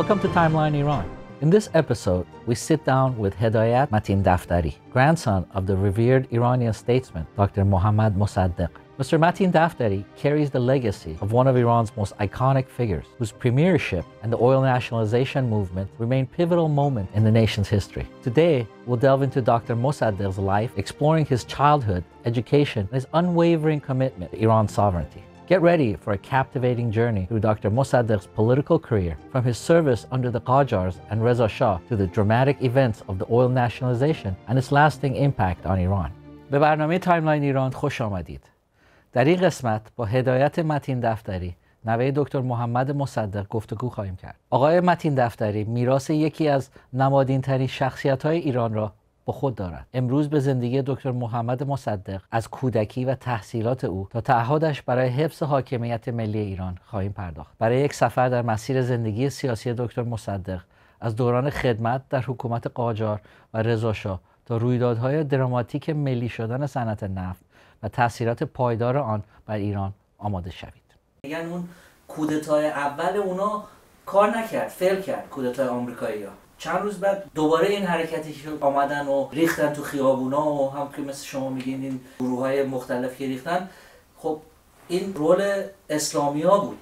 Welcome to Timeline Iran. In this episode, we sit down with Hedayat Matin Daftari, grandson of the revered Iranian statesman Dr. Mohammad Mossadegh. Mr. Matin Daftari carries the legacy of one of Iran's most iconic figures, whose premiership and the oil nationalization movement remain pivotal moments in the nation's history. Today, we'll delve into Dr. Mossadegh's life, exploring his childhood, education, and his unwavering commitment to Iran's sovereignty. Get ready for a captivating journey through Dr. Mossadegh's political career, from his service under the Qajars and Reza Shah to the dramatic events of the oil nationalization and its lasting impact on Iran. به برنامه تایملاین ایران خوش آمدید. در این قسمت با هدایت متین دفتری نوه دکتر محمد مصدق گفتگو خواهیم کرد. آقای متین دفتری میراث یکی از نمادین ترین شخصیت های ایران را با خود دارد امروز به زندگی دکتر محمد مصدق از کودکی و تحصیلات او تا تعهدش برای حفظ حاکمیت ملی ایران خواهیم پرداخت برای یک سفر در مسیر زندگی سیاسی دکتر مصدق از دوران خدمت در حکومت قاجار و رضاشاه تا رویدادهای دراماتیک ملی شدن صنعت نفت و تاثیرات پایدار آن بر ایران آماده شوید میگن یعنی اون کودتای اول اونا کار نکرد فیل کرد کودتای آمریکایی چند روز بعد دوباره این حرکتی که آمدن و ریختن تو خیابونا و هم که مثل شما میگین این گروه های مختلف که ریختن خب این رول اسلامی ها بود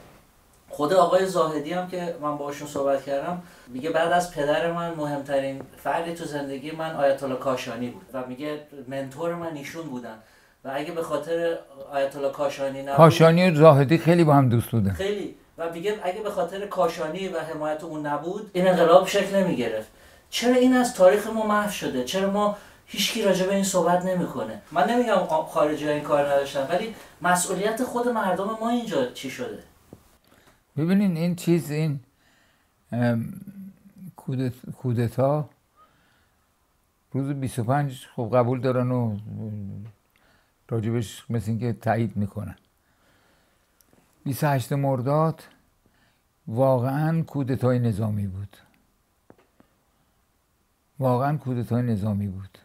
خود آقای زاهدی هم که من باشون صحبت کردم میگه بعد از پدر من مهمترین فردی تو زندگی من آیت الله کاشانی بود و میگه منتور من ایشون بودن و اگه به خاطر آیت الله کاشانی نبود کاشانی و زاهدی خیلی با هم دوست بودن خیلی و میگه اگه به خاطر کاشانی و حمایت اون نبود این انقلاب شکل گرفت چرا این از تاریخ ما محو شده چرا ما هیچکی راجع این صحبت نمیکنه من نمیگم خارجی ها این کار نداشتن ولی مسئولیت خود مردم ما اینجا چی شده ببینین این چیز این کودت، کودتا روز 25 خب قبول دارن و راجبش مثل اینکه تایید میکنن 28 مرداد واقعا کودتای نظامی بود واقعا کودتای نظامی بود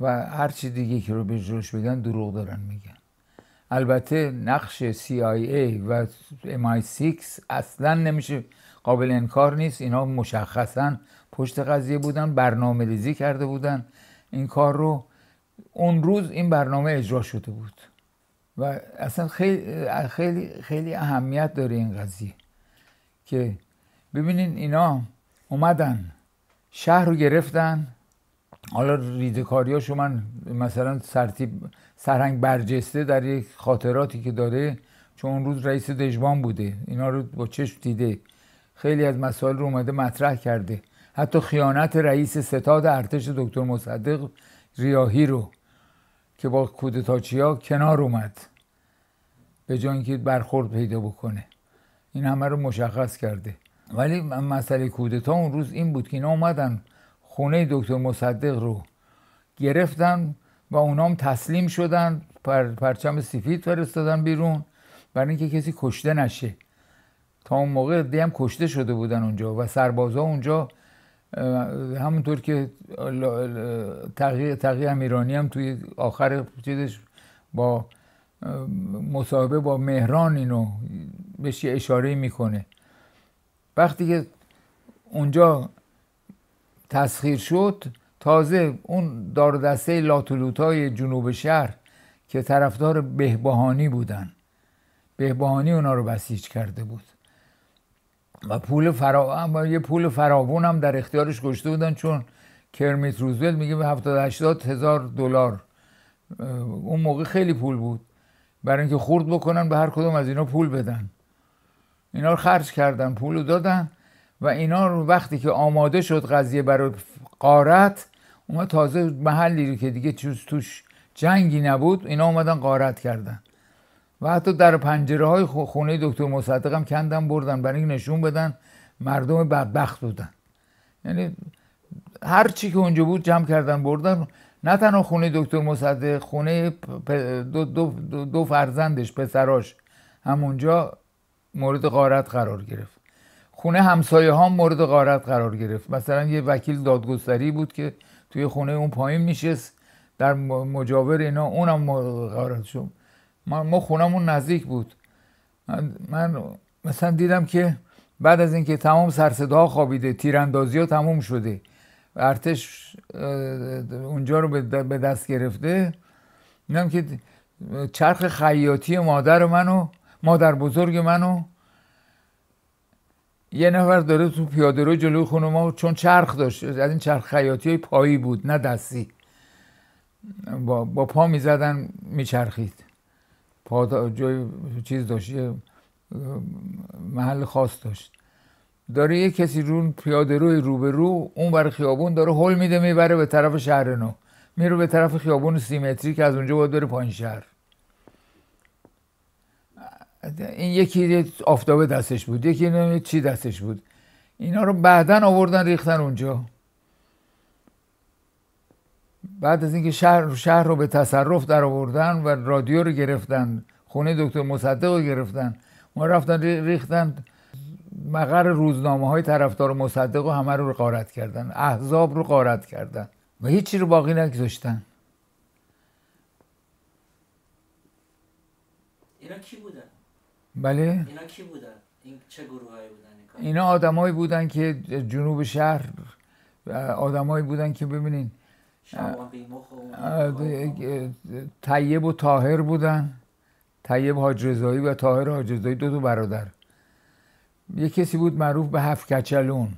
و هر چی دیگه که رو به جلوش بگن دروغ دارن میگن البته نقش CIA و MI6 اصلا نمیشه قابل انکار نیست اینا مشخصا پشت قضیه بودن برنامه ریزی کرده بودن این کار رو اون روز این برنامه اجرا شده بود و اصلا خیلی خیلی خیلی اهمیت داره این قضیه که ببینین اینا اومدن شهر رو گرفتن حالا ها من مثلا سرتیب سرهنگ برجسته در یک خاطراتی که داره چون اون روز رئیس دژبان بوده اینا رو با چشم دیده خیلی از مسائل رو اومده مطرح کرده حتی خیانت رئیس ستاد ارتش دکتر مصدق ریاهی رو که با ها کنار اومد به جای اینکه برخورد پیدا بکنه این همه رو مشخص کرده ولی مسئله کودتا اون روز این بود که اینا اومدن خونه دکتر مصدق رو گرفتن و اونام تسلیم شدن پرچم سفید فرستادن بیرون برای اینکه کسی کشته نشه تا اون موقع دیم کشته شده بودن اونجا و سربازا اونجا همونطور که تقیه, هم ایرانی هم توی آخر چیزش با مصاحبه با مهران اینو بهش یه اشاره میکنه وقتی که اونجا تسخیر شد تازه اون داردسته لاتولوتای جنوب شهر که طرفدار بهبهانی بودن بهبهانی اونا رو بسیج کرده بود و پول فرا... یه پول فراوون هم در اختیارش گشته بودن چون کرمیت روزولت میگه به 70 80 هزار دلار اون موقع خیلی پول بود برای اینکه خورد بکنن به هر کدوم از اینا پول بدن اینا رو خرج کردن پول رو دادن و اینا رو وقتی که آماده شد قضیه برای قارت اومد تازه محلی رو که دیگه توش جنگی نبود اینا اومدن قارت کردن و حتی در پنجره های خونه دکتر مصدق هم کندم بردن برای نشون بدن مردم بدبخت بودن یعنی هر چی که اونجا بود جمع کردن بردن نه تنها خونه دکتر مصدق خونه دو, دو, دو, دو فرزندش پسراش همونجا مورد غارت قرار گرفت خونه همسایه ها مورد غارت قرار گرفت مثلا یه وکیل دادگستری بود که توی خونه اون پایین میشست در مجاور اینا اونم غارت شد ما, ما خونمون نزدیک بود من, مثلا دیدم که بعد از اینکه تمام سرصدا خوابیده تیراندازی ها تموم شده ارتش اونجا رو به دست گرفته میدم که چرخ خیاطی مادر منو مادر بزرگ منو یه نفر داره تو پیاده رو جلوی خونه ما چون چرخ داشت از این چرخ خیاطی پایی بود نه دستی با, با پا میزدن میچرخید پاد... جای چیز داشت یه محل خاص داشت داره یه کسی رو پیاده روی روبرو اون بر خیابون داره هل میده میبره به طرف شهر نو میره به طرف خیابون سیمتری که از اونجا باید بره پایین شهر این یکی آفتابه دستش بود یکی چی دستش بود اینا رو بعدا آوردن ریختن اونجا بعد از اینکه شهر شهر رو به تصرف در آوردن و رادیو رو گرفتن خونه دکتر مصدق رو گرفتن ما رفتن ریختن مقر روزنامه های طرفدار مصدق رو همه رو غارت کردن احزاب رو غارت کردن و هیچی رو باقی نگذاشتن اینا کی بودن؟ بله؟ اینا کی بودن؟ این چه گروه بودن؟ اینا آدمایی بودن که جنوب شهر آدمایی بودن که ببینین طیب و تاهر بودن طیب حاج و تاهر حاج دو دو برادر یه کسی بود معروف به هفت کچلون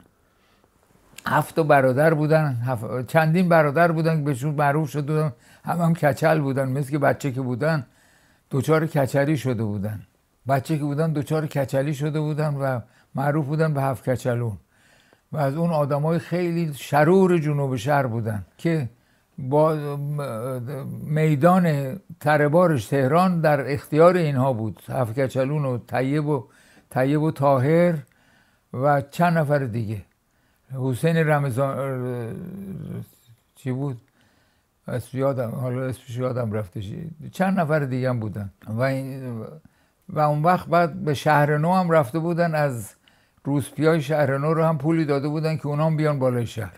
هفت برادر بودن چندین برادر بودن که بهشون معروف شده بودن هم هم کچل بودن مثل که بچه که بودن دوچار کچلی شده بودن بچه که بودن دوچار کچلی شده بودن و معروف بودن به هفت کچلون و از اون آدمای خیلی شرور جنوب شهر بودن که با میدان تربارش تهران در اختیار اینها بود هفکچلون و طیب و طیب و طاهر و چند نفر دیگه حسین رمضان چی بود یادم حالا اسمش یادم رفته چند نفر دیگه هم بودن و و اون وقت بعد به شهر نو هم رفته بودن از روسپیای شهر نو رو هم پولی داده بودن که اونا بیان بالای شهر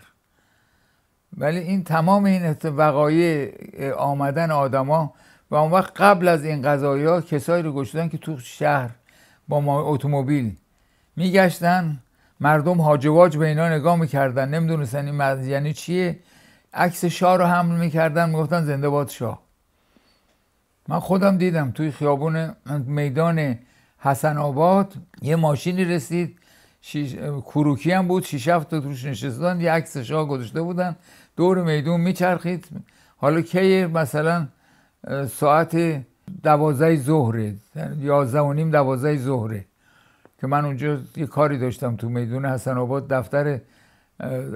ولی این تمام این وقایع آمدن آدما و اون وقت قبل از این قضایی ها کسایی رو گشتن که تو شهر با ما اتومبیل میگشتن مردم هاجواج به اینا نگاه میکردن نمیدونستن این یعنی چیه عکس شاه رو حمل میکردن میگفتن زنده باد شاه من خودم دیدم توی خیابون میدان حسن آباد یه ماشینی رسید شیش... کروکی هم بود شیش هفت توش نشستن یه عکس شاه گذاشته بودن دور میدون میچرخید حالا کی مثلا ساعت دوازده ظهره یازده و نیم دوازده ظهره که من اونجا یه کاری داشتم تو میدون حسن آباد دفتر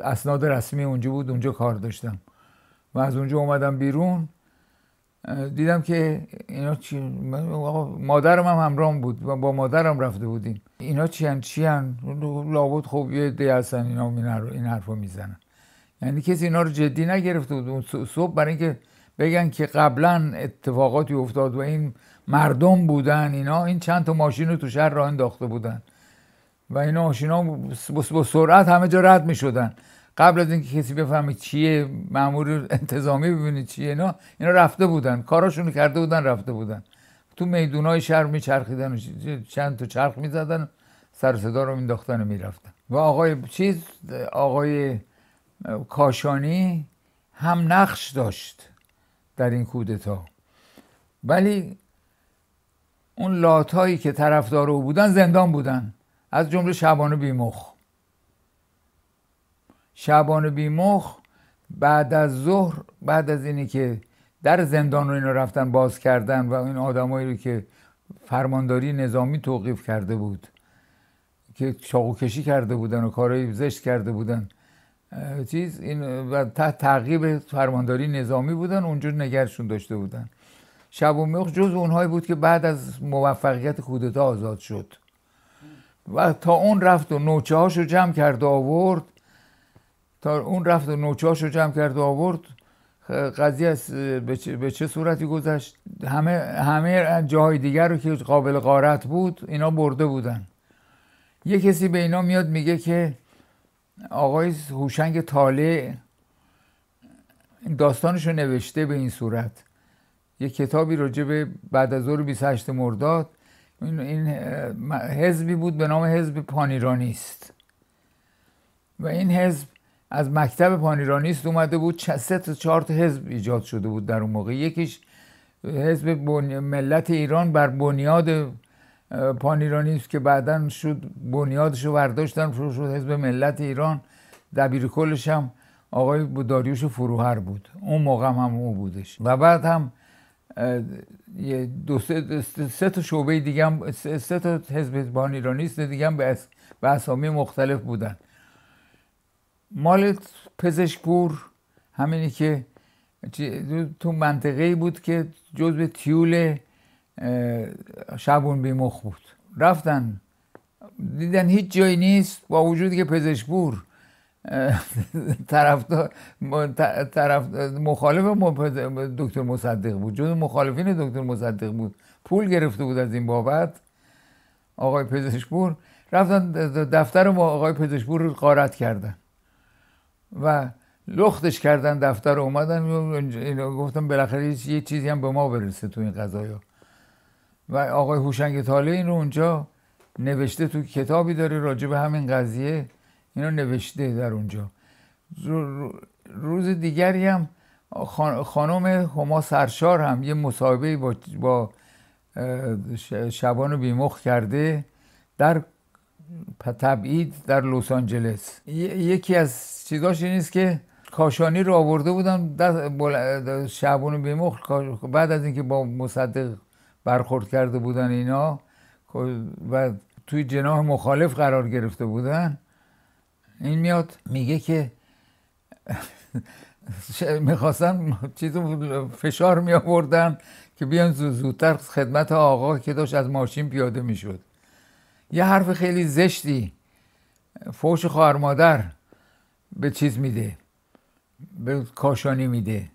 اسناد رسمی اونجا بود اونجا کار داشتم و از اونجا اومدم بیرون دیدم که اینا چی مادرم هم همرام بود با مادرم رفته بودیم اینا چی هن چی هن لابد خب یه دی هستن اینا این رو میزنن یعنی کسی اینا رو جدی نگرفته بود اون صبح برای اینکه بگن که قبلا اتفاقاتی افتاد و این مردم بودن اینا این چند تا ماشین رو تو شهر راه انداخته بودن و اینا ماشین ها با سرعت همه جا رد می شدن قبل از اینکه کسی بفهمه چیه مامور انتظامی ببینه چیه اینا اینا رفته بودن کاراشون کرده بودن رفته بودن تو میدونای شهر میچرخیدن چند تا چرخ میزدن سر صدا رو مینداختن و میرفتن و آقای چیز آقای کاشانی هم نقش داشت در این کودتا ولی اون لاتایی که طرفدار او بودن زندان بودن از جمله شبان بیمخ شبان بیمخ بعد از ظهر بعد از اینی که در زندان رو اینا رفتن باز کردن و این آدمایی رو که فرمانداری نظامی توقیف کرده بود که چاقوکشی کرده بودن و کارهای زشت کرده بودن چیز این و تحت تعقیب فرمانداری نظامی بودن اونجا نگرشون داشته بودن شب و مخ جز اونهایی بود که بعد از موفقیت کودتا آزاد شد و تا اون رفت و نوچه هاشو جمع کرد آورد تا اون رفت و نوچه هاشو جمع کرد و آورد قضیه از به چه صورتی گذشت همه همه جاهای دیگر رو که قابل غارت بود اینا برده بودن یه کسی به اینا میاد میگه که آقای هوشنگ طالع داستانش رو نوشته به این صورت یه کتابی راجع به بعد از ظهر 28 مرداد این حزبی بود به نام حزب پانیرانیست و این حزب از مکتب پانیرانیست اومده بود سه تا چهار تا حزب ایجاد شده بود در اون موقع یکیش حزب ملت ایران بر بنیاد پانیرانی است که بعدا شد بنیادش رو برداشتن فروش شد حزب ملت ایران دبیر کلش هم آقای داریوش فروهر بود اون موقع هم او بودش و بعد هم دو سه, سه تا شعبه دیگه هم سه تا حزب پانیرانیست دیگه هم به اسامی مختلف بودن مال پزشکپور همینی که تو منطقه بود که جزء تیول شبون بیمخ بود رفتن دیدن هیچ جایی نیست با وجودی که پزشبور طرف, طرف مخالف دکتر مصدق بود جز مخالفین دکتر مصدق بود پول گرفته بود از این بابت آقای پزشکپور رفتن دفتر ما آقای پزشکپور رو قارت کردن و لختش کردن دفتر اومدن گفتم بالاخره یه چیزی هم به ما برسه تو این قضایا و آقای هوشنگ تاله این رو اونجا نوشته تو کتابی داره راجع به همین قضیه اینو نوشته در اونجا روز دیگری هم خانم هما سرشار هم یه مصاحبه با, با شبان بیمخ کرده در تبعید در لس آنجلس یکی از چیزاش این است که کاشانی رو آورده بودن شعبان بیمخ بعد از اینکه با مصدق برخورد کرده بودن اینا و توی جناح مخالف قرار گرفته بودن این میاد میگه که میخواستن چیز فشار می آوردن که بیان زودتر خدمت آقا که داشت از ماشین پیاده میشد یه حرف خیلی زشتی فوش خواهر مادر به چیز میده به کاشانی میده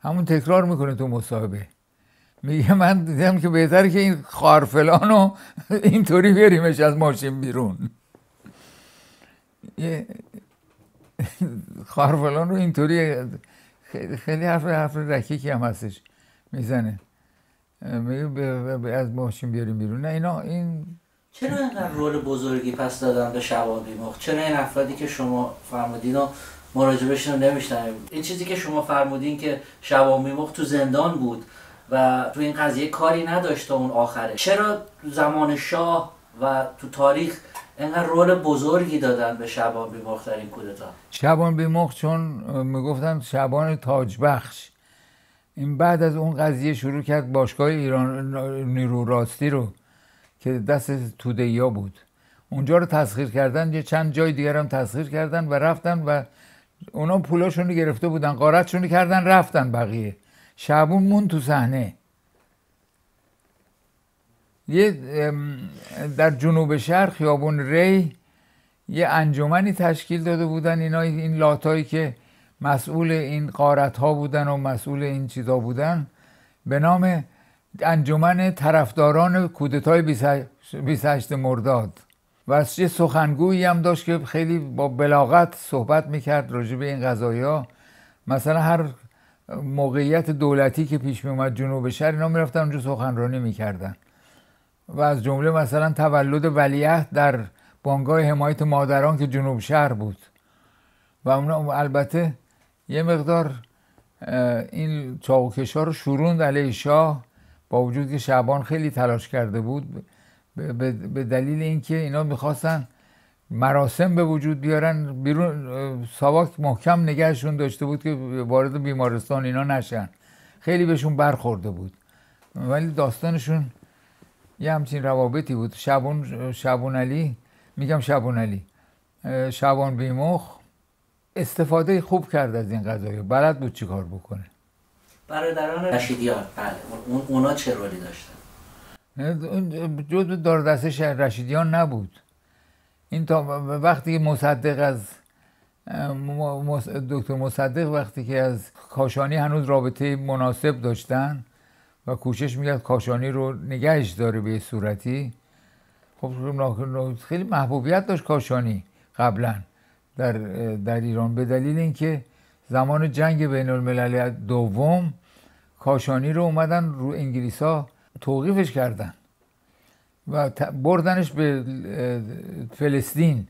همون تکرار میکنه تو مصاحبه میگه من دیدم که بهتر که این رو اینطوری بیاریمش از ماشین بیرون خارفلان رو اینطوری خیلی حرف حرف رکیکی هم هستش میزنه میگه از ماشین بیاریم بیرون نه اینا این چرا اینقدر رول بزرگی پس دادن به شباب مخ چرا این افرادی که شما فرمودین و مراجبشون رو نمیشنن؟ این چیزی که شما فرمودین که شباب مخ تو زندان بود و تو این قضیه کاری نداشت تا اون آخره چرا تو زمان شاه و تو تاریخ اینقدر رول بزرگی دادن به شبان بیمخ در این کودتا شبان بیمخ چون میگفتن شبان تاج بخش این بعد از اون قضیه شروع کرد باشگاه ایران نیرو راستی رو که دست توده یا بود اونجا رو تسخیر کردن یه چند جای دیگر هم تسخیر کردن و رفتن و اونا پولاشون رو گرفته بودن قارتشون کردن رفتن بقیه شعبون مون تو صحنه یه در جنوب شهر خیابون ری یه انجمنی تشکیل داده بودن اینا این لاتایی که مسئول این قارت ها بودن و مسئول این چیزا بودن به نام انجمن طرفداران کودتای 28 مرداد و یه سخنگویی هم داشت که خیلی با بلاغت صحبت میکرد راجع به این قضایی ها مثلا هر موقعیت دولتی که پیش می اومد جنوب شهر اینا میرفتن اونجا سخنرانی میکردن و از جمله مثلا تولد ولیعهد در بانگاه حمایت مادران که جنوب شهر بود و اونا البته یه مقدار این ها رو شروند علیه شاه با وجود که شعبان خیلی تلاش کرده بود به دلیل اینکه اینا میخواستن مراسم به وجود بیارن بیرون ساواک محکم نگهشون داشته بود که وارد بیمارستان اینا نشن خیلی بهشون برخورده بود ولی داستانشون یه همچین روابطی بود شبون, شبون علی میگم شبون علی شبان بیمخ استفاده خوب کرد از این قضایی بلد بود کار بکنه برادران رشیدیان بله اونا چه رولی داشتن جز دار دسته رشیدیان نبود این تا وقتی مصدق از دکتر مصدق وقتی که از کاشانی هنوز رابطه مناسب داشتن و کوشش میکرد کاشانی رو نگهش داره به صورتی خب خیلی محبوبیت داشت کاشانی قبلا در, در ایران به دلیل اینکه زمان جنگ بین المللی دوم کاشانی رو اومدن رو انگلیس توقیفش کردن و بردنش به فلسطین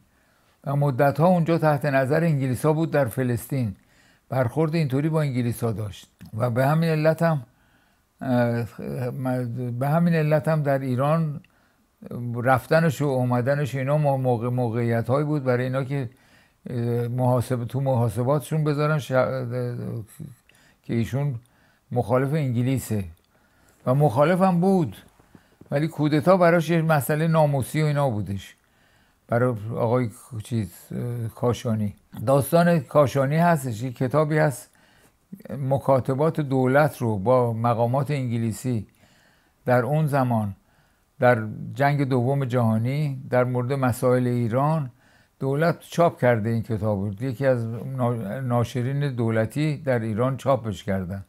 و مدت ها اونجا تحت نظر انگلیس ها بود در فلسطین برخورد اینطوری با انگلیس ها داشت و به همین علت هم به همین علت هم در ایران رفتنش و اومدنش اینا موقع موقعیت بود برای اینا که تو محاسباتشون بذارن که ایشون مخالف انگلیسه و مخالفم بود ولی کودتا براش یه مسئله ناموسی و اینا بودش برای آقای چیز کاشانی داستان کاشانی هستش یه کتابی هست مکاتبات دولت رو با مقامات انگلیسی در اون زمان در جنگ دوم جهانی در مورد مسائل ایران دولت چاپ کرده این کتاب بود یکی از ناشرین دولتی در ایران چاپش کردن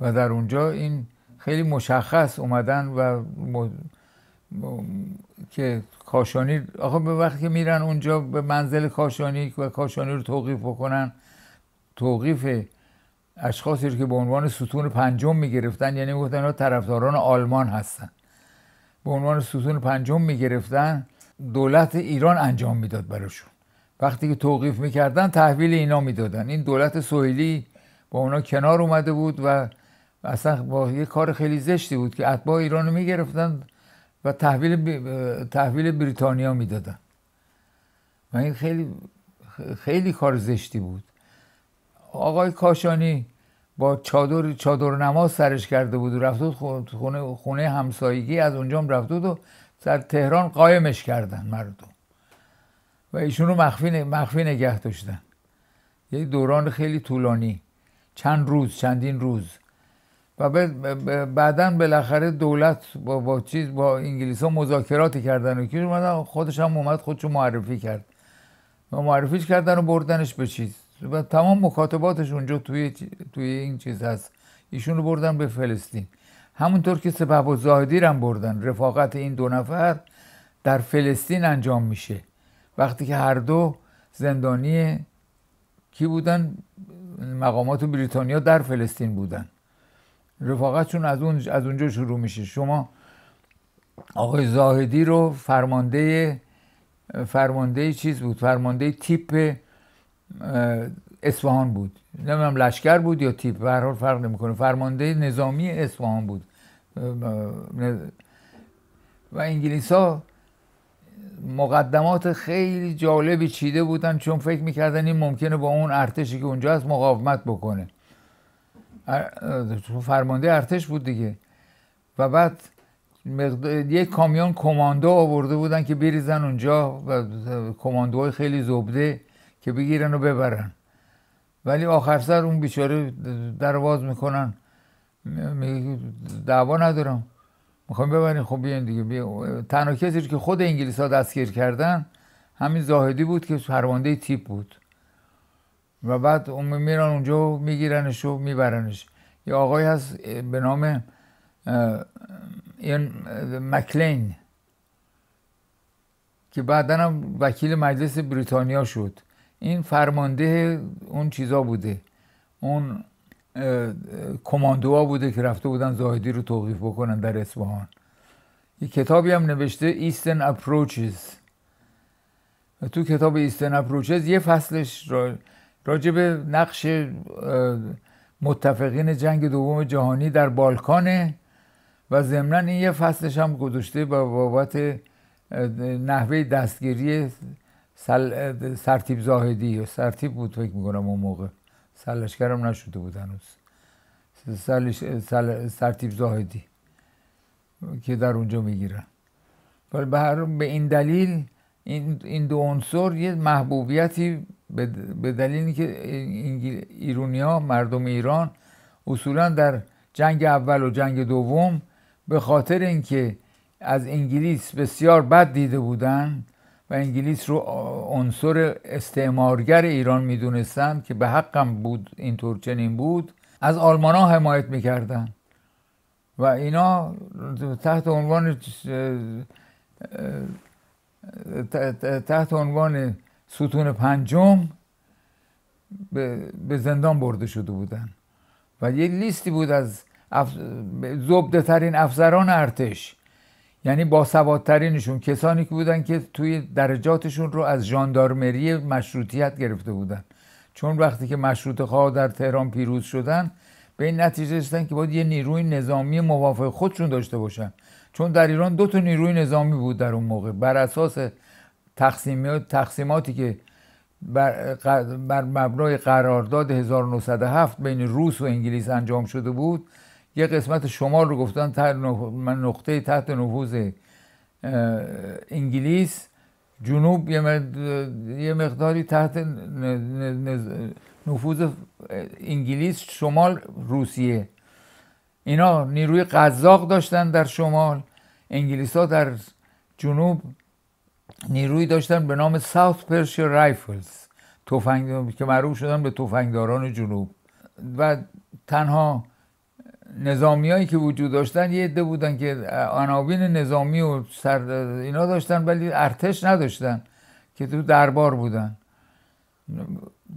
و در اونجا این خیلی مشخص اومدن و که کاشانی آخه به وقتی که میرن اونجا به منزل کاشانی و کاشانی رو توقیف بکنن توقیف اشخاصی رو که به عنوان ستون پنجم میگرفتن یعنی گفتن اینا طرفداران آلمان هستن به عنوان ستون پنجم میگرفتن دولت ایران انجام میداد براشون وقتی که توقیف میکردن تحویل اینا میدادن این دولت سوئیلی با اونا کنار اومده بود و اصلا با یه کار خیلی زشتی بود که اتباع ایران رو میگرفتن و تحویل, تحویل بریتانیا میدادن و این خیلی خیلی کار زشتی بود آقای کاشانی با چادر چادر نماز سرش کرده بود و رفت خونه خونه همسایگی از اونجا هم و سر تهران قایمش کردن مردم و ایشون رو مخفی مخفی نگه داشتن یک دوران خیلی طولانی چند روز چندین روز و بعدا بالاخره دولت با, با چیز با انگلیس ها مذاکراتی کردن و کیش اومدن خودش هم اومد خودشو معرفی کرد و معرفیش کردن و بردنش به چیز و تمام مکاتباتش اونجا توی, توی این چیز هست ایشون رو بردن به فلسطین همونطور که سبب و زاهدی هم بردن رفاقت این دو نفر در فلسطین انجام میشه وقتی که هر دو زندانی کی بودن مقامات بریتانیا در فلسطین بودن رفاقتشون از, اون از اونجا شروع میشه شما آقای زاهدی رو فرمانده فرمانده چیز بود فرمانده تیپ اصفهان بود نمیدونم لشکر بود یا تیپ به فرق نمیکنه فرمانده نظامی اصفهان بود و انگلیس ها مقدمات خیلی جالبی چیده بودن چون فکر میکردن این ممکنه با اون ارتشی که اونجا هست مقاومت بکنه فرمانده ارتش بود دیگه و بعد مقد... یک کامیون کماندو آورده بودن که بریزن اونجا و کماندوهای خیلی زبده که بگیرن و ببرن ولی آخر سر اون بیچاره درواز میکنن دعوا ندارم میخوام ببرین خب بیاین دیگه بیان. تنها کسی که خود انگلیس ها دستگیر کردن همین زاهدی بود که فرمانده تیپ بود و بعد میرن اونجا و میگیرنش و میبرنش یه آقای هست به نام مکلین که بعدا هم وکیل مجلس بریتانیا شد این فرمانده اون چیزا بوده اون کماندوها بوده که رفته بودن زاهدی رو توقیف بکنن در اصفهان یه کتابی هم نوشته ایستن اپروچز تو کتاب ایستن اپروچز یه فصلش را راجع به نقش متفقین جنگ دوم جهانی در بالکانه و ضمنا این یه فصلش هم گذاشته با بابت نحوه دستگیری سل... سرتیب زاهدی سرتیب بود فکر میکنم اون موقع کردم نشده بود هنوز سل... سرتیب زاهدی که در اونجا میگیرن ولی به این دلیل این, این دو عنصر یه محبوبیتی به دلیل اینکه ایرونیا مردم ایران اصولا در جنگ اول و جنگ دوم به خاطر اینکه از انگلیس بسیار بد دیده بودند و انگلیس رو عنصر استعمارگر ایران میدونستند که به حقم بود اینطور چنین بود از آلمان ها حمایت میکردن و اینا تحت عنوان تحت عنوان ستون پنجم به زندان برده شده بودن و یه لیستی بود از اف... زبده ترین افسران ارتش یعنی با سوادترینشون کسانی که بودن که توی درجاتشون رو از جاندارمری مشروطیت گرفته بودن چون وقتی که مشروط خواه در تهران پیروز شدن به این نتیجه رسیدن که باید یه نیروی نظامی موافق خودشون داشته باشن چون در ایران دو تا نیروی نظامی بود در اون موقع بر اساس تقسیمات تقسیماتی که بر, مبنای قرارداد 1907 بین روس و انگلیس انجام شده بود یه قسمت شمال رو گفتن نقطه تحت نفوذ انگلیس جنوب یه مقداری تحت نفوذ انگلیس شمال روسیه اینا نیروی قزاق داشتن در شمال انگلیس ها در جنوب نیروی داشتن به نام ساوت پرشیا رایفلز که معروف شدن به تفنگداران جنوب و تنها نظامیایی که وجود داشتن یه عده بودن که عناوین نظامی و سر اینا داشتن ولی ارتش نداشتن که تو دربار بودن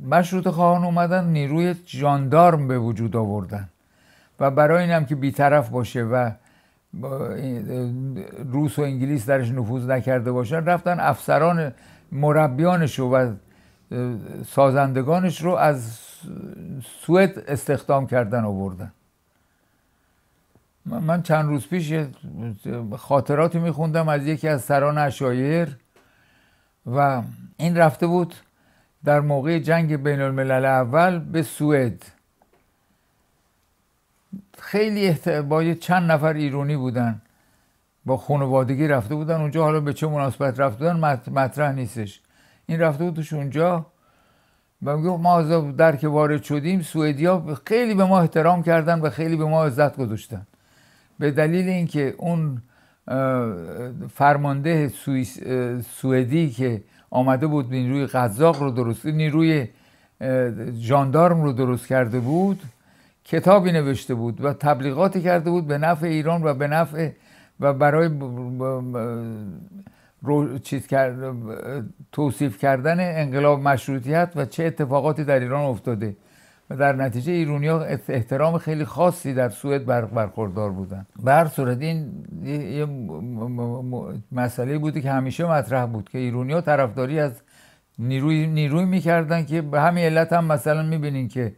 مشروط خواهان اومدن نیروی جاندارم به وجود آوردن و برای اینم که بیطرف باشه و روس و انگلیس درش نفوذ نکرده باشن رفتن افسران مربیانش و سازندگانش رو از سوئد استخدام کردن آوردن من چند روز پیش خاطراتی میخوندم از یکی از سران اشایر و این رفته بود در موقع جنگ بین الملل اول به سوئد خیلی با چند نفر ایرانی بودن با خانوادگی رفته بودن اونجا حالا به چه مناسبت رفته بودن مطرح نیستش این رفته بودش اونجا و گفت ما از در که وارد شدیم سوئدیا خیلی به ما احترام کردن و خیلی به ما عزت گذاشتن به دلیل اینکه اون فرمانده سوئدی که آمده بود نیروی قذاق رو درست نیروی جاندارم رو درست کرده بود کتابی نوشته بود و تبلیغاتی کرده بود به نفع ایران و به نفع و برای چیز کرد توصیف کردن انقلاب مشروطیت و چه اتفاقاتی در ایران افتاده و در نتیجه ها احترام خیلی خاصی در سوئد برخوردار بودن به هر صورت این یه مسئله بوده که همیشه مطرح بود که ها طرفداری از نیروی نیروی میکردن که به همین علت هم مثلا میبینین که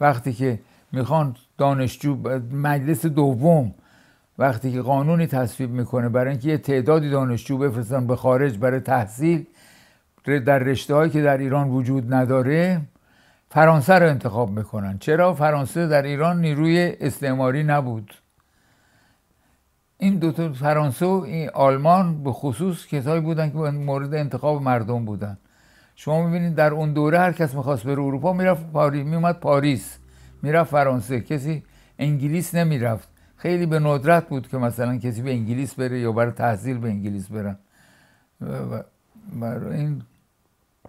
وقتی که میخوان دانشجو مجلس دوم وقتی که قانونی تصویب میکنه برای اینکه یه تعدادی دانشجو بفرستن به خارج برای تحصیل در رشته هایی که در ایران وجود نداره فرانسه رو انتخاب میکنن چرا فرانسه در ایران نیروی استعماری نبود این دوتا فرانسه و این آلمان به خصوص کسایی بودن که مورد انتخاب مردم بودن شما میبینید در اون دوره هر کس میخواست بره اروپا میرفت پاریس میومد پاریس میرفت فرانسه کسی انگلیس نمیرفت خیلی به ندرت بود که مثلا کسی به انگلیس بره یا برای تحصیل به انگلیس برن برای این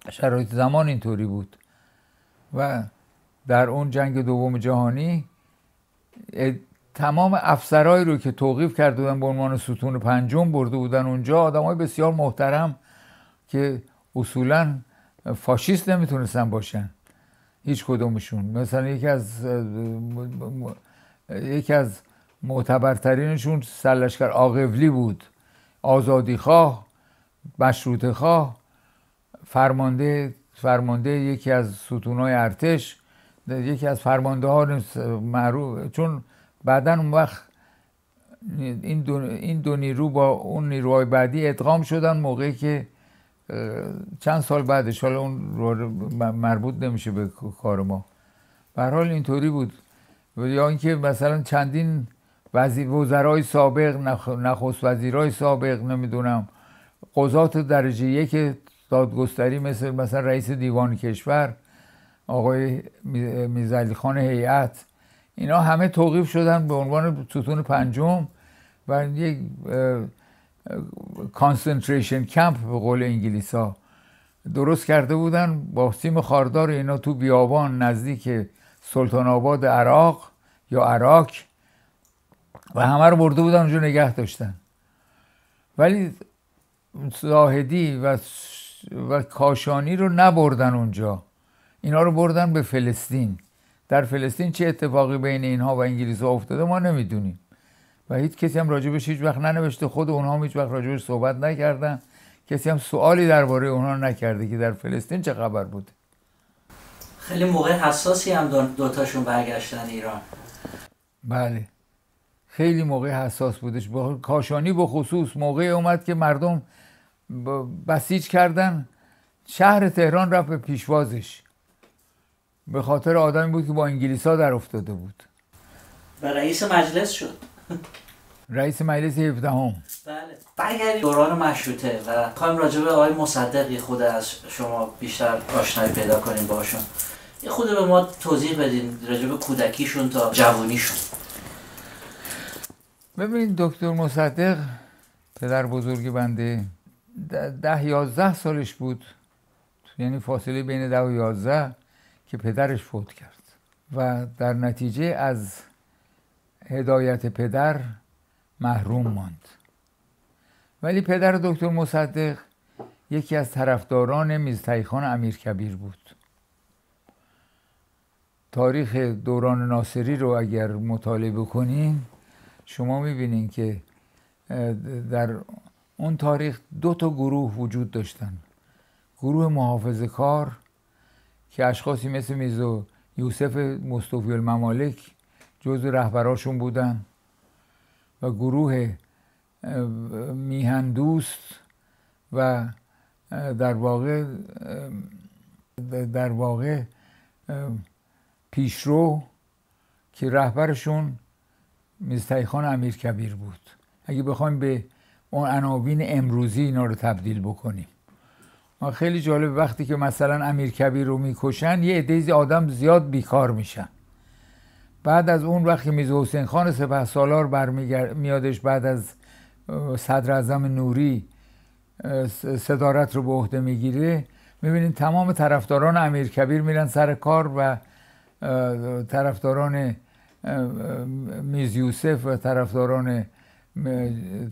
شرایط زمان اینطوری بود و در اون جنگ دوم جهانی تمام افسرهایی رو که توقیف کرده بودن به عنوان ستون پنجم برده بودن اونجا آدم های بسیار محترم که اصولا فاشیست نمیتونستن باشن هیچ کدومشون مثلا یکی از یکی از معتبرترینشون سرلشکر آقولی بود آزادی خواه مشروط خواه فرمانده فرمانده یکی از ستونهای ارتش یکی از فرمانده ها معروف چون بعدا اون وقت این دو, این دو نیرو با اون نیروهای بعدی ادغام شدن موقعی که چند سال بعدش حالا اون مربوط نمیشه به کار ما به حال اینطوری بود یا اینکه مثلا چندین وزیر وزرای سابق نخست وزیرای سابق نمیدونم قضات درجه یک دادگستری مثل مثلا رئیس دیوان کشور آقای میزلی خان هیئت اینا همه توقیف شدن به عنوان ستون پنجم و یک کانسنتریشن کمپ به قول انگلیسا درست کرده بودن با سیم خاردار اینا تو بیابان نزدیک سلطان آباد عراق یا عراق و همه رو برده بودن اونجا نگه داشتن ولی زاهدی و, و کاشانی رو نبردن اونجا اینا رو بردن به فلسطین در فلسطین چه اتفاقی بین اینها و انگلیس ها افتاده ما نمیدونیم و هیچ کسی هم راجبش هیچ وقت ننوشته خود اونها هم هیچ وقت راجبش صحبت نکردن کسی هم سوالی درباره اونها نکرده که در فلسطین چه خبر بود خیلی موقع حساسی هم دوتاشون برگشتن ایران بله خیلی موقع حساس بودش با کاشانی به خصوص موقع اومد که مردم بسیج کردن شهر تهران رفت به پیشوازش به خاطر آدمی بود که با انگلیس در افتاده بود و رئیس مجلس شد رئیس مجلس 17 هم بله برگردیم دوران مشروطه و خواهیم راجع به آقای مصدق خود از شما بیشتر آشنایی پیدا کنیم باشون یه خود به ما توضیح بدین راجع به کودکیشون تا جوانیشون ببینید دکتر مصدق پدر بزرگی بنده ده یازده سالش بود یعنی فاصله بین ده و یازده که پدرش فوت کرد و در نتیجه از هدایت پدر محروم ماند ولی پدر دکتر مصدق یکی از طرفداران امیر کبیر بود تاریخ دوران ناصری رو اگر مطالعه بکنین شما میبینین که در اون تاریخ دو تا گروه وجود داشتن گروه محافظ کار که اشخاصی مثل میزو یوسف مصطفی الممالک جز رهبراشون بودن و گروه میهندوست و در واقع در واقع پیشرو که رهبرشون میزتای خان امیر کبیر بود اگه بخوایم به اون عناوین امروزی اینا رو تبدیل بکنیم ما خیلی جالب وقتی که مثلا امیر کبیر رو میکشن یه عده آدم زیاد بیکار میشن بعد از اون وقتی میز حسین خان سپه سالار برمیگر میادش بعد از صدر اعظم نوری صدارت رو به عهده میگیره میبینید تمام طرفداران امیرکبیر میرن سر کار و طرفداران میز یوسف و طرفداران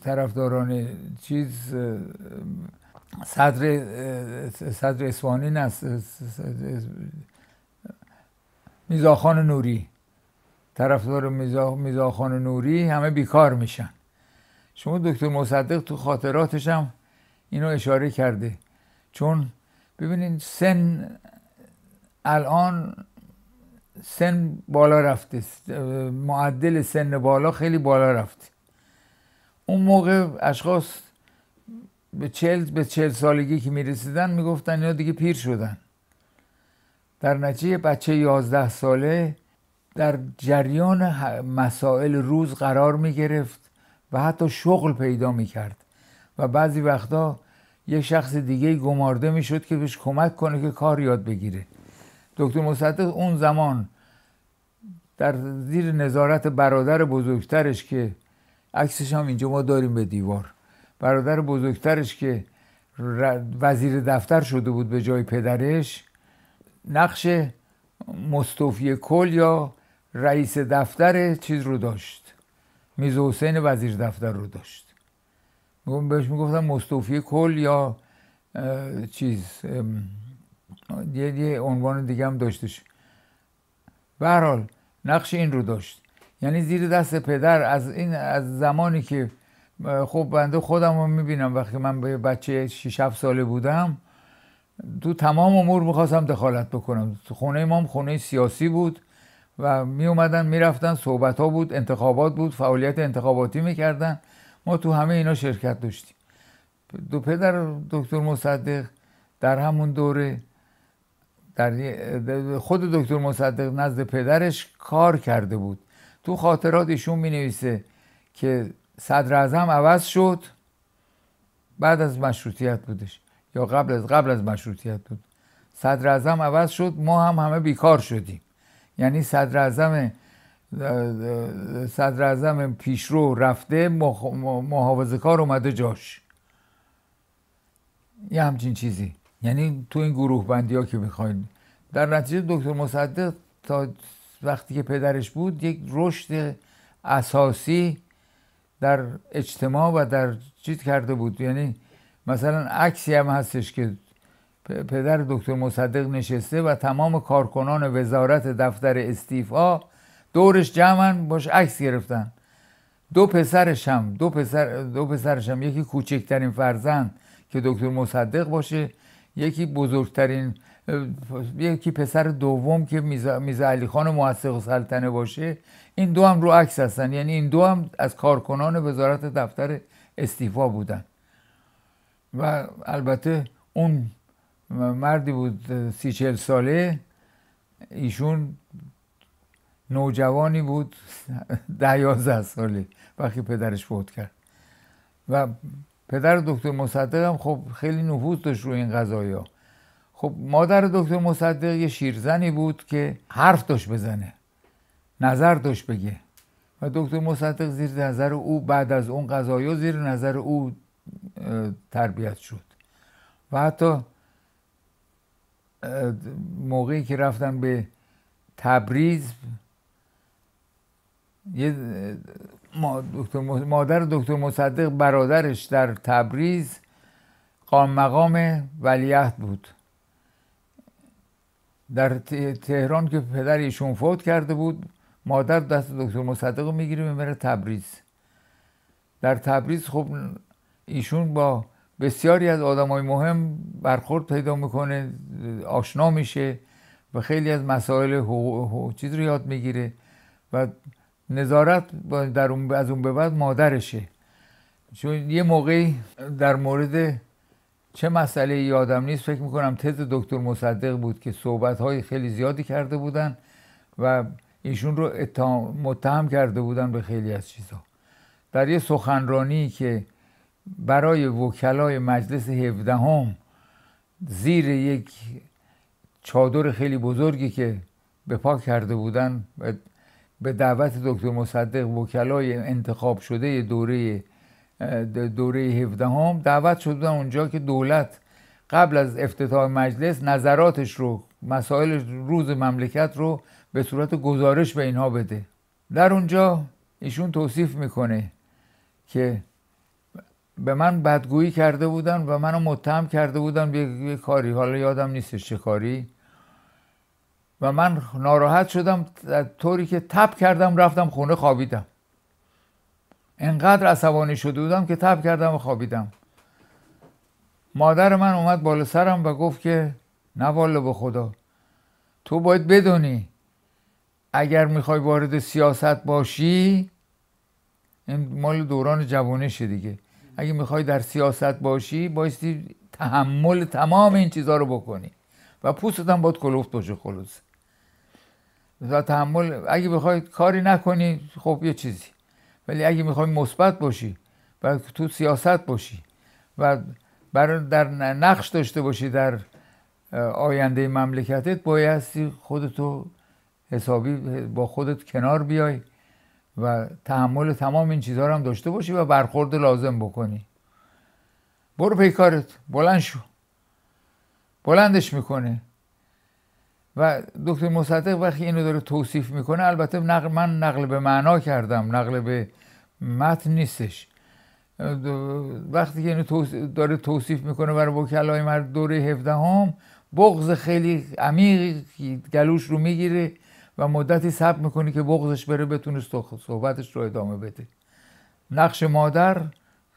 طرفداران چیز صدر صدر اصفهانی نه میزاخان نوری طرفدار میزا, نوری همه بیکار میشن شما دکتر مصدق تو خاطراتش هم اینو اشاره کرده چون ببینید سن الان سن بالا رفته معدل سن بالا خیلی بالا رفته اون موقع اشخاص به چل به چل سالگی که میرسیدن میگفتن اینا دیگه پیر شدن در نتیجه بچه یازده ساله در جریان مسائل روز قرار می گرفت و حتی شغل پیدا می کرد و بعضی وقتا یه شخص دیگه گمارده می شد که بهش کمک کنه که کار یاد بگیره دکتر مصدق اون زمان در زیر نظارت برادر بزرگترش که عکسش هم اینجا ما داریم به دیوار برادر بزرگترش که وزیر دفتر شده بود به جای پدرش نقش مستوفی کل یا رئیس دفتر چیز رو داشت میز حسین وزیر دفتر رو داشت بهش میگفتم مستوفی کل یا چیز یه, یه عنوان دیگه هم داشتش به حال نقش این رو داشت یعنی زیر دست پدر از این از زمانی که خب بنده خودم رو میبینم وقتی من به بچه 6 7 ساله بودم تو تمام امور میخواستم دخالت بکنم خونه ما خونه سیاسی بود و می اومدن رفتن صحبت ها بود انتخابات بود فعالیت انتخاباتی میکردن ما تو همه اینا شرکت داشتیم دو پدر دکتر مصدق در همون دوره در خود دکتر مصدق نزد پدرش کار کرده بود تو خاطرات ایشون می نویسه که صدر اعظم عوض شد بعد از مشروطیت بودش یا قبل از قبل از مشروطیت بود صدر اعظم عوض شد ما هم همه بیکار شدیم یعنی صدر اعظم صدر اعظم پیشرو رفته محافظ کار اومده جاش یه همچین چیزی یعنی تو این گروه بندی ها که میخواین در نتیجه دکتر مصدق تا وقتی که پدرش بود یک رشد اساسی در اجتماع و در چیز کرده بود یعنی مثلا عکسی هم هستش که پدر دکتر مصدق نشسته و تمام کارکنان وزارت دفتر استیفا دورش جمعن باش عکس گرفتن دو پسرشم دو پسر دو پسرشم یکی کوچکترین فرزند که دکتر مصدق باشه یکی بزرگترین یکی پسر دوم که میزه علی خان موثق سلطنه باشه این دو هم رو عکس هستن یعنی این دو هم از کارکنان وزارت دفتر استیفا بودن و البته اون مردی بود سی چل ساله ایشون نوجوانی بود ده یازده ساله وقتی پدرش فوت کرد و پدر دکتر مصدق هم خب خیلی نفوذ داشت روی این قضایی خب مادر دکتر مصدق یه شیرزنی بود که حرف داشت بزنه نظر داشت بگه و دکتر مصدق زیر نظر او بعد از اون قضایی زیر نظر او تربیت شد و حتی موقعی که رفتن به تبریز یه مادر دکتر مصدق برادرش در تبریز قام مقام ولیعهد بود در تهران که پدر ایشون فوت کرده بود مادر دست دکتر مصدق میگیره میبره تبریز در تبریز خب ایشون با بسیاری از های مهم برخورد پیدا میکنه آشنا میشه و خیلی از مسائل چیز رو یاد میگیره و نظارت در اون از اون به بعد مادرشه چون یه موقعی در مورد چه مسئله یادم نیست فکر میکنم تز دکتر مصدق بود که صحبت های خیلی زیادی کرده بودن و ایشون رو متهم کرده بودن به خیلی از چیزها در یه سخنرانی که برای وکلای مجلس هفدهم زیر یک چادر خیلی بزرگی که به پا کرده بودن به دعوت دکتر مصدق وکلای انتخاب شده دوره دوره هفدهم دعوت شده بودن اونجا که دولت قبل از افتتاح مجلس نظراتش رو مسائل روز مملکت رو به صورت گزارش به اینها بده در اونجا ایشون توصیف میکنه که به من بدگویی کرده بودن و منو متهم کرده بودن به کاری حالا یادم نیست چه کاری و من ناراحت شدم طوری که تب کردم رفتم خونه خوابیدم انقدر عصبانی شده بودم که تب کردم و خوابیدم مادر من اومد بالا سرم و گفت که نه والا به خدا تو باید بدونی اگر میخوای وارد سیاست باشی این مال دوران جوانشه دیگه اگه میخوای در سیاست باشی بایستی تحمل تمام این چیزها رو بکنی و پوستت هم باید کلوفت باشه خلوص و تحمل اگه میخوای کاری نکنی خب یه چیزی ولی اگه میخوای مثبت باشی و تو سیاست باشی و برای در نقش داشته باشی در آینده مملکتت بایستی خودتو حسابی با خودت کنار بیای و تحمل تمام این چیزها رو هم داشته باشی و برخورد لازم بکنی برو پیکارت بلند شو بلندش میکنه و دکتر مصدق وقتی اینو داره توصیف میکنه البته نقل من نقل به معنا کردم نقل به متن نیستش وقتی که اینو داره توصیف میکنه برای وکلای مرد دوره هفته هم بغض خیلی عمیقی گلوش رو میگیره و مدتی صبر میکنی که بغضش بره بتونی صحبتش رو ادامه بده نقش مادر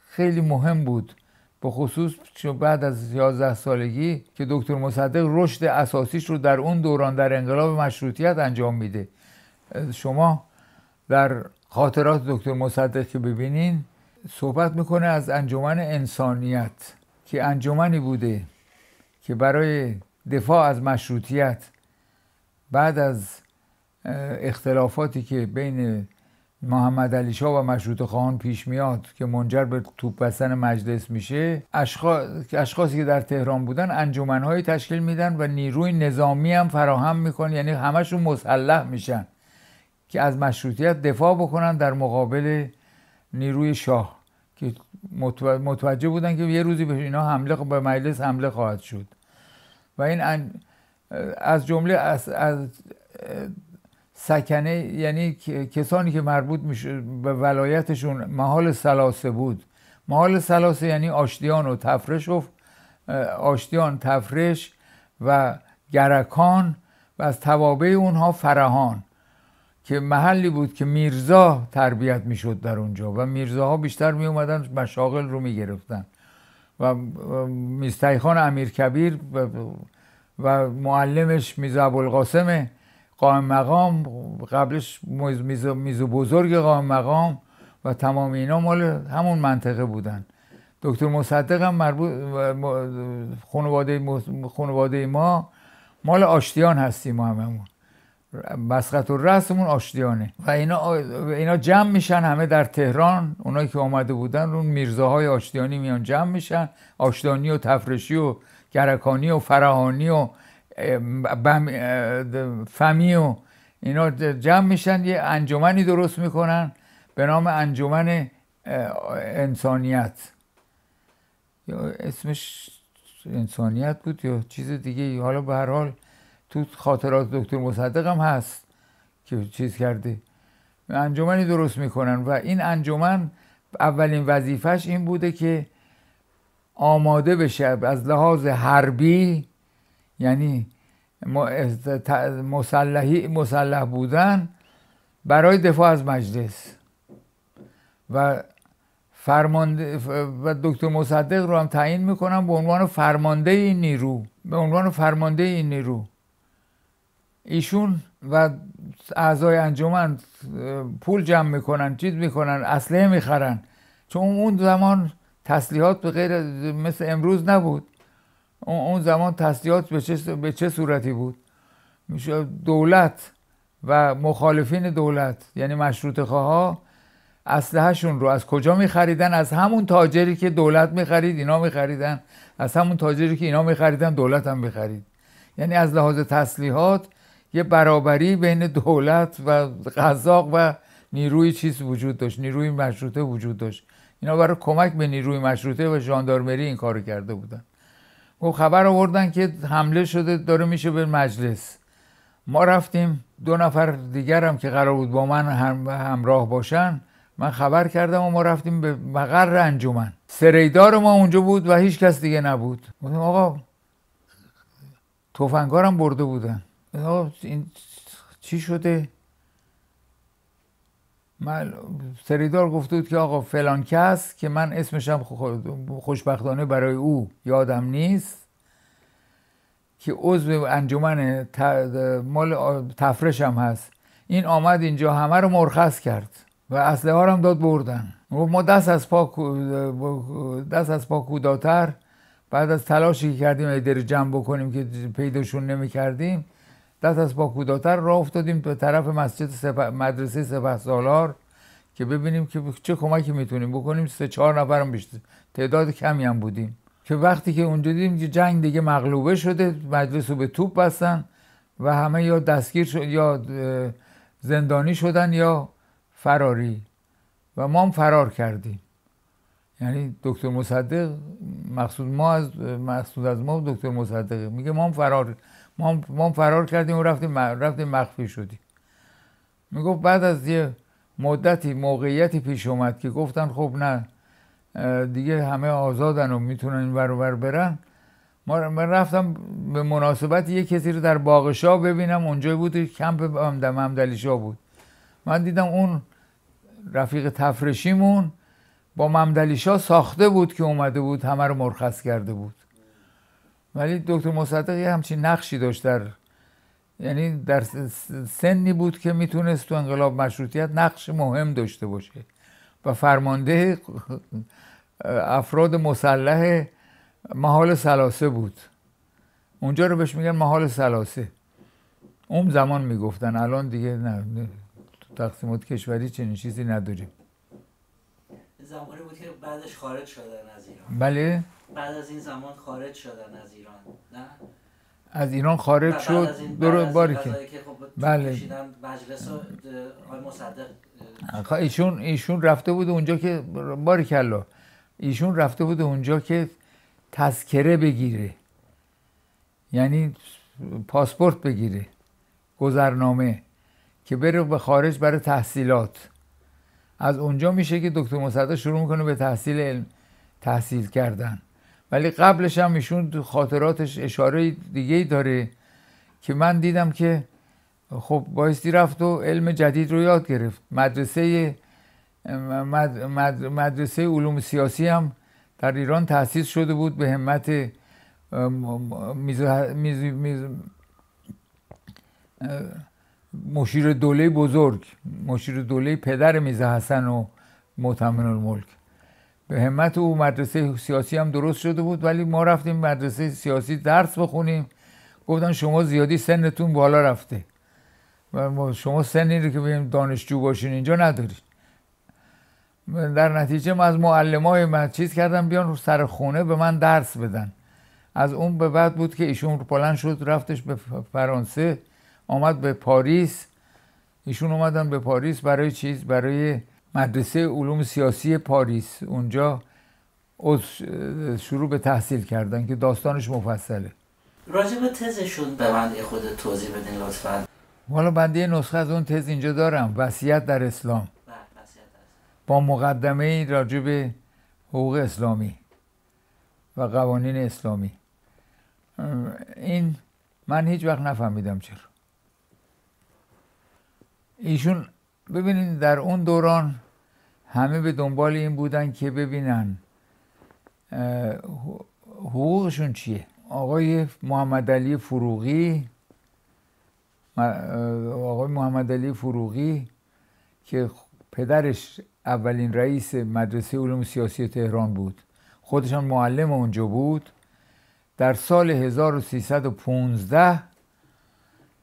خیلی مهم بود به خصوص بعد از 11 سالگی که دکتر مصدق رشد اساسیش رو در اون دوران در انقلاب مشروطیت انجام میده شما در خاطرات دکتر مصدق که ببینین صحبت میکنه از انجمن انسانیت که انجمنی بوده که برای دفاع از مشروطیت بعد از اختلافاتی که بین محمد علی شاه و مشروط خان پیش میاد که منجر به توپ بستن مجلس میشه اشخاص... اشخاصی که در تهران بودن انجمنهایی تشکیل میدن و نیروی نظامی هم فراهم میکنن یعنی همشون مسلح میشن که از مشروطیت دفاع بکنن در مقابل نیروی شاه که متوجه بودن که یه روزی به اینا حمله به مجلس حمله خواهد شد و این از جمله از, از سکنه یعنی کسانی که مربوط به ولایتشون محال سلاسه بود محال سلاسه یعنی آشتیان و تفرش و آشتیان تفرش و گرکان و از توابع اونها فرهان که محلی بود که میرزا تربیت میشد در اونجا و میرزاها بیشتر می اومدن مشاغل رو میگرفتن و میستیخان امیر کبیر و معلمش میزه ابوالقاسمه قائم مقام قبلش میز, و بزرگ قائم مقام و تمام اینا مال همون منطقه بودن دکتر مصدق هم مربوط خانواده, خانواده ما مال آشتیان هستیم هممون مسقط و رسمون آشتیانه و اینا, جمع میشن همه در تهران اونایی که آمده بودن اون میرزاهای آشتیانی میان جمع میشن آشتیانی و تفرشی و گرکانی و فراهانی و و اینا جمع میشن یه انجمنی درست میکنن به نام انجمن انسانیت یا اسمش انسانیت بود یا چیز دیگه حالا به هر حال تو خاطرات دکتر مصدق هم هست که چیز کرده انجمنی درست میکنن و این انجمن اولین وظیفهش این بوده که آماده بشه از لحاظ حربی یعنی مسلحی مسلح بودن برای دفاع از مجلس و فرمانده و دکتر مصدق رو هم تعیین میکنم به عنوان فرمانده این نیرو به عنوان فرمانده این نیرو ایشون و اعضای انجمن پول جمع میکنن چیز میکنن اسلحه میخرن چون اون زمان تسلیحات به غیر مثل امروز نبود اون زمان تسلیحات به چه, به چه صورتی بود میشه دولت و مخالفین دولت یعنی مشروط خواه اسلحهشون رو از کجا میخریدن از همون تاجری که دولت میخرید اینا میخریدن از همون تاجری که اینا میخریدن دولت هم میخرید یعنی از لحاظ تسلیحات یه برابری بین دولت و قزاق و نیروی چیز وجود داشت نیروی مشروطه وجود داشت اینا برای کمک به نیروی مشروطه و ژاندارمری این کارو کرده بودن و خبر آوردن که حمله شده داره میشه به مجلس ما رفتیم دو نفر دیگر هم که قرار بود با من همراه باشن من خبر کردم و ما رفتیم به مقر انجمن سریدار ما اونجا بود و هیچ کس دیگه نبود گفتیم آقا هم برده بودن آقا این چی شده من سریدار گفته بود که آقا فلان کس که من اسمشم خوشبختانه برای او یادم نیست که عضو انجمن مال تفرشم هست این آمد اینجا همه رو مرخص کرد و اصله ها هم داد بردن ما دست از پاک دست از پا کوداتر بعد از تلاشی که کردیم ایدر جمع بکنیم که پیداشون نمی کردیم دست از پاکوداتر کوداتر راه افتادیم به طرف مسجد مدرسه سپه سالار که ببینیم که چه کمکی میتونیم بکنیم سه چهار نفرم بیشتر تعداد کمی هم بودیم که وقتی که اونجا دیدیم که جنگ دیگه مغلوبه شده مدرسه رو به توپ بستن و همه یا دستگیر شد یا زندانی شدن یا فراری و ما هم فرار کردیم یعنی دکتر مصدق مقصود ما از از ما دکتر مصدق میگه ما هم فرار ما فرار کردیم و رفتیم رفتیم مخفی شدیم میگفت بعد از یه مدتی موقعیتی پیش اومد که گفتن خب نه دیگه همه آزادن و میتونن این ور برن من رفتم به مناسبت یه کسی رو در باغشا ببینم اونجا بود کمپ همدم بود من دیدم اون رفیق تفرشیمون با ممدلیشا ساخته بود که اومده بود همه رو مرخص کرده بود ولی دکتر مصدق یه همچین نقشی داشت در یعنی در سنی بود که میتونست تو انقلاب مشروطیت نقش مهم داشته باشه و فرمانده افراد مسلح محال سلاسه بود اونجا رو بهش میگن محال سلاسه اون زمان میگفتن الان دیگه نه تقسیمات کشوری چنین چیزی نداریم زمانی بود که بعدش خارج شدن از ایران بله بعد از این زمان خارج شدن از ایران نه از ایران خارج شد برو باری که خب بله مجلس مصدق ایشون ایشون رفته بود اونجا که باری کلا ایشون رفته بود اونجا که تذکره بگیره یعنی پاسپورت بگیره گذرنامه که بره به خارج برای تحصیلات از اونجا میشه که دکتر مصدق شروع میکنه به تحصیل علم تحصیل کردن ولی قبلش هم ایشون خاطراتش اشاره دیگه ای داره که من دیدم که خب بایستی رفت و علم جدید رو یاد گرفت مدرسه مدرسه علوم سیاسی هم در ایران تاسیس شده بود به همت میز, میز مشیر دوله بزرگ مشیر دوله پدر میزه حسن و معتمن الملک به همت او مدرسه سیاسی هم درست شده بود ولی ما رفتیم مدرسه سیاسی درس بخونیم گفتن شما زیادی سنتون بالا رفته و شما سنی رو که بگیم دانشجو باشین اینجا ندارید در نتیجه من از معلمای من چیز کردم بیان رو سر خونه به من درس بدن از اون به بعد بود که ایشون بلند شد رفتش به فرانسه آمد به پاریس ایشون اومدن به پاریس برای چیز برای مدرسه علوم سیاسی پاریس اونجا شروع به تحصیل کردن که داستانش مفصله راجب تزشون به من خود توضیح بدین لطفا والا بنده نسخه از اون تز اینجا دارم وصیت در اسلام بله، با مقدمه ای حقوق اسلامی و قوانین اسلامی این من هیچ وقت نفهمیدم چرا ایشون ببینید در اون دوران همه به دنبال این بودن که ببینن حقوقشون چیه آقای محمد علی فروغی آقای محمد علی فروغی که پدرش اولین رئیس مدرسه علوم سیاسی تهران بود خودشان معلم اونجا بود در سال 1315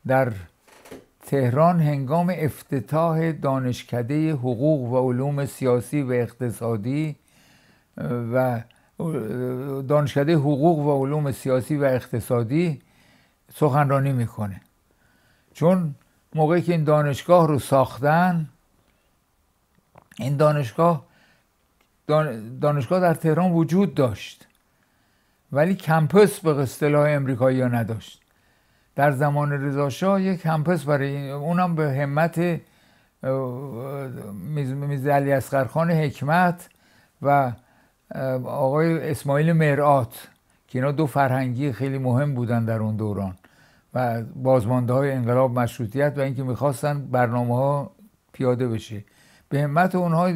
در تهران هنگام افتتاح دانشکده حقوق و علوم سیاسی و اقتصادی و دانشکده حقوق و علوم سیاسی و اقتصادی سخنرانی میکنه چون موقعی که این دانشگاه رو ساختن این دانشگاه دانشگاه در تهران وجود داشت ولی کمپس به اصطلاح امریکایی ها نداشت در زمان رضا یک کمپس برای این اونم به همت میز علی اسقرخان حکمت و آقای اسماعیل مرآت که اینا دو فرهنگی خیلی مهم بودن در اون دوران و بازمانده های انقلاب مشروطیت و اینکه میخواستن برنامه ها پیاده بشه به همت اونها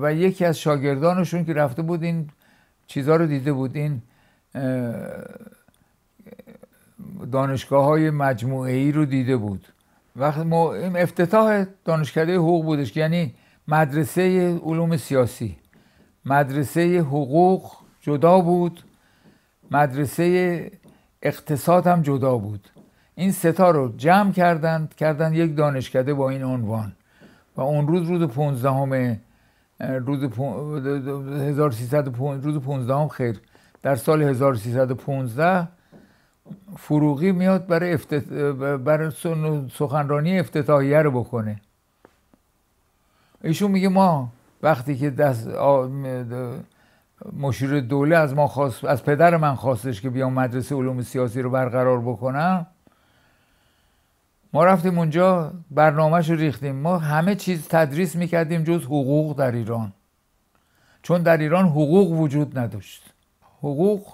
و یکی از شاگردانشون که رفته بود این چیزها رو دیده بود این دانشگاه های مجموعه ای رو دیده بود وقت ما افتتاح دانشکده حقوق بودش یعنی مدرسه علوم سیاسی مدرسه حقوق جدا بود مدرسه اقتصاد هم جدا بود این ستا رو جمع کردند کردن یک دانشکده با این عنوان و اون روز روز 15 همه روز 1300 روز 15 خیر در سال 1315 فروغی میاد برای, برای سخنرانی افتتاحیه رو بکنه ایشون میگه ما وقتی که دست آ... مشیر دوله از ما خواست از پدر من خواستش که بیام مدرسه علوم سیاسی رو برقرار بکنم ما رفتیم اونجا برنامهش رو ریختیم ما همه چیز تدریس میکردیم جز حقوق در ایران چون در ایران حقوق وجود نداشت حقوق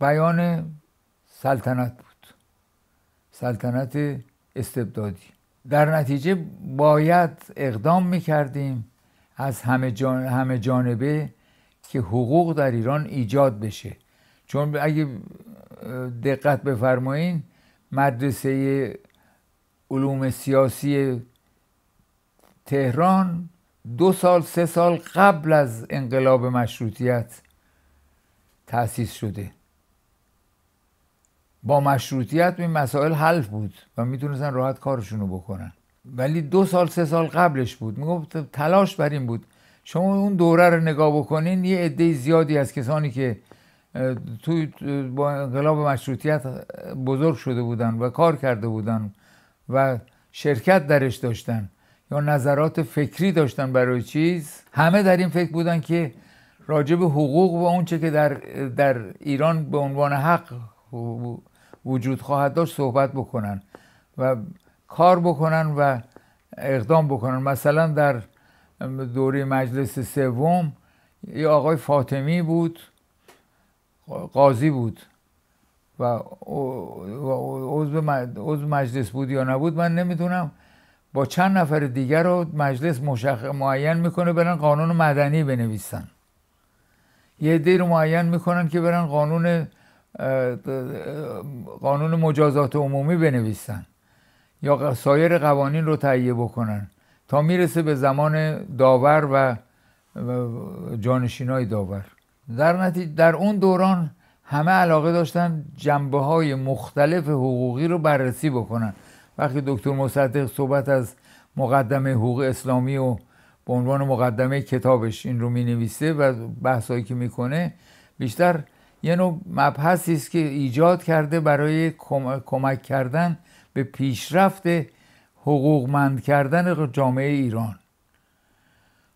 بیان سلطنت بود سلطنت استبدادی در نتیجه باید اقدام میکردیم از همه, جان... همه جانبه که حقوق در ایران ایجاد بشه چون اگه دقت بفرمایین مدرسه علوم سیاسی تهران دو سال سه سال قبل از انقلاب مشروطیت تأسیس شده با مشروطیت این مسائل حل بود و میتونستن راحت کارشون رو بکنن ولی دو سال سه سال قبلش بود میگفت تلاش بر این بود شما اون دوره رو نگاه بکنین یه عده زیادی از کسانی که تو با انقلاب مشروطیت بزرگ شده بودن و کار کرده بودن و شرکت درش داشتن یا نظرات فکری داشتن برای چیز همه در این فکر بودن که راجب حقوق و اونچه که در, در ایران به عنوان حق وجود خواهد داشت صحبت بکنن و کار بکنن و اقدام بکنن مثلا در دوره مجلس سوم یه آقای فاطمی بود قاضی بود و عضو مجلس بود یا نبود من نمیدونم با چند نفر دیگر رو مجلس مشخ... معین میکنه برن قانون مدنی بنویسن یه دیر رو معین میکنن که برن قانون قانون مجازات عمومی بنویسن یا سایر قوانین رو تهیه بکنن تا میرسه به زمان داور و جانشینای داور در در اون دوران همه علاقه داشتن جنبه های مختلف حقوقی رو بررسی بکنن وقتی دکتر مصدق صحبت از مقدمه حقوق اسلامی و به عنوان مقدمه کتابش این رو می نویسه و بحثایی که میکنه بیشتر یه نوع مبحثی است که ایجاد کرده برای کمک کردن به پیشرفت حقوقمند کردن جامعه ایران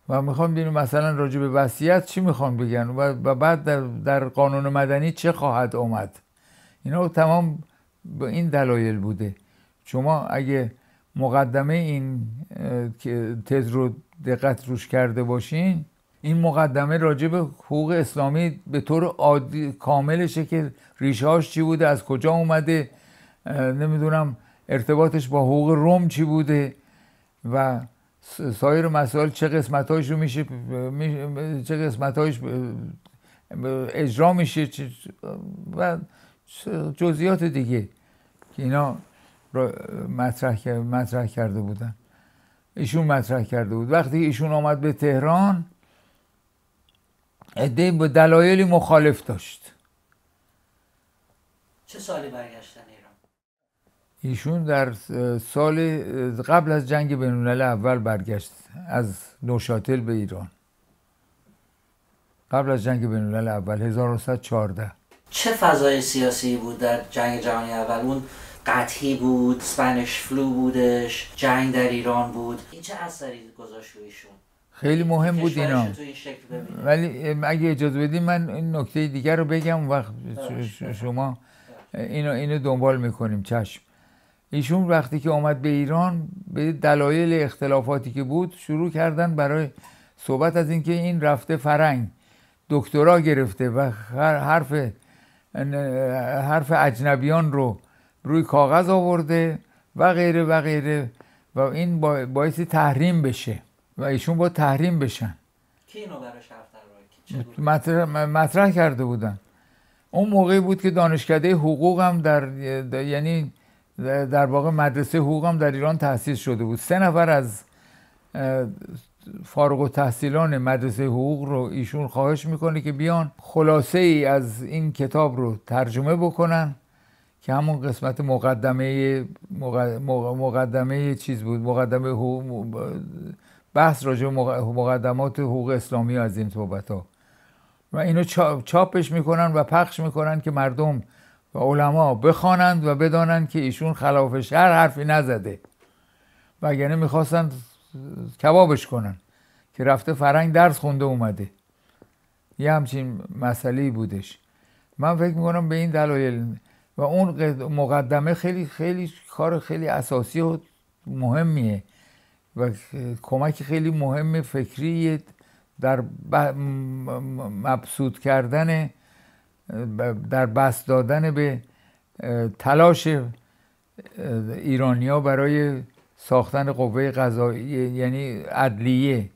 و میخوام ببینیم مثلا راجع به وصیت چی میخوام بگن و بعد در, قانون مدنی چه خواهد آمد اینا تمام به این دلایل بوده شما اگه مقدمه این تز رو دقت روش کرده باشین این مقدمه راجع به حقوق اسلامی به طور عادی کاملشه که ریشهاش چی بوده از کجا اومده نمیدونم ارتباطش با حقوق روم چی بوده و سایر مسائل چه قسمتهایش رو میشه چه اجرا میشه و جزئیات دیگه که اینا مطرح, مطرح کرده بودن ایشون مطرح کرده بود وقتی ایشون آمد به تهران عده به دلایلی مخالف داشت چه سالی برگشتن ایران؟ ایشون در سال قبل از جنگ بینونل اول برگشت از نوشاتل به ایران قبل از جنگ بینونل اول 1914 چه فضای سیاسی بود در جنگ جهانی اول اون قطعی بود، سپنش فلو بودش، جنگ در ایران بود. این چه اثری گذاشت ایشون؟ خیلی مهم بود اینا ولی اگه اجازه بدیم من این نکته دیگر رو بگم وقت شما اینو, اینو دنبال میکنیم چشم ایشون وقتی که آمد به ایران به دلایل اختلافاتی که بود شروع کردن برای صحبت از اینکه این رفته فرنگ دکترا گرفته و حرف حرف اجنبیان رو روی کاغذ آورده و غیره و غیره و این باعث تحریم بشه و ایشون با تحریم بشن کی اینو مطرح, مطرح کرده بودن اون موقعی بود که دانشکده حقوق هم در, یعنی در واقع مدرسه حقوق هم در ایران تاسیس شده بود سه نفر از فارغ و تحصیلان مدرسه حقوق رو ایشون خواهش میکنه که بیان خلاصه ای از این کتاب رو ترجمه بکنن که همون قسمت مقدمه مقدمه چیز بود مقدمه بحث راجع مقدمات حقوق اسلامی از این صحبت ها و اینو چاپش میکنن و پخش میکنن که مردم و علما بخوانند و بدانند که ایشون خلاف شهر حرفی نزده و یعنی میخواستن کبابش کنن که رفته فرنگ درس خونده اومده یه همچین مسئله بودش من فکر میکنم به این دلایل و اون مقدمه خیلی خیلی کار خیلی اساسی و مهمیه و کمک خیلی مهم فکری در مبسوط کردن در بس دادن به تلاش ایرانیا برای ساختن قوه قضایی یعنی عدلیه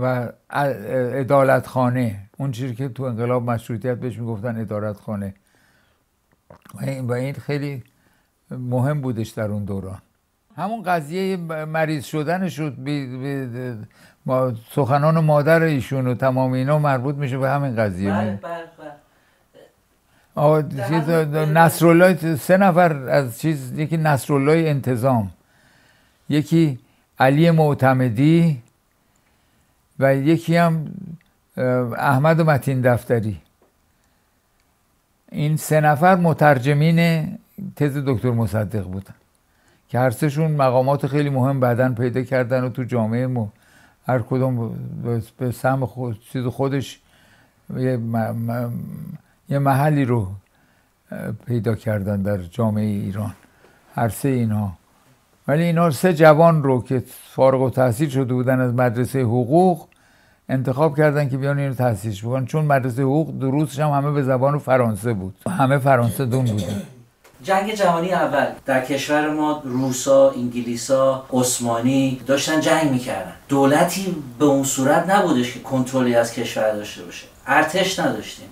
و عدالتخانه اون چیزی که تو انقلاب مشروطیت بهش میگفتن خانه و این خیلی مهم بودش در اون دوران همون قضیه مریض شدنش شد ما سخنان مادر ایشون و تمام اینا مربوط میشه به همین قضیه بله, بله،, بله. سه نفر از چیز یکی نصرالله انتظام یکی علی معتمدی و یکی هم احمد و متین دفتری این سه نفر مترجمین تز دکتر مصدق بودن که هر سهشون مقامات خیلی مهم بعدن پیدا کردن و تو جامعه ما هر کدوم به سم چیز خودش یه, یه محلی رو پیدا کردن در جامعه ایران هر سه اینها ولی اینا سه جوان رو که فارغ و تحصیل شده بودن از مدرسه حقوق انتخاب کردن که بیان اینو تحصیلش بکنن چون مدرسه حقوق دروسش هم همه به زبان فرانسه بود همه فرانسه دون بودن جنگ جهانی اول در کشور ما روسا، انگلیسا، عثمانی داشتن جنگ میکردن دولتی به اون صورت نبودش که کنترلی از کشور داشته باشه ارتش نداشتیم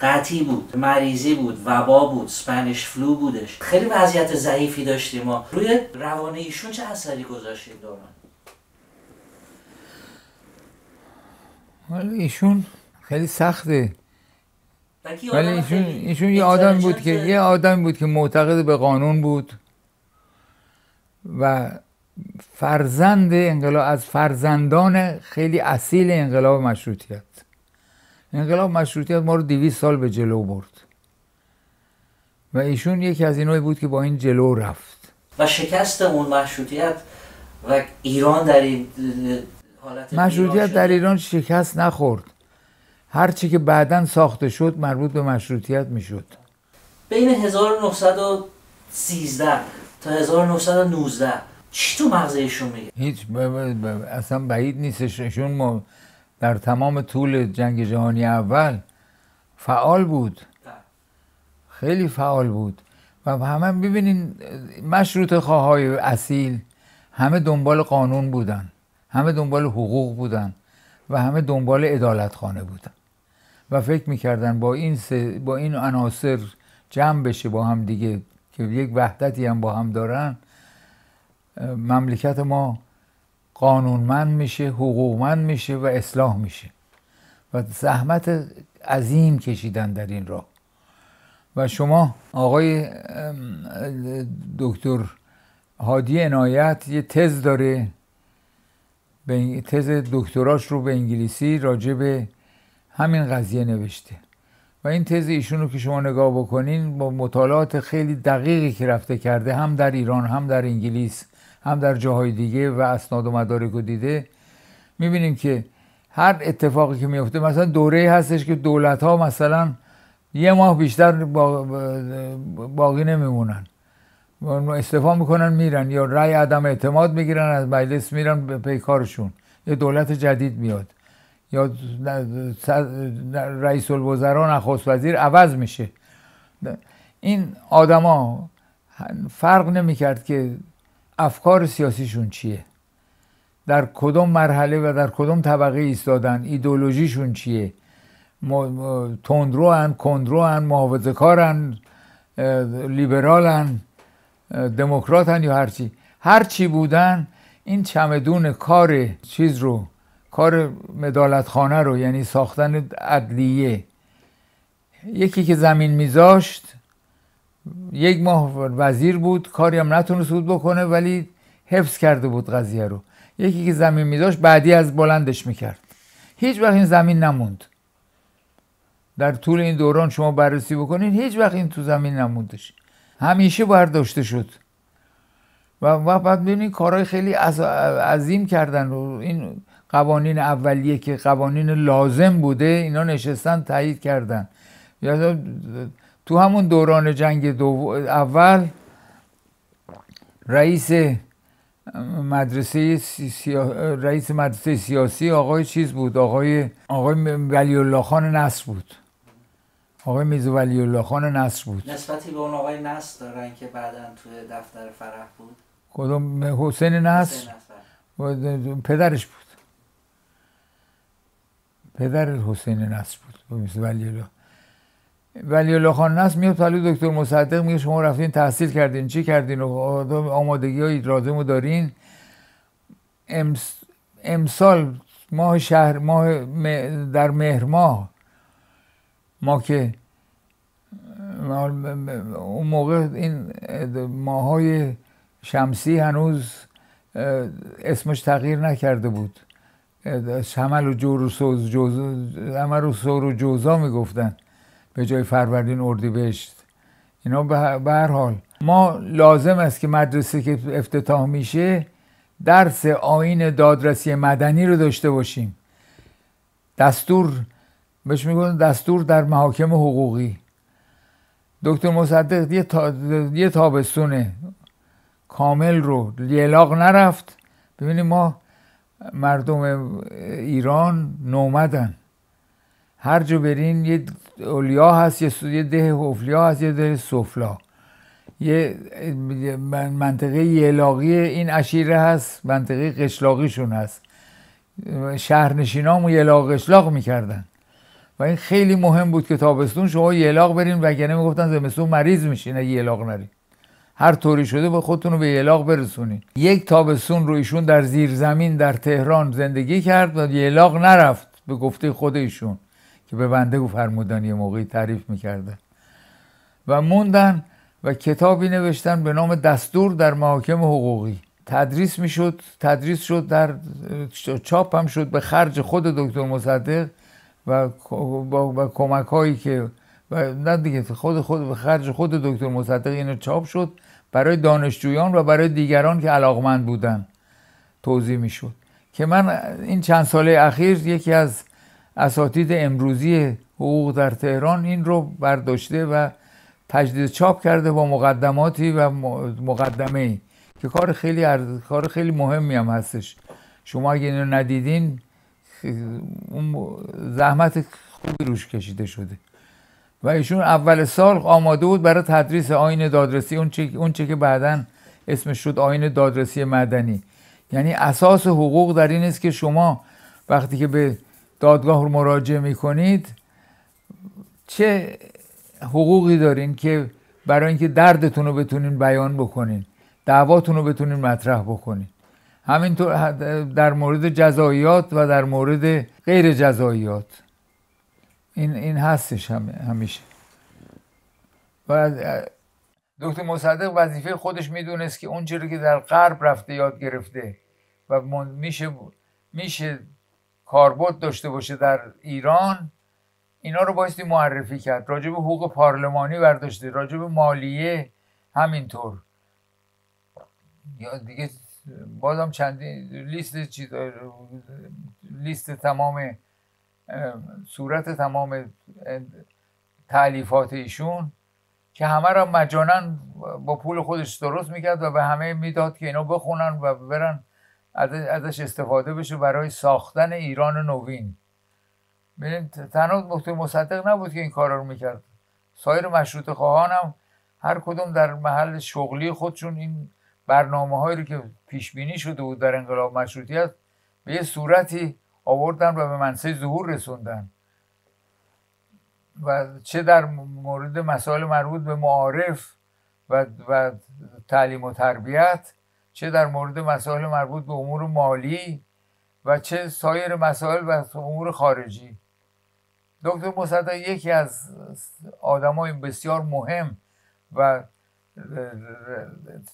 قطعی بود مریضی بود وبا بود سپنش فلو بودش خیلی وضعیت ضعیفی داشتیم ما روی روانه ایشون چه اثری گذاشتیم دارن؟ ایشون خیلی سخته ولی ایشون, یه آدم بود که یه آدم بود که معتقد به قانون بود و فرزند انقلاب از فرزندان خیلی اصیل انقلاب مشروطیت انقلاب مشروطیت ما رو دیویس سال به جلو برد و ایشون یکی از اینایی بود که با این جلو رفت و شکست اون مشروطیت و ایران در این حالت مشروطیت در ایران شکست نخورد هرچی که بعدا ساخته شد مربوط به مشروطیت میشد بین 1913 تا 1919 چی تو مغزشون میگه؟ هیچ اصلا بعید نیستشون ما در تمام طول جنگ جهانی اول فعال بود خیلی فعال بود و همه ببینین مشروط خواهای اصیل همه دنبال قانون بودن همه دنبال حقوق بودن و همه دنبال ادالت خانه بودن و فکر میکردن با این با این عناصر جمع بشه با هم دیگه که یک وحدتی هم با هم دارن مملکت ما قانونمند میشه حقوقمند میشه و اصلاح میشه و زحمت عظیم کشیدن در این راه و شما آقای دکتر هادی عنایت یه تز داره تز دکتراش رو به انگلیسی راجع به همین قضیه نوشته و این تز ایشونو که شما نگاه بکنین با مطالعات خیلی دقیقی که رفته کرده هم در ایران هم در انگلیس هم در جاهای دیگه و اسناد و مدارک رو دیده میبینیم که هر اتفاقی که میفته مثلا دوره هستش که دولت ها مثلا یه ماه بیشتر باقی نمیمونن استفا میکنن میرن یا رأی عدم اعتماد میگیرن از مجلس میرن به پیکارشون یه دولت جدید میاد یا رئیس الوزرا نخست وزیر عوض میشه این آدما فرق نمیکرد که افکار سیاسیشون چیه در کدوم مرحله و در کدوم طبقه ایستادن ایدولوژیشون چیه تندرو هن کندرو هن محافظه کارن لیبرالن دموکراتن یا هرچی هرچی بودن این چمدون کار چیز رو کار مدالتخانه رو یعنی ساختن عدلیه یکی که زمین میذاشت یک ماه وزیر بود کاری هم نتونست بود بکنه ولی حفظ کرده بود قضیه رو یکی که زمین میذاشت بعدی از بلندش میکرد هیچ وقت این زمین نموند در طول این دوران شما بررسی بکنین هیچ وقت این تو زمین نموندش همیشه برداشته شد و بعد ببینید کارهای خیلی عظیم کردن و این قوانین اولیه که قوانین لازم بوده اینا نشستن تایید کردن تو همون دوران جنگ دو... اول رئیس مدرسه رئیس مدرسه سیاسی آقای چیز بود آقای آقای ولی الله خان نصر بود آقای میز ولی الله خان نصر بود نسبتی به اون آقای نصر دارن که بعدا تو دفتر فرح بود کدوم حسین حسین نصر. پدرش بود پدر حسین نصر بود ولی الله ولی الله خان نصر میاد پلو دکتر مصدق میگه شما رفتین تحصیل کردین چی کردین و آمادگی های لازم دارین امس... امسال ماه شهر ماه در مهر ماه ما که اون موقع این های شمسی هنوز اسمش تغییر نکرده بود شمل و جور و سوز جوز و سور و جوزا میگفتن به جای فروردین بشت. اینا به هر حال ما لازم است که مدرسه که افتتاح میشه درس آین دادرسی مدنی رو داشته باشیم دستور بهش میگن دستور در محاکم حقوقی دکتر مصدق یه, تابستونه کامل رو لیلاغ نرفت ببینیم ما مردم ایران نومدن هر جا برین یه اولیا هست یه ده هفلیا هست یه ده سفلا یه منطقه یلاقی این اشیره هست منطقه قشلاقیشون هست شهرنشینامو یلاق قشلاق میکردن و این خیلی مهم بود که تابستون شما یلاق برین وگرنه میگفتن زمستون مریض میشین اگه یلاق نرین هر طوری شده به خودتون رو به یلاق برسونید یک تابستون رو ایشون در زیر زمین در تهران زندگی کرد و یلاق نرفت به گفته خود ایشون که به بنده و فرمودن یه موقعی تعریف میکردن و موندن و کتابی نوشتن به نام دستور در محاکم حقوقی تدریس میشد تدریس شد در چاپ هم شد به خرج خود دکتر مصدق و, با کمک هایی که و نه دیگه خود خود به خرج خود دکتر مصدق اینو چاپ شد برای دانشجویان و برای دیگران که علاقمند بودن توضیح میشد که من این چند ساله اخیر یکی از اساتید امروزی حقوق در تهران این رو برداشته و تجدید چاپ کرده با مقدماتی و مقدمه ای که کار خیلی عرض... کار خیلی مهمی هم هستش شما اگه اینو ندیدین اون زحمت خوبی روش کشیده شده و ایشون اول سال آماده بود برای تدریس آین دادرسی اون چه, اون که بعدا اسمش شد آین دادرسی مدنی یعنی اساس حقوق در این است که شما وقتی که به دادگاه رو مراجعه میکنید چه حقوقی دارین که برای اینکه دردتون رو بتونین بیان بکنین دعواتون رو بتونین مطرح بکنین همینطور در مورد جزاییات و در مورد غیر جزاییات این, این هستش هم همیشه و دکتر مصدق وظیفه خودش میدونست که اون که در غرب رفته یاد گرفته و میشه میشه کاربرد داشته باشه در ایران اینا رو بایستی معرفی کرد راجب حقوق پارلمانی برداشته راجب مالیه همینطور یا دیگه بازم چندی لیست چیز لیست تمام صورت تمام تعلیفات ایشون که همه را مجانا با پول خودش درست میکرد و به همه میداد که اینا بخونن و برن ازش استفاده بشه برای ساختن ایران نوین ببینید تنها دکتر مصدق نبود که این کار رو میکرد سایر مشروط خواهان هم هر کدوم در محل شغلی خودشون این برنامه هایی رو که پیشبینی شده بود در انقلاب مشروطیت به یه صورتی آوردن و به منصه ظهور رسوندن و چه در مورد مسائل مربوط به معارف و, و تعلیم و تربیت چه در مورد مسائل مربوط به امور مالی و چه سایر مسائل و امور خارجی دکتر مصدق یکی از آدمای بسیار مهم و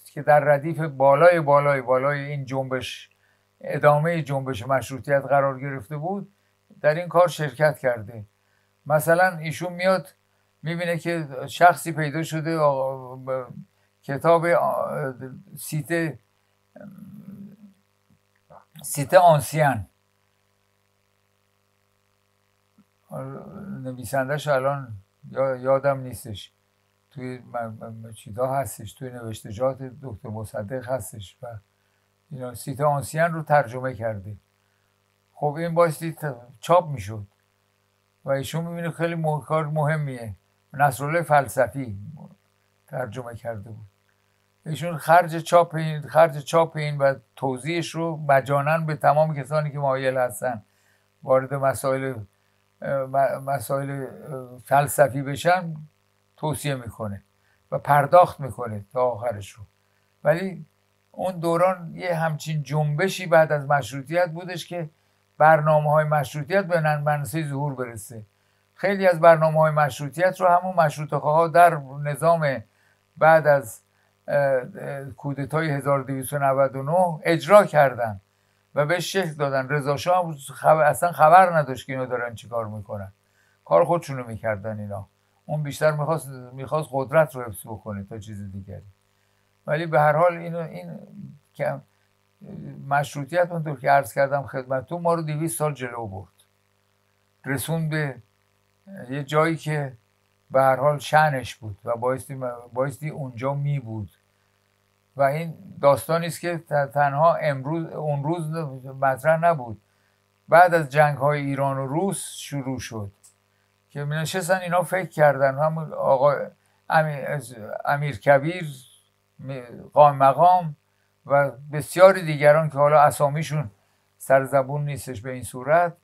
که در ردیف بالای بالای بالای این جنبش ادامه جنبش مشروطیت قرار گرفته بود در این کار شرکت کرده مثلا ایشون میاد میبینه که شخصی پیدا شده کتاب سیت سیت آنسیان نویسندهش الان یادم نیستش توی چیزا هستش توی نوشتجات دکتر مصدق هستش و اینا سیت آنسیان رو ترجمه کرده خب این بایستی چاپ میشد و ایشون میبینه خیلی کار مهمیه نصرالله فلسفی ترجمه کرده بود ایشون خرج چاپ این خرج چاپ این و توضیحش رو بجانن به تمام کسانی که مایل هستن وارد مسائل مسائل فلسفی بشن توصیه میکنه و پرداخت میکنه تا آخرش رو ولی اون دوران یه همچین جنبشی بعد از مشروطیت بودش که برنامه های مشروطیت به منصه ظهور برسه خیلی از برنامه های مشروطیت رو همون مشروط ها در نظام بعد از کودتای 1299 اجرا کردن و به شکل دادن رضا هم اصلا خبر نداشت که اینا دارن چیکار میکنن کار خودشونو میکردن اینا اون بیشتر میخواست, میخواست قدرت رو حفظ بکنه تا چیز دیگری ولی به هر حال اینو این که مشروطیت اونطور که عرض کردم خدمتتون ما رو دویست سال جلو برد رسون به یه جایی که به هر حال شنش بود و بایستی, بایستی اونجا می بود و این داستانی است که تنها امروز اون روز مطرح نبود بعد از جنگ های ایران و روس شروع شد که می اینا فکر کردن همون آقا امیر کبیر قائم مقام و بسیاری دیگران که حالا اسامیشون سر زبون نیستش به این صورت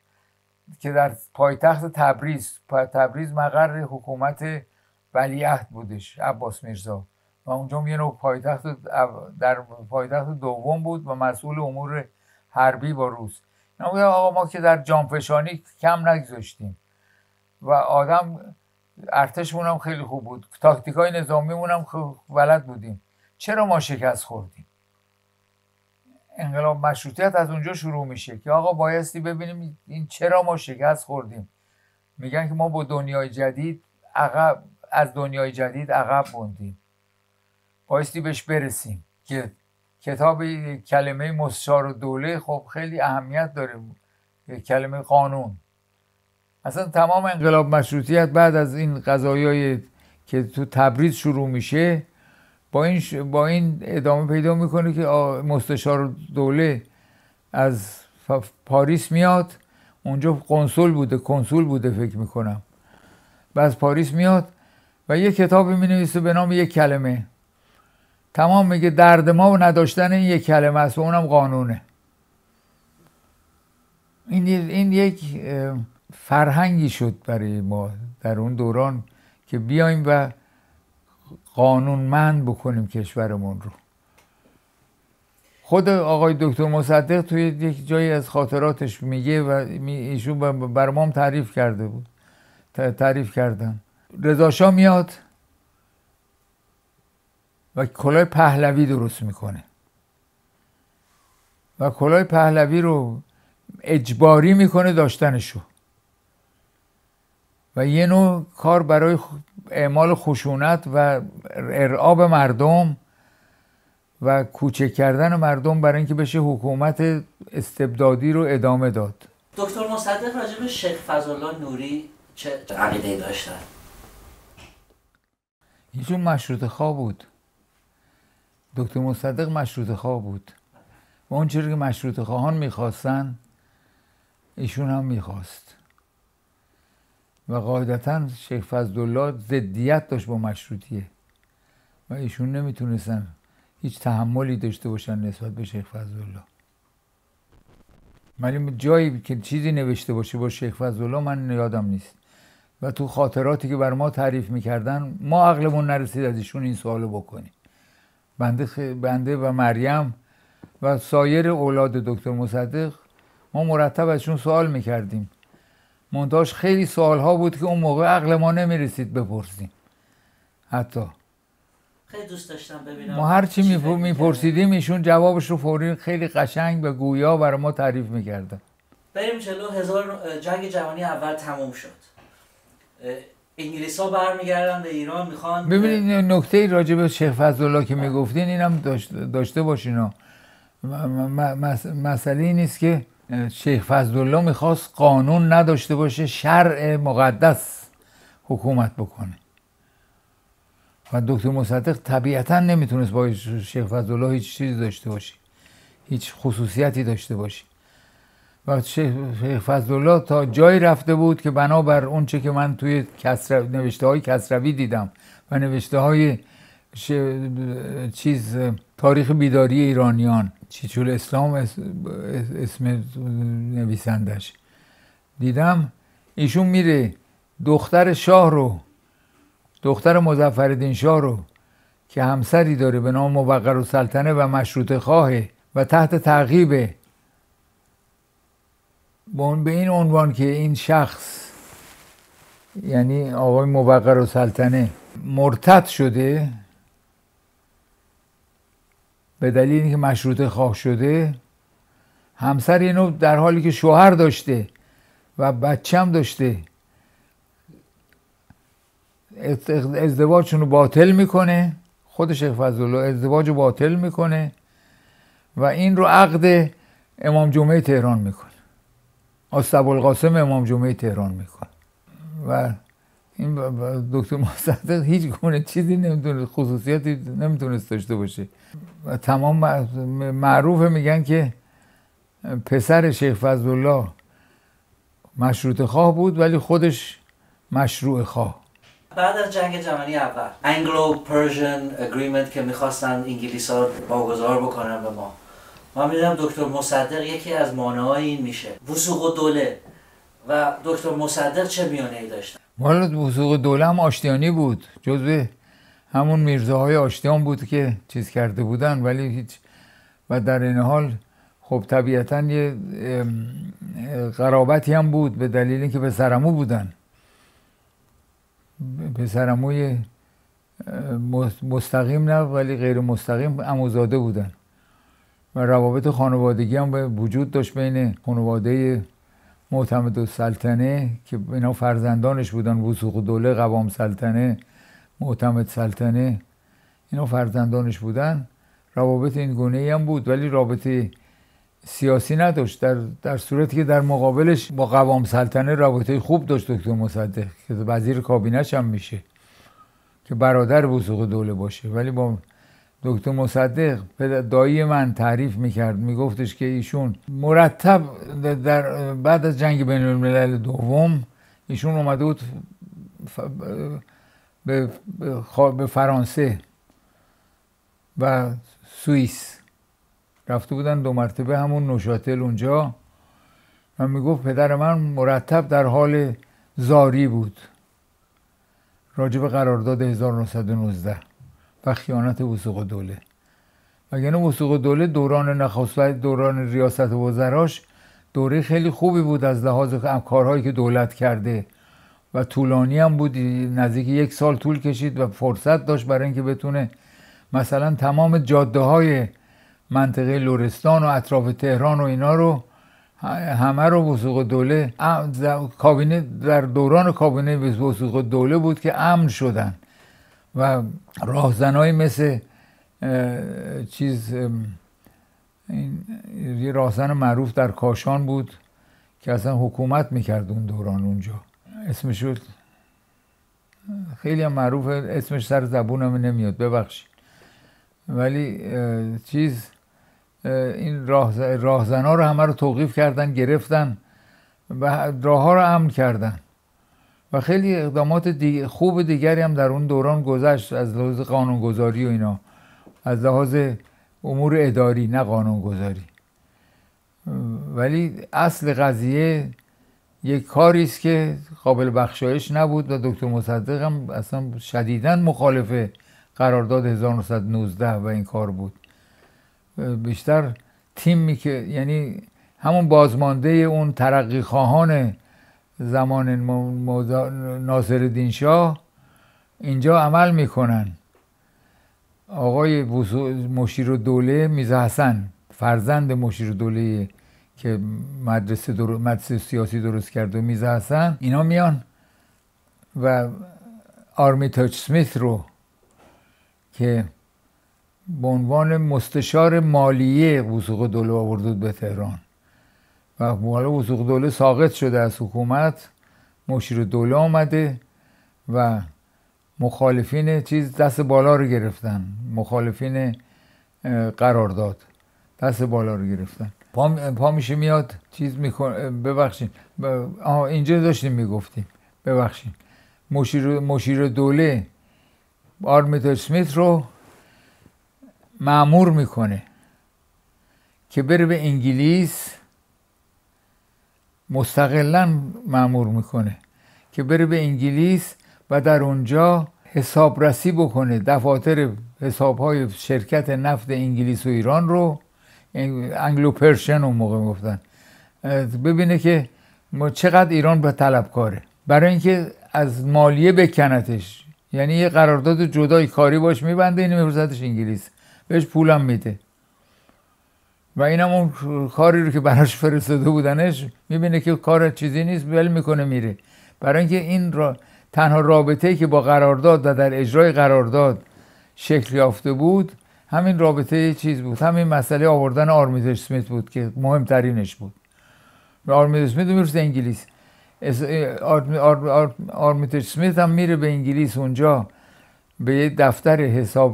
که در پایتخت تبریز تبریز مقر حکومت ولیعهد بودش عباس میرزا و اونجا یه نوع پایتخت در پایتخت دوم بود و مسئول امور حربی با روز اینا آقا ما که در جانفشانی کم نگذاشتیم و آدم ارتشمون هم خیلی خوب بود تاکتیکای نظامیمون هم بلد بودیم چرا ما شکست خوردیم انقلاب مشروطیت از اونجا شروع میشه که آقا بایستی ببینیم این چرا ما شکست خوردیم میگن که ما با دنیای جدید عقب از دنیای جدید عقب موندیم بایستی بهش برسیم که کتاب کلمه مستشار و دوله خب خیلی اهمیت داره کلمه قانون اصلا تمام انقلاب مشروطیت بعد از این های که تو تبریز شروع میشه با این, با این ادامه پیدا میکنه که مستشار دوله از پاریس میاد اونجا کنسول بوده کنسول بوده فکر میکنم و از پاریس میاد و یه کتابی می به نام یک کلمه تمام میگه درد ما و نداشتن این یک کلمه است و اونم قانونه این, این یک فرهنگی شد برای ما در اون دوران که بیایم و قانونمند بکنیم کشورمون رو خود آقای دکتر مصدق توی یک جایی از خاطراتش میگه و ایشون بر تعریف کرده بود تعریف کردن رضاشا میاد و کلاه پهلوی درست میکنه و کلاه پهلوی رو اجباری میکنه داشتنشو و یه نوع کار برای اعمال خشونت و ارعاب مردم و کوچک کردن مردم برای اینکه بشه حکومت استبدادی رو ادامه داد دکتر مصدق راجب شیخ نوری چه عقیده‌ای داشتن ایشون مشروط خواه بود دکتر مصدق مشروط خواه بود و اون که مشروط خواهان میخواستن ایشون هم میخواست و قاعدتا شیخ فضلالله ضدیت داشت با مشروطیه و ایشون نمیتونستن هیچ تحملی داشته باشن نسبت به شیخ فضلالله من جایی که چیزی نوشته باشه با شیخ فضلالله من یادم نیست و تو خاطراتی که بر ما تعریف میکردن ما عقلمون نرسید از ایشون این سوالو بکنیم بنده, بنده و مریم و سایر اولاد دکتر مصدق ما مرتب ازشون سوال میکردیم منتاش خیلی سوال ها بود که اون موقع عقل ما نمی رسید بپرسیم حتی خیلی دوست داشتم ببینم ما هر چی میپرسیدیم ایشون جوابش رو فوری خیلی قشنگ به گویا برای ما تعریف میکردن بریم چلو هزار جنگ جوانی اول تموم شد انگلیس ها برمیگردن به ایران میخوان ببینید نکته راجع به شیخ فضلالله که میگفتین اینم داشته باشین مسئله نیست که شیخ فضلالله میخواست قانون نداشته باشه شرع مقدس حکومت بکنه و دکتر مصدق طبیعتا نمیتونست با شیخ فضلالله هیچ چیزی داشته باشه هیچ خصوصیتی داشته باشه و شیخ فضلالله تا جایی رفته بود که بنابر اونچه که من توی نوشته های کسروی دیدم و نوشته های چیز تاریخ بیداری ایرانیان چیچول اسلام اسم نویسندش دیدم ایشون میره دختر شاه رو دختر مزفردین شاه رو که همسری داره به نام موقر و سلطنه و مشروط خواهه و تحت تعقیبه به این عنوان که این شخص یعنی آقای موقر و سلطنه مرتد شده به دلیل اینکه مشروط خواه شده همسر اینو در حالی که شوهر داشته و هم داشته ازدواجشون رو باطل میکنه خود شیخ فضلالله ازدواج رو باطل میکنه و این رو عقد امام جمعه تهران میکنه آستب القاسم امام جمعه تهران میکنه و این دکتر مصدق هیچ گونه چیزی نمیدونه خصوصیتی نمیتونست داشته باشه و تمام معروف میگن که پسر شیخ الله مشروط خواه بود ولی خودش مشروع خواه بعد از جنگ جهانی اول انگلو پرژن اگریمنت که میخواستن انگلیس ها باگذار بکنن به ما ما میدونم دکتر مصدق یکی از های این میشه وسوق دوله و دکتر مصدق چه میانه ای داشتن حالا حقوق دوله هم آشتیانی بود جزو همون های آشتیان بود که چیز کرده بودن ولی هیچ و در این حال خب طبیعتا یه قرابتی هم بود به دلیل اینکه سرمو بودن به سرموی مستقیم نه ولی غیر مستقیم اموزاده بودن و روابط خانوادگی هم وجود داشت بین خانواده معتمد سلطنه که اینا فرزندانش بودن وسوق دوله قوام سلطنه معتمد سلطنه اینا فرزندانش بودن روابط این گونه ای هم بود ولی رابطه سیاسی نداشت در, در صورتی که در مقابلش با قوام سلطنه رابطه خوب داشت دکتر مصدق که وزیر کابینش هم میشه که برادر وسوق دوله باشه ولی با دکتر مصدق دایی من تعریف میکرد میگفتش که ایشون مرتب در بعد از جنگ بین الملل دوم ایشون اومده بود به, به فرانسه و سوئیس رفته بودن دو مرتبه همون نوشاتل اونجا و میگفت پدر من مرتب در حال زاری بود راجب قرارداد 1919 و خیانت وسوق دوله یعنی وسوق دوله دوران نخست دوران ریاست وزراش دوره خیلی خوبی بود از لحاظ کارهایی که دولت کرده و طولانی هم بود نزدیک یک سال طول کشید و فرصت داشت برای اینکه بتونه مثلا تمام جاده های منطقه لورستان و اطراف تهران و اینا رو همه رو وسوق دوله کابینه در دوران کابینه وسوق دوله بود که امن شدن و راهزنایی مثل چیز یه راهزن معروف در کاشان بود که اصلا حکومت میکرد اون دوران اونجا اسمش شد خیلی هم معروف اسمش سر زبونم نمیاد ببخشید ولی چیز این راهزن ها رو همه رو توقیف کردن گرفتن و راه ها رو امن کردن و خیلی اقدامات خوب دیگری هم در اون دوران گذشت از لحاظ قانونگذاری و اینا از لحاظ امور اداری نه قانونگذاری ولی اصل قضیه یک کاری است که قابل بخشایش نبود و دکتر مصدق هم اصلا شدیدا مخالف قرارداد 1919 و این کار بود بیشتر تیمی که یعنی همون بازمانده اون ترقی زمان ناصر دین شاه اینجا عمل میکنن آقای مشیر دوله میزه حسن فرزند مشیر دوله که مدرسه, مدرسه سیاسی درست کرد و میزه حسن اینا میان و آرمی تاچ سمیت رو که به عنوان مستشار مالیه وسوق دوله آورده به تهران و حالا وزوق دوله ساقط شده از حکومت مشیر دوله آمده و مخالفین چیز دست بالا رو گرفتن مخالفین قرارداد دست بالا رو گرفتن پا, میشه میاد چیز میکنه ببخشید آها اینجا داشتیم میگفتیم ببخشید مشیر, مشیر دوله آرمیتر سمیت رو معمور میکنه که بره به انگلیس مستقلا معمور میکنه که بره به انگلیس و در اونجا حسابرسی بکنه دفاتر حساب های شرکت نفت انگلیس و ایران رو انگلو پرشن اون موقع گفتن ببینه که ما چقدر ایران به طلب کاره برای اینکه از مالیه بکنتش یعنی یه قرارداد جدای کاری باش میبنده اینو میبرزدش انگلیس بهش پولم میده و هم اون کاری رو که براش فرستاده بودنش میبینه که کار چیزی نیست ول میکنه میره برای اینکه این را تنها رابطه که با قرارداد و در اجرای قرارداد شکل یافته بود همین رابطه چیز بود همین مسئله آوردن آرمیز اسمیت بود که مهمترینش بود و اسمیت میرسه انگلیس آرمیت اسمیت هم میره به انگلیس اونجا به یه دفتر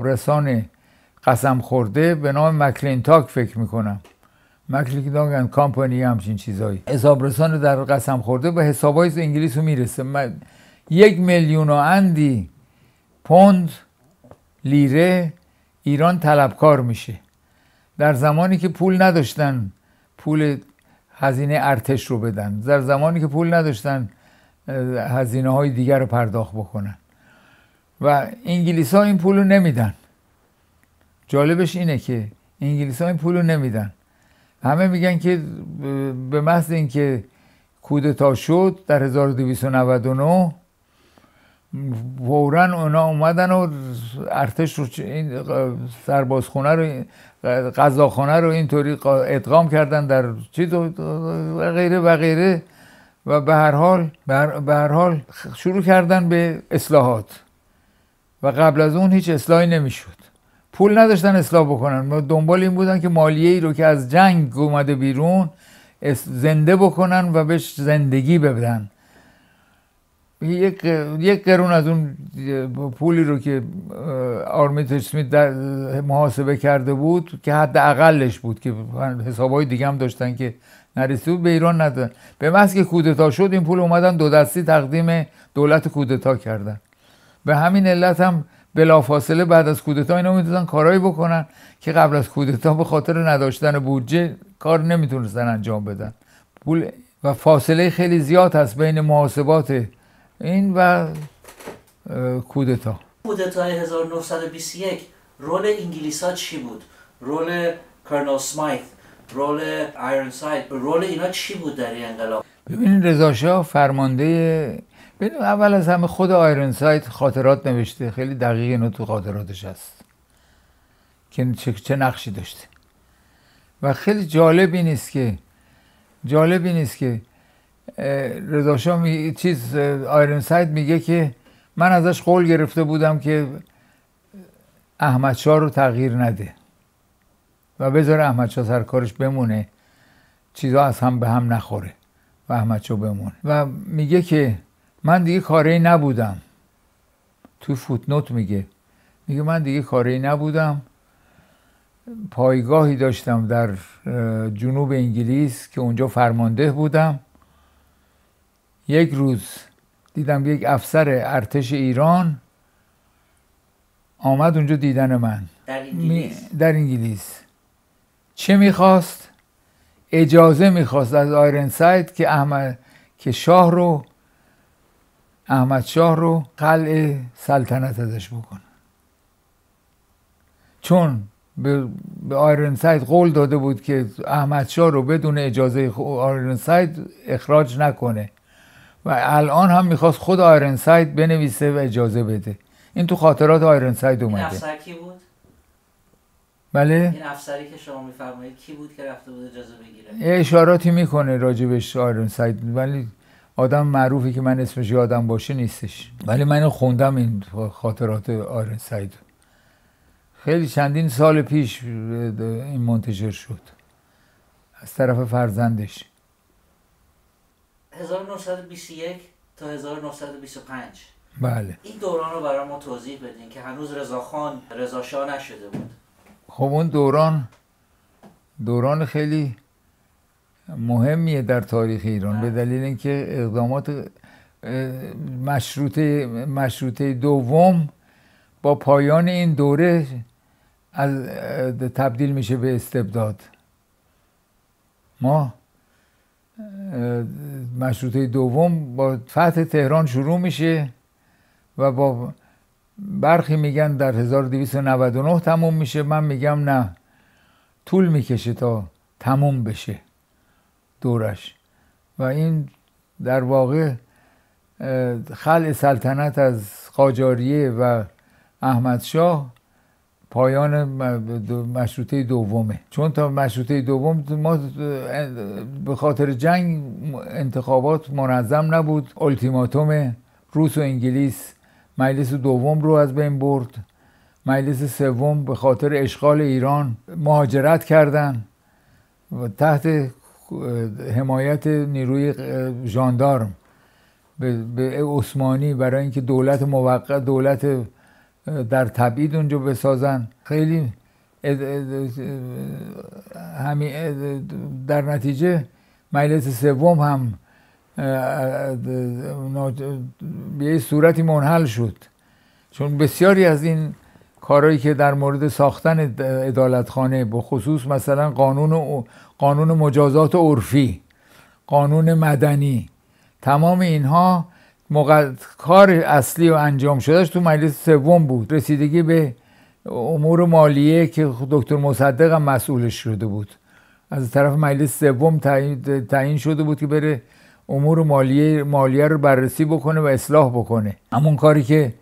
رسانه قسم خورده به نام تاک فکر میکنم تاک اند کامپانی همچین چیزایی رسان در قسم خورده به حسابای انگلیس رو میرسه من یک میلیون و اندی پوند لیره ایران طلبکار میشه در زمانی که پول نداشتن پول هزینه ارتش رو بدن در زمانی که پول نداشتن هزینه های دیگر رو پرداخت بکنن و انگلیس ها این پول رو نمیدن جالبش اینه که انگلیس ها این پول رو نمیدن همه میگن که به محض اینکه کودتا شد در 1299 فورا اونا اومدن و ارتش رو این سربازخونه رو غذاخونه رو اینطوری ادغام کردن در چیز و غیره و غیره و به هر حال به هر حال شروع کردن به اصلاحات و قبل از اون هیچ اصلاحی نمیشد پول نداشتن اصلاح بکنن ما دنبال این بودن که مالیه ای رو که از جنگ اومده بیرون زنده بکنن و بهش زندگی بدن یک یک قرون از اون پولی رو که آرمیت اسمیت محاسبه کرده بود که حد اقلش بود که حسابهای دیگه هم داشتن که نرسید به ایران ندادن به محض که کودتا شد این پول اومدن دو دستی تقدیم دولت کودتا کردن به همین علت هم بلافاصله بعد از کودتا اینا میتونستن کارایی بکنن که قبل از کودتا به خاطر نداشتن بودجه کار نمیتونستن انجام بدن پول و فاصله خیلی زیاد هست بین محاسبات این و کودتا کودتا 1921 رول انگلیس ها چی بود؟ رول کرنل سمایت رول آیرن ساید رول اینا چی بود در این انقلاب؟ ببینید رضا فرمانده اول از همه خود آیرن سایت خاطرات نوشته خیلی دقیق اینو تو خاطراتش هست که چه نقشی داشته و خیلی جالب این که جالب این که رضا می... چیز آیرن سایت میگه که من ازش قول گرفته بودم که احمد رو تغییر نده و بذاره احمد سر کارش بمونه چیزا از هم به هم نخوره و احمد بمونه و میگه که من دیگه کاری نبودم توی فوتنوت میگه میگه من دیگه کاری نبودم پایگاهی داشتم در جنوب انگلیس که اونجا فرمانده بودم یک روز دیدم یک افسر ارتش ایران آمد اونجا دیدن من در انگلیس, چه میخواست؟ اجازه میخواست از آیرن که احمد که شاه رو احمد شاه رو قلع سلطنت ازش بکنه چون به, آیرن ساید قول داده بود که احمد شاه رو بدون اجازه آیرن ساید اخراج نکنه و الان هم میخواست خود آیرن ساید بنویسه و اجازه بده این تو خاطرات آیرن ساید اومده این بود؟ بله این افسری که شما میفرمایید کی بود که رفته بود اجازه بگیره اشاراتی میکنه راجبش آیرن ساید ولی آدم معروفی که من اسمش یادم باشه نیستش ولی من خوندم این خاطرات آرن سعید خیلی چندین سال پیش این منتجر شد از طرف فرزندش 1921 تا 1925 بله این دوران رو برای ما توضیح بدین که هنوز رضاخان رضاشاه نشده بود خب اون دوران دوران خیلی مهمیه در تاریخ ایران به بله. دلیل اینکه اقدامات مشروطه, مشروطه دوم با پایان این دوره تبدیل میشه به استبداد ما مشروطه دوم با فتح تهران شروع میشه و با برخی میگن در 1299 تموم میشه من میگم نه طول میکشه تا تموم بشه دورش و این در واقع خلع سلطنت از قاجاریه و احمدشاه پایان مشروطه دومه چون تا مشروطه دوم ما به خاطر جنگ انتخابات منظم نبود التیماتوم روس و انگلیس مجلس دوم رو از بین برد مجلس سوم به خاطر اشغال ایران مهاجرت کردن و تحت حمایت نیروی ژاندارم به عثمانی برای اینکه دولت موقت دولت در تبعید اونجا بسازن خیلی در نتیجه مجلس سوم هم به یه صورتی منحل شد چون بسیاری از این کارهایی که در مورد ساختن عدالتخانه به خصوص مثلا قانون قانون مجازات عرفی قانون مدنی تمام اینها مقد... کار اصلی و انجام شدهش تو مجلس سوم بود رسیدگی به امور مالیه که دکتر مصدق هم مسئولش شده بود از طرف مجلس سوم تعیین شده بود که بره امور مالیه مالیه رو بررسی بکنه و اصلاح بکنه همون کاری که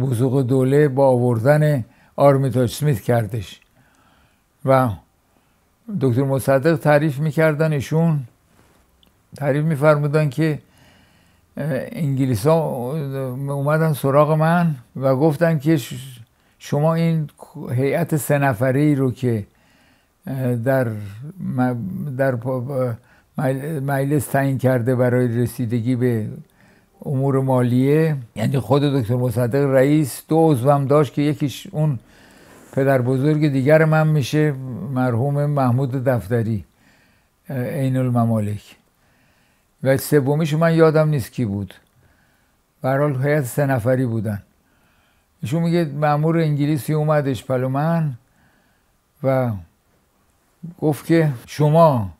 بزرگ دوله با آوردن آرمیتاج سمیت کردش و دکتر مصدق تعریف میکردن ایشون تعریف میفرمودن که انگلیس ها اومدن سراغ من و گفتن که شما این هیئت سه نفره ای رو که در در مجلس تعیین کرده برای رسیدگی به امور مالیه یعنی خود دکتر مصدق رئیس دو عضو داشت که یکیش اون پدر بزرگ دیگر من میشه مرحوم محمود دفتری عین الممالک و سومیش من یادم نیست کی بود برحال حیات هیئت سه نفری بودن ایشون میگه مامور انگلیسی اومدش پلو من و گفت که شما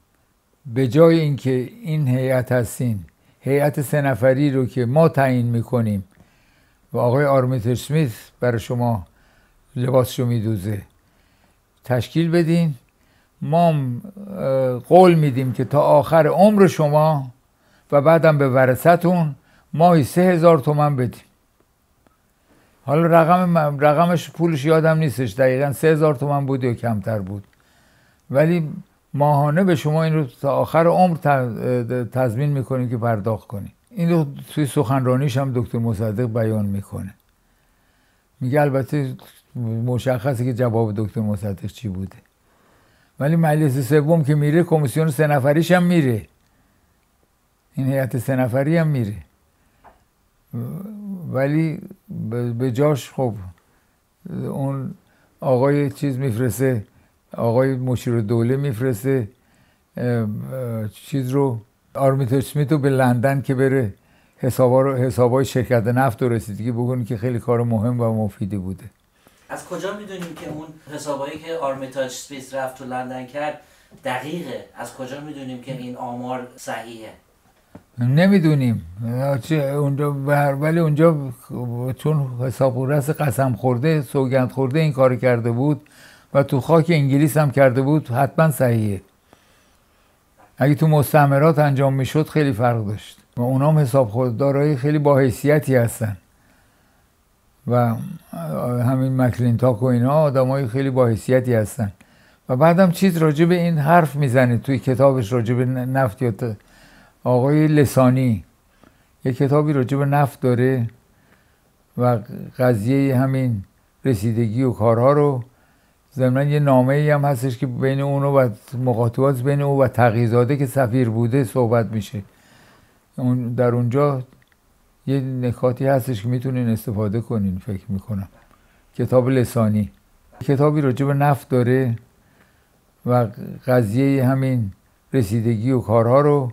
به جای اینکه این هیئت هستین هیئت سه نفری رو که ما تعیین میکنیم و آقای آرمیتر سمیت برای شما لباسشو میدوزه تشکیل بدین ما قول میدیم که تا آخر عمر شما و بعدم به ورثتون ماهی سه هزار تومن بدیم حالا رقم رقمش پولش یادم نیستش دقیقا سه هزار تومن بود یا کمتر بود ولی ماهانه به شما این رو تا آخر عمر تضمین میکنیم که پرداخت کنیم این رو توی سخنرانیش هم دکتر مصدق بیان میکنه میگه البته مشخصه که جواب دکتر مصدق چی بوده ولی مجلس سوم که میره کمیسیون سه نفریش هم میره این هیئت سه نفری هم میره ولی به جاش خب اون آقای چیز میفرسه آقای مشیر دوله میفرسه چیز رو آرمیت اسمیت رو به لندن که بره حسابا حسابای شرکت نفت رسید رسیدگی بکنه که خیلی کار مهم و مفیدی بوده از کجا میدونیم که اون حسابایی که آرمیتاج سپیس رفت تو لندن کرد دقیقه از کجا میدونیم که این آمار صحیحه نمیدونیم اونجا ولی اونجا چون حسابورس قسم خورده سوگند خورده این کار کرده بود و تو خاک انگلیس هم کرده بود حتما صحیحه اگه تو مستعمرات انجام میشد خیلی فرق داشت و اونام حساب دارایی خیلی با هستن و همین مکلینتاک و اینا آدمای خیلی باحسیتی هستن و بعدم چیز راجع به این حرف میزنه توی کتابش راجع به نفت یا آقای لسانی یه کتابی راجع به نفت داره و قضیه همین رسیدگی و کارها رو ضمنا یه نامه ای هم هستش که بین اونو و مقاطبات بین او و تقیزاده که سفیر بوده صحبت میشه در اونجا یه نکاتی هستش که میتونین استفاده کنین فکر میکنم کتاب لسانی کتابی راجع به نفت داره و قضیه همین رسیدگی و کارها رو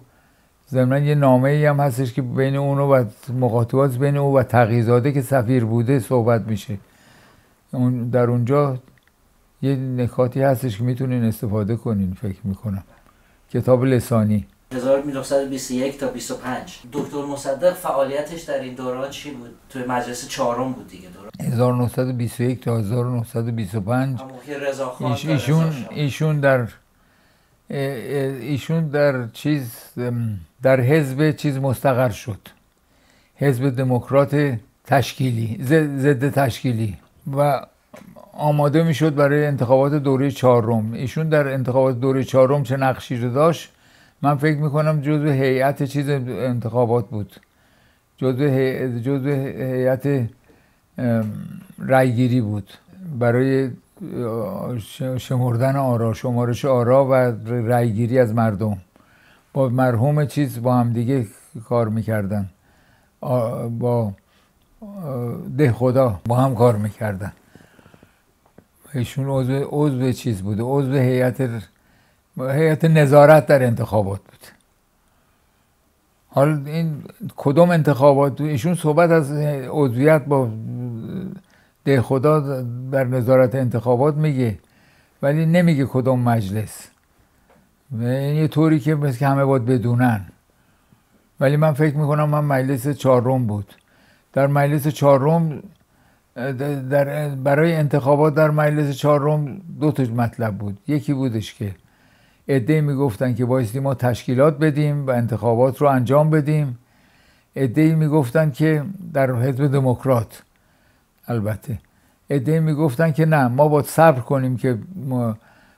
ضمن یه نامه ای هم هستش که بین اون و مقاطبات بین او و تقیزاده که سفیر بوده صحبت میشه در اونجا یه نکاتی هستش که میتونین استفاده کنین فکر میکنم کتاب لسانی 1921 تا 25 دکتر مصدق فعالیتش در این دوران چی بود توی مجلس چهارم بود دیگه دوران 1921 تا 1925 ایش ایشون ایشون در ایشون در چیز در حزب چیز مستقر شد حزب دموکرات تشکیلی ضد تشکیلی و آماده می شد برای انتخابات دوره چهارم ایشون در انتخابات دوره چهارم چه نقشی رو داشت من فکر میکنم جزو هیئت چیز انتخابات بود جزو جزء هیئت رأیگیری بود برای شمردن آرا شمارش آرا و رایگیری از مردم با مرحوم چیز با هم دیگه کار میکردن با ده خدا با هم کار میکردن ایشون عضو, عضو چیز بوده عضو هیئت هیئت نظارت در انتخابات بود حال این کدوم انتخابات ایشون صحبت از عضویت با ده خدا در نظارت انتخابات میگه ولی نمیگه کدوم مجلس این یعنی یه طوری که مثل که همه باید بدونن ولی من فکر میکنم من مجلس چهارم بود در مجلس چهارم در برای انتخابات در مجلس چهارم دو تا مطلب بود یکی بودش که عده میگفتن که بایستی ما تشکیلات بدیم و انتخابات رو انجام بدیم عده میگفتن که در حزب دموکرات البته عده میگفتن که نه ما باید صبر کنیم که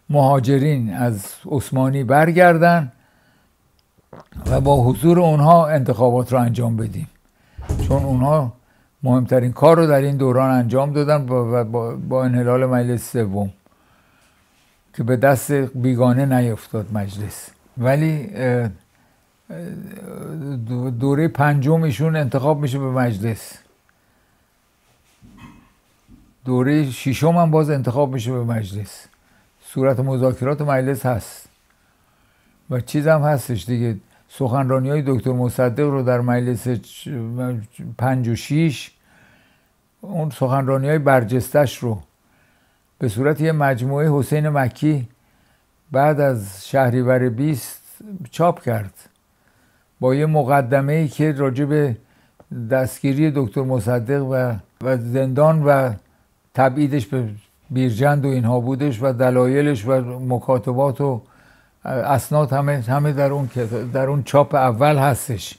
مهاجرین از عثمانی برگردن و با حضور اونها انتخابات رو انجام بدیم چون اونها مهمترین کار رو در این دوران انجام دادن با, با, با انحلال مجلس سوم که به دست بیگانه نیفتاد مجلس ولی دوره پنجم ایشون انتخاب میشه به مجلس دوره ششم هم باز انتخاب میشه به مجلس صورت مذاکرات مجلس هست و چیز هم هستش دیگه سخنرانی های دکتر مصدق رو در مجلس پنج و شیش اون سخنرانی های برجستش رو به صورت یه مجموعه حسین مکی بعد از شهریور بیست چاپ کرد با یه مقدمه ای که به دستگیری دکتر مصدق و, و زندان و تبعیدش به بیرجند و اینها بودش و دلایلش و مکاتبات و اسناد همه همه در اون در اون چاپ اول هستش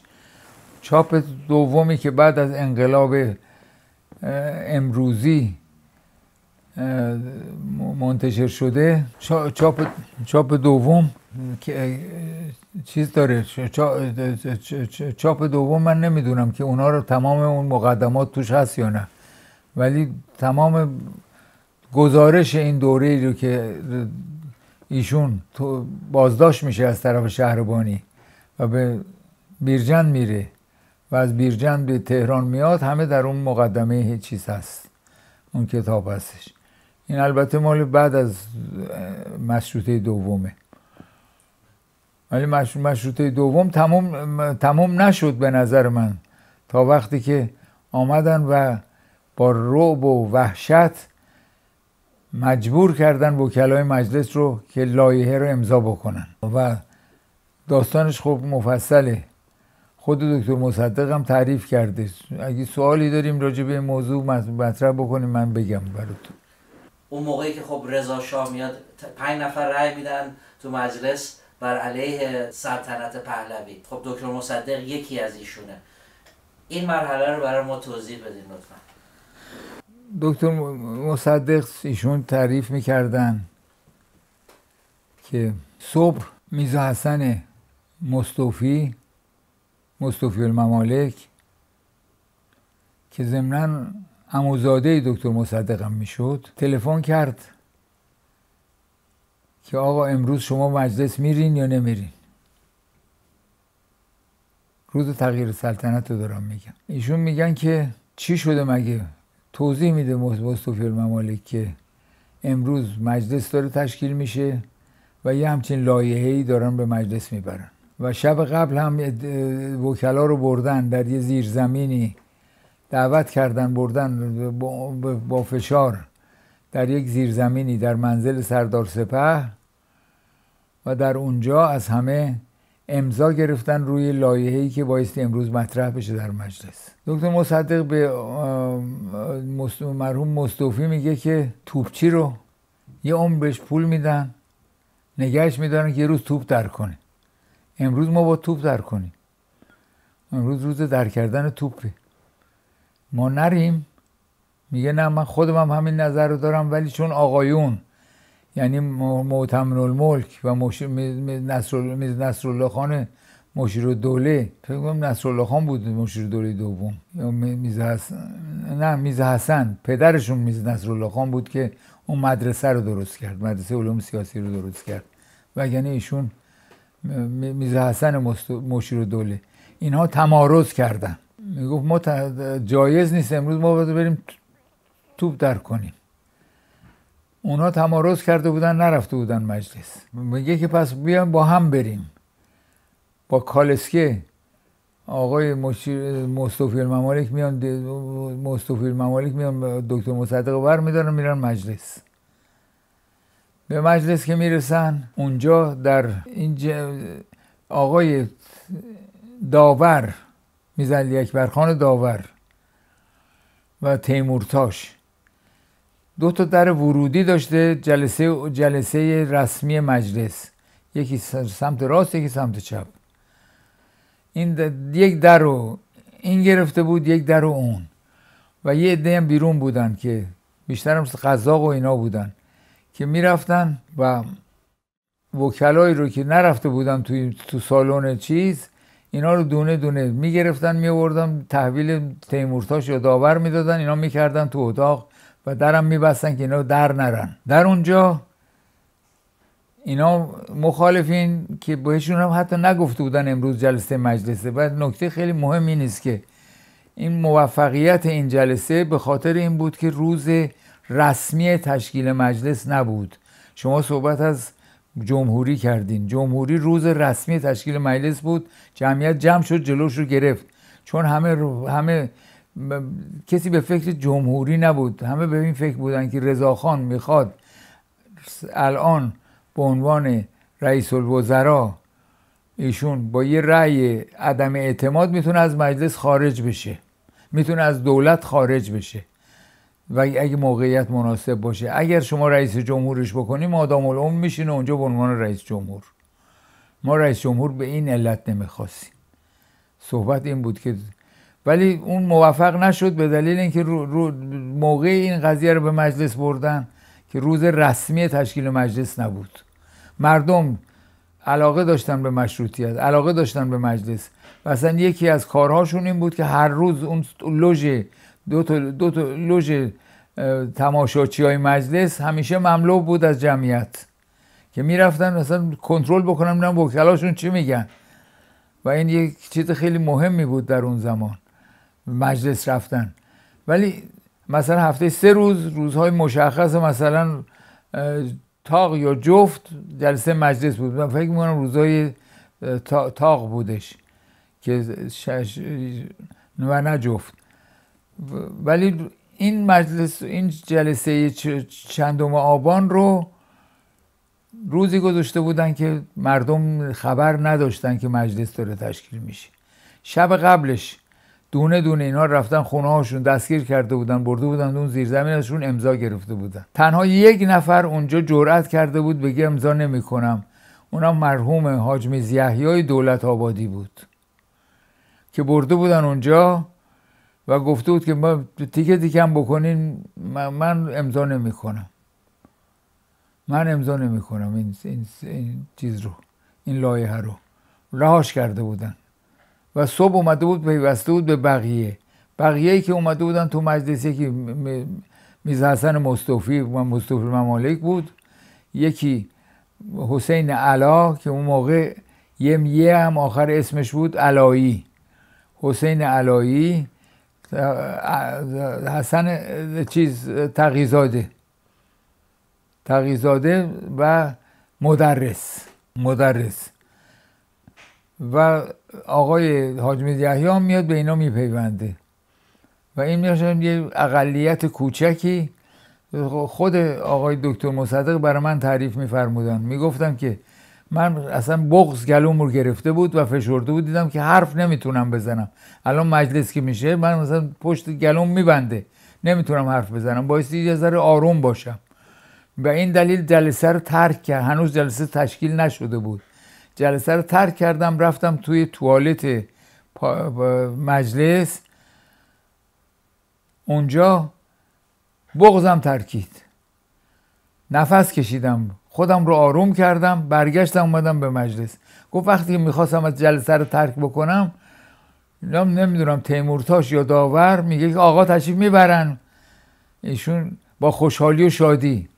چاپ دومی که بعد از انقلاب امروزی منتشر شده چاپ, چاپ دوم چیز داره چاپ دوم من نمیدونم که اونا رو تمام اون مقدمات توش هست یا نه ولی تمام گزارش این دوره ای رو که ایشون بازداشت میشه از طرف شهربانی و به بیرجن میره و از بیرجن به تهران میاد همه در اون مقدمه چیز هست اون کتاب هستش این البته مال بعد از مشروطه دومه ولی مشروطه دوم تموم, تموم نشد به نظر من تا وقتی که آمدن و با رعب و وحشت مجبور کردن وکلای مجلس رو که لایحه رو امضا بکنن و داستانش خوب مفصله خود دکتر مصدق هم تعریف کرده اگه سوالی داریم راجع به این موضوع مطرح بکنیم من بگم براتون اون موقعی که خب رضا شاه میاد پنج نفر رأی میدن تو مجلس بر علیه سلطنت پهلوی خب دکتر مصدق یکی از ایشونه این مرحله رو برای ما توضیح بدین لطفا دکتر مصدق ایشون تعریف میکردن که صبح میزا حسن مصطفی مصطفی الممالک که ضمنا اموزاده دکتر مصدقم میشد تلفن کرد که آقا امروز شما مجلس میرین یا نمیرین روز تغییر سلطنت رو دارم میگم ایشون میگن که چی شده مگه توضیح میده توفیل الممالک که امروز مجلس داره تشکیل میشه و یه همچین لایحه‌ای دارن به مجلس میبرن و شب قبل هم وکلا رو بردن در یه زیرزمینی دعوت کردن بردن با فشار در یک زیرزمینی در منزل سردار سپه و در اونجا از همه امضا گرفتن روی لایحه‌ای که بایستی امروز مطرح بشه در مجلس دکتر مصدق به مرحوم مصطفی میگه که توپچی رو یه عمر بهش پول میدن نگهش میدارن که یه روز توپ در کنه امروز ما با توپ در کنیم امروز روز در کردن توپه ما نریم میگه نه من خودم هم همین نظر رو دارم ولی چون آقایون یعنی معتمن الملک و مش... الله خان مشیر دوله فکر کنم الله خان بود مشیر دوله دوم یا میز حسن نه میزه حسن پدرشون میز نصرالله خان بود که اون مدرسه رو درست کرد مدرسه علوم سیاسی رو درست کرد و یعنی ایشون میزه حسن مشیر دوله اینها تمارز کردن میگفت ما جایز نیست امروز ما باید بریم توپ در کنیم اونها تمارز کرده بودن نرفته بودن مجلس میگه که پس بیایم با هم بریم با کالسکه آقای مصطفی الممالک میان مصطفی الممالک میان دکتر مصدق بر میدارن میرن مجلس به مجلس که میرسن اونجا در این آقای داور میزلی اکبر خان داور و تیمورتاش دو تا در ورودی داشته جلسه, جلسه رسمی مجلس یکی سمت راست یکی سمت چپ این در، یک در رو این گرفته بود یک در رو اون و یه عده هم بیرون بودن که بیشتر هم قذاق و اینا بودن که میرفتن و وکلایی رو که نرفته بودن توی تو سالن چیز اینا رو دونه دونه میگرفتن میوردن تحویل تیمورتاش یا داور میدادن اینا میکردن تو اتاق و درم میبستن که اینا در نرن در اونجا اینا مخالفین که بهشون هم حتی نگفته بودن امروز جلسه مجلسه و نکته خیلی مهمی نیست که این موفقیت این جلسه به خاطر این بود که روز رسمی تشکیل مجلس نبود شما صحبت از جمهوری کردین جمهوری روز رسمی تشکیل مجلس بود جمعیت جمع شد جلوش رو گرفت چون همه همه کسی به فکر جمهوری نبود همه به این فکر بودن که رضاخان میخواد الان به عنوان رئیس الوزراء ایشون با یه رأی عدم اعتماد میتونه از مجلس خارج بشه میتونه از دولت خارج بشه و اگه موقعیت مناسب باشه اگر شما رئیس جمهورش بکنیم آدم العمر میشینه اونجا به عنوان رئیس جمهور ما رئیس جمهور به این علت نمیخواستیم صحبت این بود که ولی اون موفق نشد به دلیل اینکه موقع این قضیه رو به مجلس بردن که روز رسمی تشکیل مجلس نبود مردم علاقه داشتن به مشروطیت علاقه داشتن به مجلس و اصلا یکی از کارهاشون این بود که هر روز اون لوژ دو تا, دو تا لوژ تماشاچی های مجلس همیشه مملو بود از جمعیت که میرفتن مثلا کنترل بکنن و وکلاشون چی میگن و این یک چیز خیلی مهمی بود در اون زمان مجلس رفتن ولی مثلا هفته سه روز روزهای مشخص مثلا تاق یا جفت جلسه مجلس بود من فکر میکنم روزهای تاق بودش که شش و نه جفت ولی این مجلس این جلسه چندم آبان رو روزی گذاشته بودن که مردم خبر نداشتن که مجلس داره تشکیل میشه شب قبلش دونه دونه اینا رفتن خونه هاشون دستگیر کرده بودن برده بودن اون زیر زمین ازشون امضا گرفته بودن تنها یک نفر اونجا جرأت کرده بود بگه امضا نمیکنم اونم مرحوم حاج میز یحیای دولت آبادی بود که برده بودن اونجا و گفته بود که ما تیکتی کم بکنین من, امضا امضا نمیکنم من امضا نمیکنم این،, این،, چیز رو این لایحه رو رهاش کرده بودن و صبح اومده بود پیوسته بود به بقیه بقیه که اومده بودن تو مجلس که میز حسن مصطفی و مصطفی ممالک بود یکی حسین علا که اون موقع یه هم آخر اسمش بود علایی حسین علایی حسن چیز تقیزاده تقیزاده و مدرس مدرس و آقای حاجم دیهی هم میاد به اینا میپیونده و این میشن یه اقلیت کوچکی خود آقای دکتر مصدق برای من تعریف میفرمودن میگفتم که من اصلا بغز گلوم رو گرفته بود و فشرده بود دیدم که حرف نمیتونم بزنم الان مجلس که میشه من مثلا پشت گلوم میبنده نمیتونم حرف بزنم بایستی یه ذره آروم باشم به این دلیل جلسه رو ترک کرد هنوز جلسه تشکیل نشده بود جلسه رو ترک کردم رفتم توی توالت مجلس اونجا بغزم ترکید نفس کشیدم خودم رو آروم کردم برگشتم اومدم به مجلس گفت وقتی میخواستم از جلسه رو ترک بکنم نمیدونم تیمورتاش یا داور میگه که آقا تشریف میبرن ایشون با خوشحالی و شادی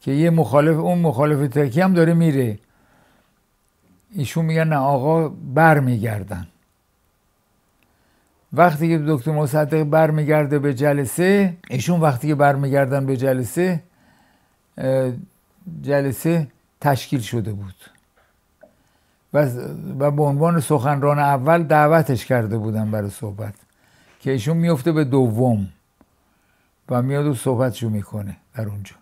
که یه مخالف اون مخالف تکی هم داره میره ایشون میگن نه آقا بر میگردن وقتی که دکتر مصدق برمیگرده به جلسه ایشون وقتی که برمیگردن به جلسه جلسه تشکیل شده بود و, و به عنوان سخنران اول دعوتش کرده بودن برای صحبت که ایشون میفته به دوم و میاد و صحبتشو میکنه در اونجا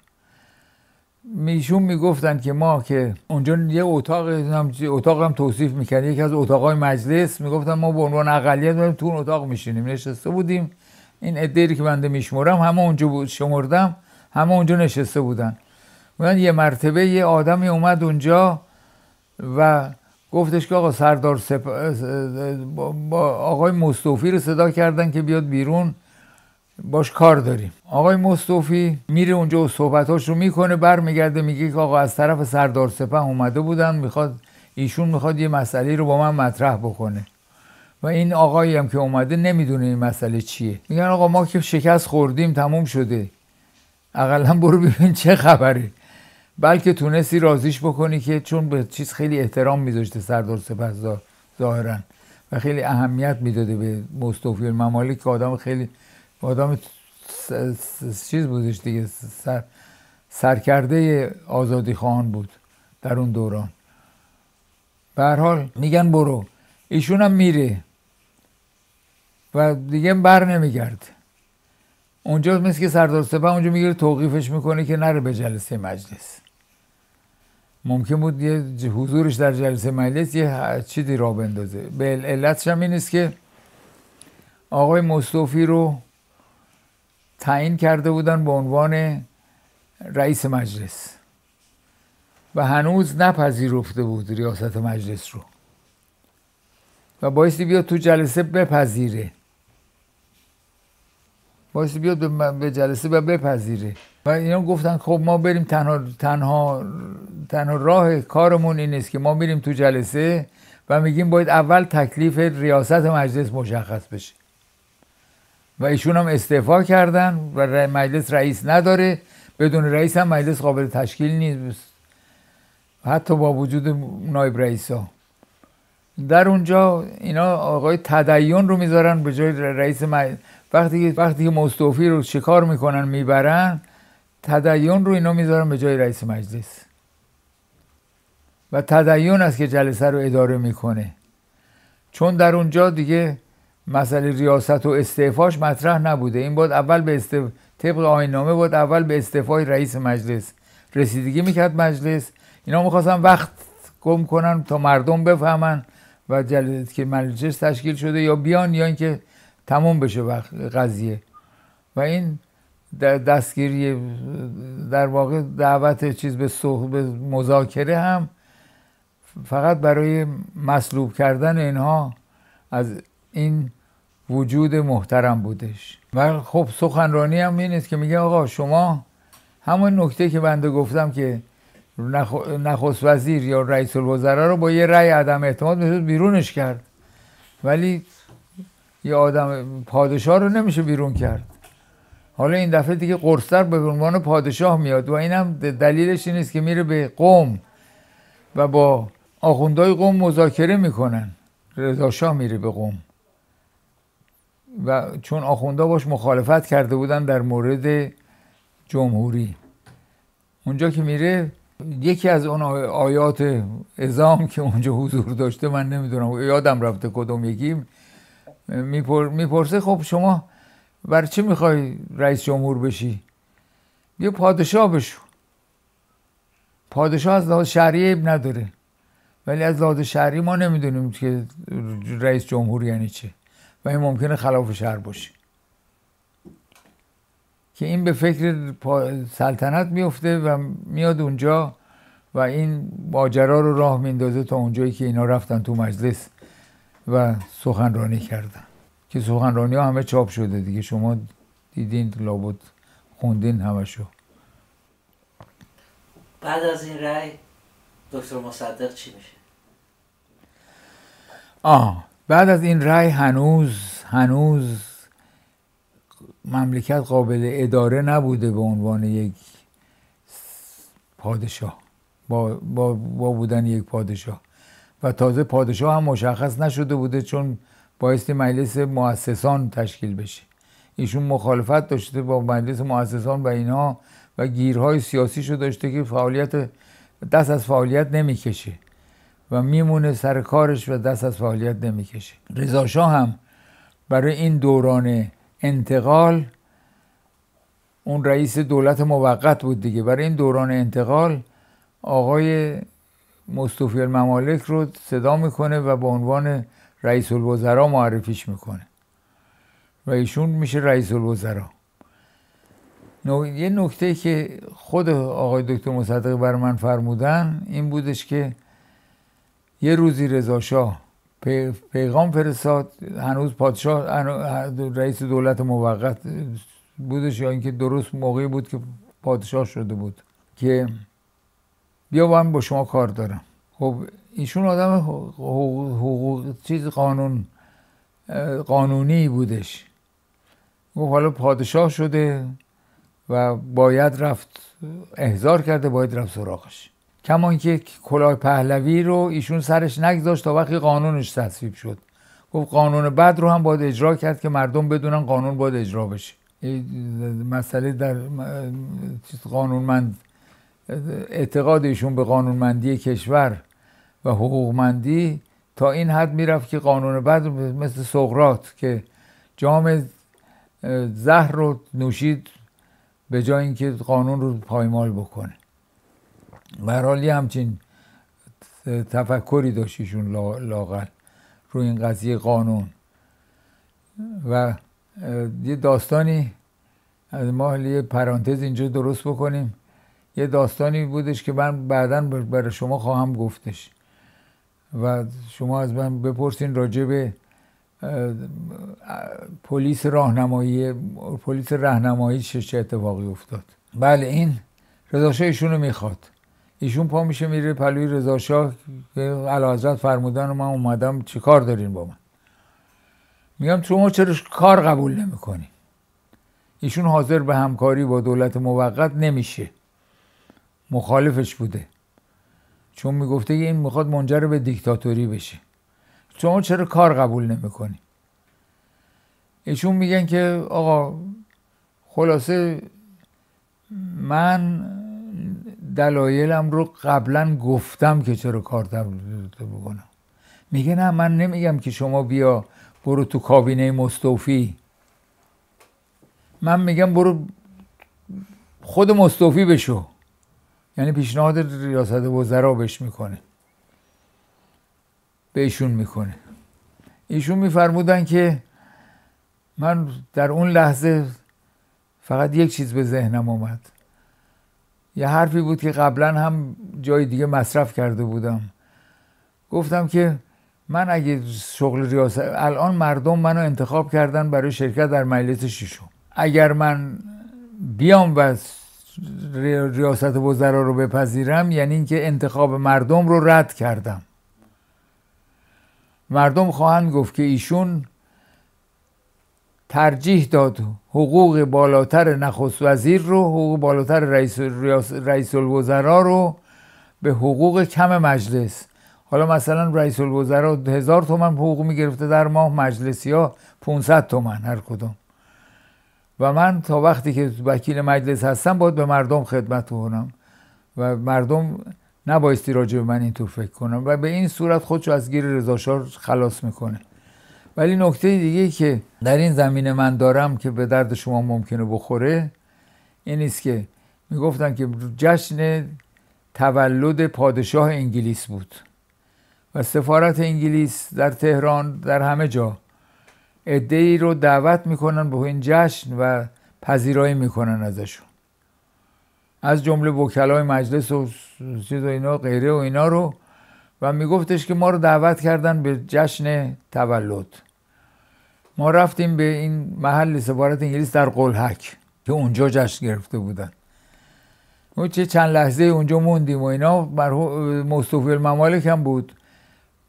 میشون میگفتن که ما که اونجا یه اتاق هم اتاق هم توصیف میکنه یکی از اتاقای مجلس میگفتن ما به عنوان اقلیت داریم تو اون اتاق میشینیم نشسته بودیم این ادری که بنده میشمرم همه اونجا بود شمردم همه اونجا نشسته بودن من یه مرتبه یه آدمی اومد اونجا و گفتش که آقا سردار سپ... با آقای مصطفی رو صدا کردن که بیاد بیرون باش کار داریم آقای مصطفی میره اونجا و صحبتاش رو میکنه برمیگرده میگه که آقا از طرف سردار سپه اومده بودن میخواد ایشون میخواد یه مسئله رو با من مطرح بکنه و این آقایی هم که اومده نمیدونه این مسئله چیه میگن آقا ما که شکست خوردیم تموم شده اقلا برو ببین چه خبره بلکه تونستی رازیش بکنی که چون به چیز خیلی احترام میذاشته سردار سپس ظاهرا و خیلی اهمیت میداده به مصطفی الممالک که آدم خیلی آدم چیز بودش دیگه سر سرکرده آزادی خان بود در اون دوران به حال میگن برو ایشون هم میره و دیگه بر نمیگرد اونجا مثل که سردار سپه اونجا میگیره توقیفش میکنه که نره به جلسه مجلس ممکن بود یه حضورش در جلسه مجلس یه چیزی را بندازه به علتش هم این که آقای مصطفی رو تعیین کرده بودن به عنوان رئیس مجلس و هنوز نپذیرفته بود ریاست مجلس رو و بایستی بیاد تو جلسه بپذیره باید بیاد به, جلسه و بپذیره و اینا گفتن خب ما بریم تنها, تنها, تنها راه کارمون این است که ما میریم تو جلسه و میگیم باید اول تکلیف ریاست مجلس مشخص بشه و ایشون هم استعفا کردن و مجلس رئیس نداره بدون رئیس هم مجلس قابل تشکیل نیست حتی با وجود نایب رئیس ها در اونجا اینا آقای تدین رو میذارن به جای رئیس مجلس وقتی وقتی مستوفی رو شکار میکنن میبرن تدیون رو اینا میذارن به جای رئیس مجلس و تدیون است که جلسه رو اداره میکنه چون در اونجا دیگه مسئله ریاست و استعفاش مطرح نبوده این بود اول به استف... طبق آینامه بود اول به استعفای رئیس مجلس رسیدگی میکرد مجلس اینا میخواستن وقت گم کنن تا مردم بفهمن و جلسه که مجلس تشکیل شده یا بیان یا اینکه تموم بشه وقت قضیه و این دستگیری در واقع دعوت چیز به صحبت مذاکره هم فقط برای مصلوب کردن اینها از این وجود محترم بودش و خب سخنرانی هم این که میگه آقا شما همون نکته که بنده گفتم که نخ... نخست وزیر یا رئیس الوزراء رو با یه رأی عدم اعتماد بیرونش کرد ولی یه آدم پادشاه رو نمیشه بیرون کرد حالا این دفعه دیگه قرصتر به عنوان پادشاه میاد و اینم دلیلش این است که میره به قوم و با آخوندهای قوم مذاکره میکنن رضا میره به قوم و چون آخونده باش مخالفت کرده بودن در مورد جمهوری اونجا که میره یکی از اون آیات ازام که اونجا حضور داشته من نمیدونم یادم رفته کدوم یکی میپر... میپرسه خب شما بر چه میخوای رئیس جمهور بشی یه پادشاه بشو پادشاه از لحاظ شهری عیب نداره ولی از لحاظ شهری ما نمیدونیم که رئیس جمهور یعنی چه و این ممکنه خلاف شهر باشه که این به فکر سلطنت میفته و میاد اونجا و این ماجرا رو راه میندازه تا اونجایی که اینا رفتن تو مجلس و سخنرانی کردن که سخنرانی ها همه چاپ شده دیگه شما دیدین لابد خوندین همشو بعد از این رأی دکتر مصدق چی میشه؟ آه بعد از این رأی هنوز هنوز مملکت قابل اداره نبوده به عنوان یک پادشاه با, با, با بودن یک پادشاه و تازه پادشاه هم مشخص نشده بوده چون بایستی مجلس مؤسسان تشکیل بشه ایشون مخالفت داشته با مجلس مؤسسان و اینها و گیرهای شده داشته که فعالیت دست از فعالیت نمیکشه و میمونه سر کارش و دست از فعالیت نمیکشه رضا هم برای این دوران انتقال اون رئیس دولت موقت بود دیگه برای این دوران انتقال آقای مصطفی الممالک رو صدا میکنه و به عنوان رئیس الوزراء معرفیش میکنه و ایشون میشه رئیس الوزراء یه نکته که خود آقای دکتر مصدق بر من فرمودن این بودش که یه روزی رضا شاه پیغام فرستاد هنوز پادشاه رئیس دولت موقت بودش یا اینکه درست موقعی بود که پادشاه شده بود که بیا با هم با شما کار دارم خب ایشون آدم حقوق, چیز قانون قانونی بودش گفت حالا پادشاه شده و باید رفت احزار کرده باید رفت سراغش کمان که کلاه پهلوی رو ایشون سرش نگذاشت تا وقتی قانونش تصویب شد گفت قانون بعد رو هم باید اجرا کرد که مردم بدونن قانون باید اجرا بشه مسئله در قانونمند اعتقاد ایشون به قانونمندی کشور و حقوقمندی تا این حد میرفت که قانون بعد مثل سقرات که جام زهر رو نوشید به جای اینکه قانون رو پایمال بکنه برحالی یه همچین تفکری داشت ایشون لاغل روی این قضیه قانون و یه داستانی از ما پرانتز اینجا درست بکنیم یه داستانی بودش که من بعدا برای شما خواهم گفتش و شما از من بپرسین راجع پلیس راهنمایی پلیس راهنمایی چه اتفاقی افتاد بله این رضا ایشون رو میخواد ایشون پا میشه میره پلوی رضا شاه که فرمودن و من اومدم چیکار دارین با من میگم شما چرا کار قبول نمیکنی ایشون حاضر به همکاری با دولت موقت نمیشه مخالفش بوده چون میگفته که این میخواد منجر به دیکتاتوری بشه شما چرا کار قبول نمیکنی ایشون میگن که آقا خلاصه من دلایلم رو قبلا گفتم که چرا کار بکنم میگه نه من نمیگم که شما بیا برو تو کابینه مستوفی من میگم برو خود مستوفی بشو یعنی پیشنهاد ریاست وزرا بهش میکنه بهشون میکنه ایشون میفرمودن که من در اون لحظه فقط یک چیز به ذهنم اومد. یه حرفی بود که قبلا هم جای دیگه مصرف کرده بودم گفتم که من اگه شغل ریاست الان مردم منو انتخاب کردن برای شرکت در مجلس ششم اگر من بیام و ریاست وزرا رو بپذیرم یعنی اینکه انتخاب مردم رو رد کردم مردم خواهند گفت که ایشون ترجیح داد حقوق بالاتر نخست وزیر رو حقوق بالاتر رئیس, رئیس الوزرا رو به حقوق کم مجلس حالا مثلا رئیس الوزرا هزار تومن حقوق میگرفته در ماه مجلسی ها 500 تومن هر کدوم و من تا وقتی که وکیل مجلس هستم باید به مردم خدمت کنم و مردم نبایستی راجع به من اینطور فکر کنم و به این صورت خودشو از گیر رضاشار خلاص میکنه ولی نکته دیگه که در این زمینه من دارم که به درد شما ممکنه بخوره این نیست که میگفتن که جشن تولد پادشاه انگلیس بود و سفارت انگلیس در تهران در همه جا عده رو دعوت میکنن به این جشن و پذیرایی میکنن ازشون از جمله وکلای مجلس و چیز و اینا غیره و اینا رو و میگفتش که ما رو دعوت کردن به جشن تولد ما رفتیم به این محل سفارت انگلیس در قلحک که اونجا جشن گرفته بودن چند لحظه اونجا موندیم و اینا مرحوم مصطفی الممالک هم بود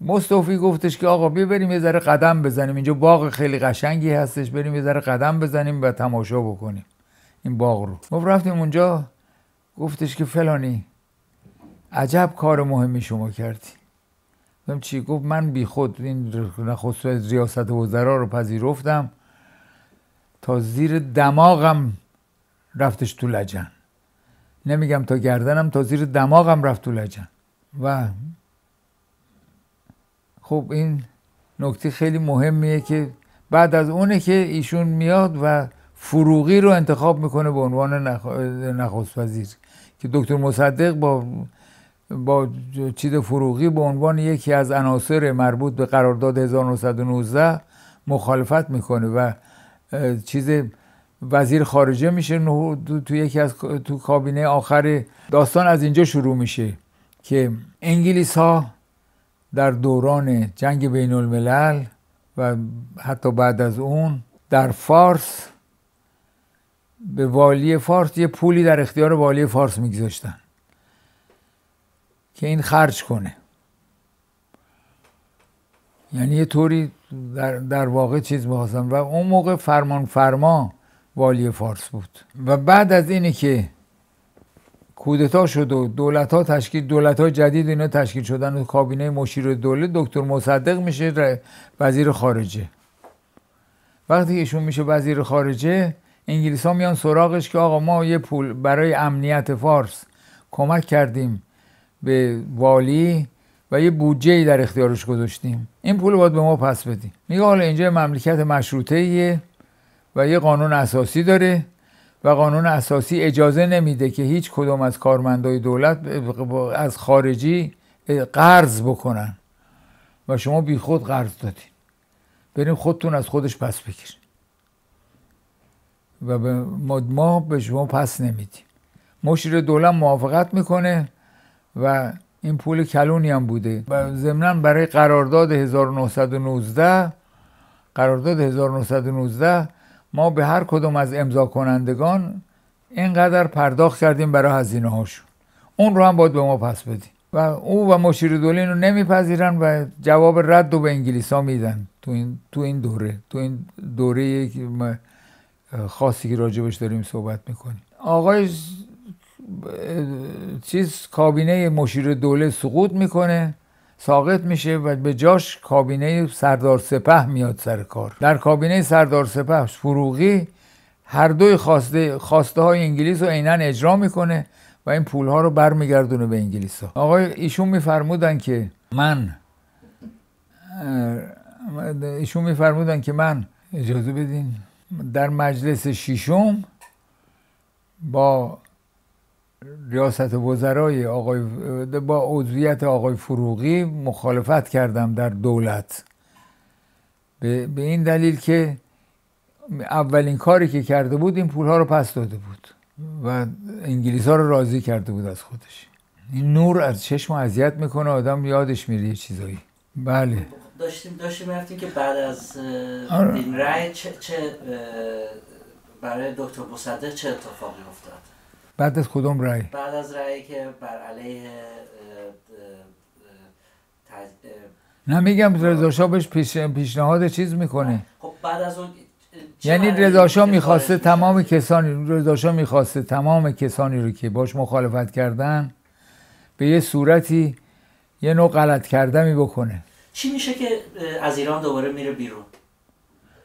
مصطفی گفتش که آقا بریم یه ذره قدم بزنیم اینجا باغ خیلی قشنگی هستش بریم یه ذره قدم بزنیم و تماشا بکنیم این باغ رو ما خب، رفتیم اونجا گفتش که فلانی عجب کار مهمی شما کردی گفتم چی گفت من بی خود این نخست ریاست وزرا رو پذیرفتم تا زیر دماغم رفتش تو لجن نمیگم تا گردنم تا زیر دماغم رفت تو لجن و خب این نکته خیلی مهمیه که بعد از اونه که ایشون میاد و فروغی رو انتخاب میکنه به عنوان نخ... نخست وزیر که دکتر مصدق با با چیز فروغی به عنوان یکی از عناصر مربوط به قرارداد 1919 مخالفت میکنه و چیز وزیر خارجه میشه تو یکی از تو کابینه آخر داستان از اینجا شروع میشه که انگلیس ها در دوران جنگ بین الملل و حتی بعد از اون در فارس به والی فارس یه پولی در اختیار والی فارس میگذاشتن که این خرج کنه یعنی یه طوری در, در واقع چیز میخواستم و اون موقع فرمان فرما والی فارس بود و بعد از اینه که کودتا شد و دولت ها تشکیل دولت ها جدید اینا تشکیل شدن و کابینه مشیر دولت دکتر مصدق میشه وزیر خارجه وقتی ایشون میشه وزیر خارجه انگلیس ها میان سراغش که آقا ما یه پول برای امنیت فارس کمک کردیم به والی و یه بودجه ای در اختیارش گذاشتیم این پول باید به ما پس بدیم میگه حالا اینجا مملکت مشروطه ایه و یه قانون اساسی داره و قانون اساسی اجازه نمیده که هیچ کدوم از کارمندای دولت از خارجی قرض بکنن و شما بی خود قرض دادین بریم خودتون از خودش پس بگیرین و به ما به شما پس نمیدیم مشیر دولت موافقت میکنه و این پول کلونی هم بوده و ضمنا برای قرارداد 1919 قرارداد 1919 ما به هر کدوم از امضا کنندگان اینقدر پرداخت کردیم برای هزینه هاشون اون رو هم باید به ما پس بدیم و او و مشیر دولین رو نمیپذیرن و جواب رد رو به ها میدن تو این, تو این دوره تو این دوره خاصی که راجبش داریم صحبت میکنیم آقای چیز کابینه مشیر دوله سقوط میکنه ساقط میشه و به جاش کابینه سردار سپه میاد سر کار در کابینه سردار سپه فروغی هر دوی خواسته, خواسته های انگلیس رو عینا اجرا میکنه و این پول ها رو برمیگردونه به انگلیس ها آقای ایشون میفرمودن که من ایشون میفرمودن که من اجازه بدین در مجلس ششم با ریاست وزرای آقای با عضویت آقای فروغی مخالفت کردم در دولت به, این دلیل که اولین کاری که کرده بود این پولها رو پس داده بود و انگلیس ها رو راضی کرده بود از خودش این نور از چشم اذیت میکنه آدم یادش میره چیزایی بله داشتیم داشتیم رفتیم که بعد از آره. این رای چه, چه برای دکتر بوسده چه اتفاقی افتاد بعد از کدوم رأی بعد از رای که بر علیه نه میگم رضا بهش پیشنهاد چیز میکنه خب،, خب بعد از اون یعنی رضا میخواسته تمام کسانی رضا میخواسته تمام کسانی رو که باش مخالفت کردن به یه صورتی یه نوع غلط کردمی بکنه چی میشه که از ایران دوباره میره بیرون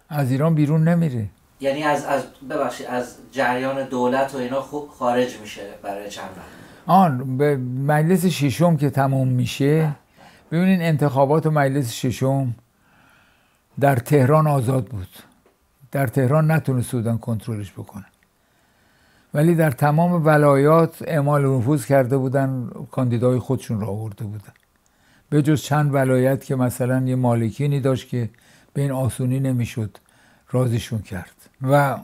از ایران بیرون نمیره یعنی از از ببخشید از جریان دولت و اینا خوب خارج میشه برای چند وقت آن به مجلس ششم که تموم میشه بله، بله. ببینین انتخابات و مجلس ششم در تهران آزاد بود در تهران نتونست سودان کنترلش بکنه ولی در تمام ولایات اعمال نفوذ کرده بودن کاندیدای خودشون را آورده بودن به جز چند ولایت که مثلا یه مالکینی داشت که به این آسونی نمیشد رازشون کرد و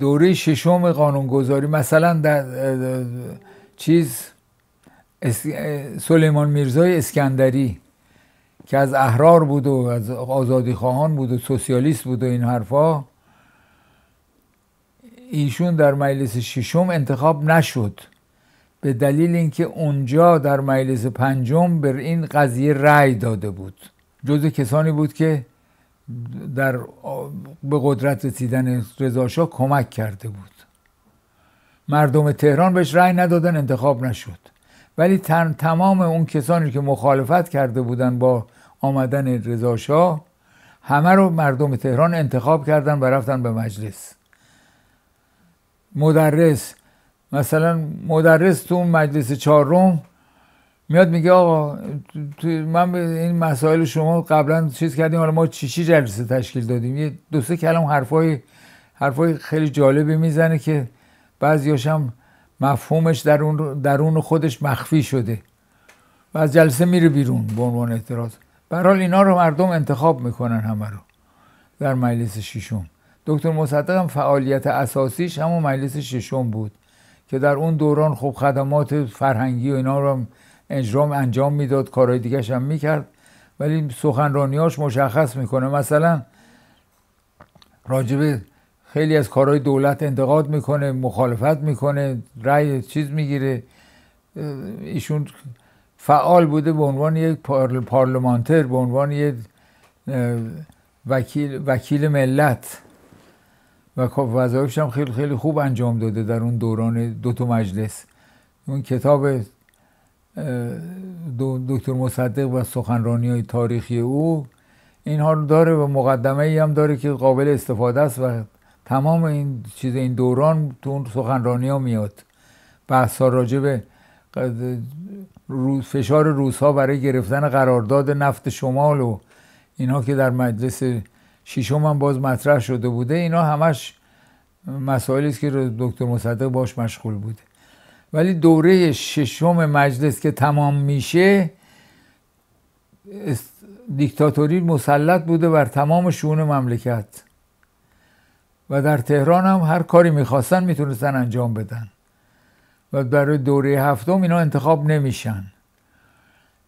دوره ششم قانونگذاری مثلا در چیز سلیمان میرزای اسکندری که از احرار بود و از آزادی خواهان بود و سوسیالیست بود و این حرفا ایشون در مجلس ششم انتخاب نشد به دلیل اینکه اونجا در مجلس پنجم بر این قضیه رأی داده بود جزو کسانی بود که در به قدرت رسیدن رضاشاه کمک کرده بود مردم تهران بهش رأی ندادن انتخاب نشد ولی تمام اون کسانی که مخالفت کرده بودن با آمدن رضاشاه همه رو مردم تهران انتخاب کردن و رفتن به مجلس مدرس مثلا مدرس تو مجلس چهارم میاد میگه آقا من این مسائل شما قبلا چیز کردیم حالا ما چی جلسه تشکیل دادیم یه دو سه کلام حرفای حرفای خیلی جالبی میزنه که بعضیاش هم مفهومش در اون, خودش مخفی شده و از جلسه میره بیرون به عنوان اعتراض برحال اینا رو مردم انتخاب میکنن همه رو در مجلس ششم دکتر مصدق هم فعالیت اساسیش همون مجلس ششم بود که در اون دوران خب خدمات فرهنگی و اینا رو هم اجرام انجام میداد کارهای دیگه هم میکرد ولی سخنرانیاش مشخص میکنه مثلا راجبه خیلی از کارهای دولت انتقاد میکنه مخالفت میکنه رأی چیز میگیره ایشون فعال بوده به عنوان یک پارلمانتر به عنوان یک وکیل, وکیل ملت و خب وظایفش هم خیلی خیلی خوب انجام داده در اون دوران دو تا مجلس اون کتاب دکتر مصدق و سخنرانی های تاریخی او اینها رو داره و مقدمه ای هم داره که قابل استفاده است و تمام این چیز این دوران تو اون سخنرانی ها میاد بحث ها به فشار روس ها برای گرفتن قرارداد نفت شمال و اینها که در مجلس شیشم هم باز مطرح شده بوده اینا همش مسائلی است که دکتر مصدق باش مشغول بوده ولی دوره ششم مجلس که تمام میشه دیکتاتوری مسلط بوده بر تمام شون مملکت و در تهران هم هر کاری میخواستن میتونستن انجام بدن و برای دوره هفتم اینا انتخاب نمیشن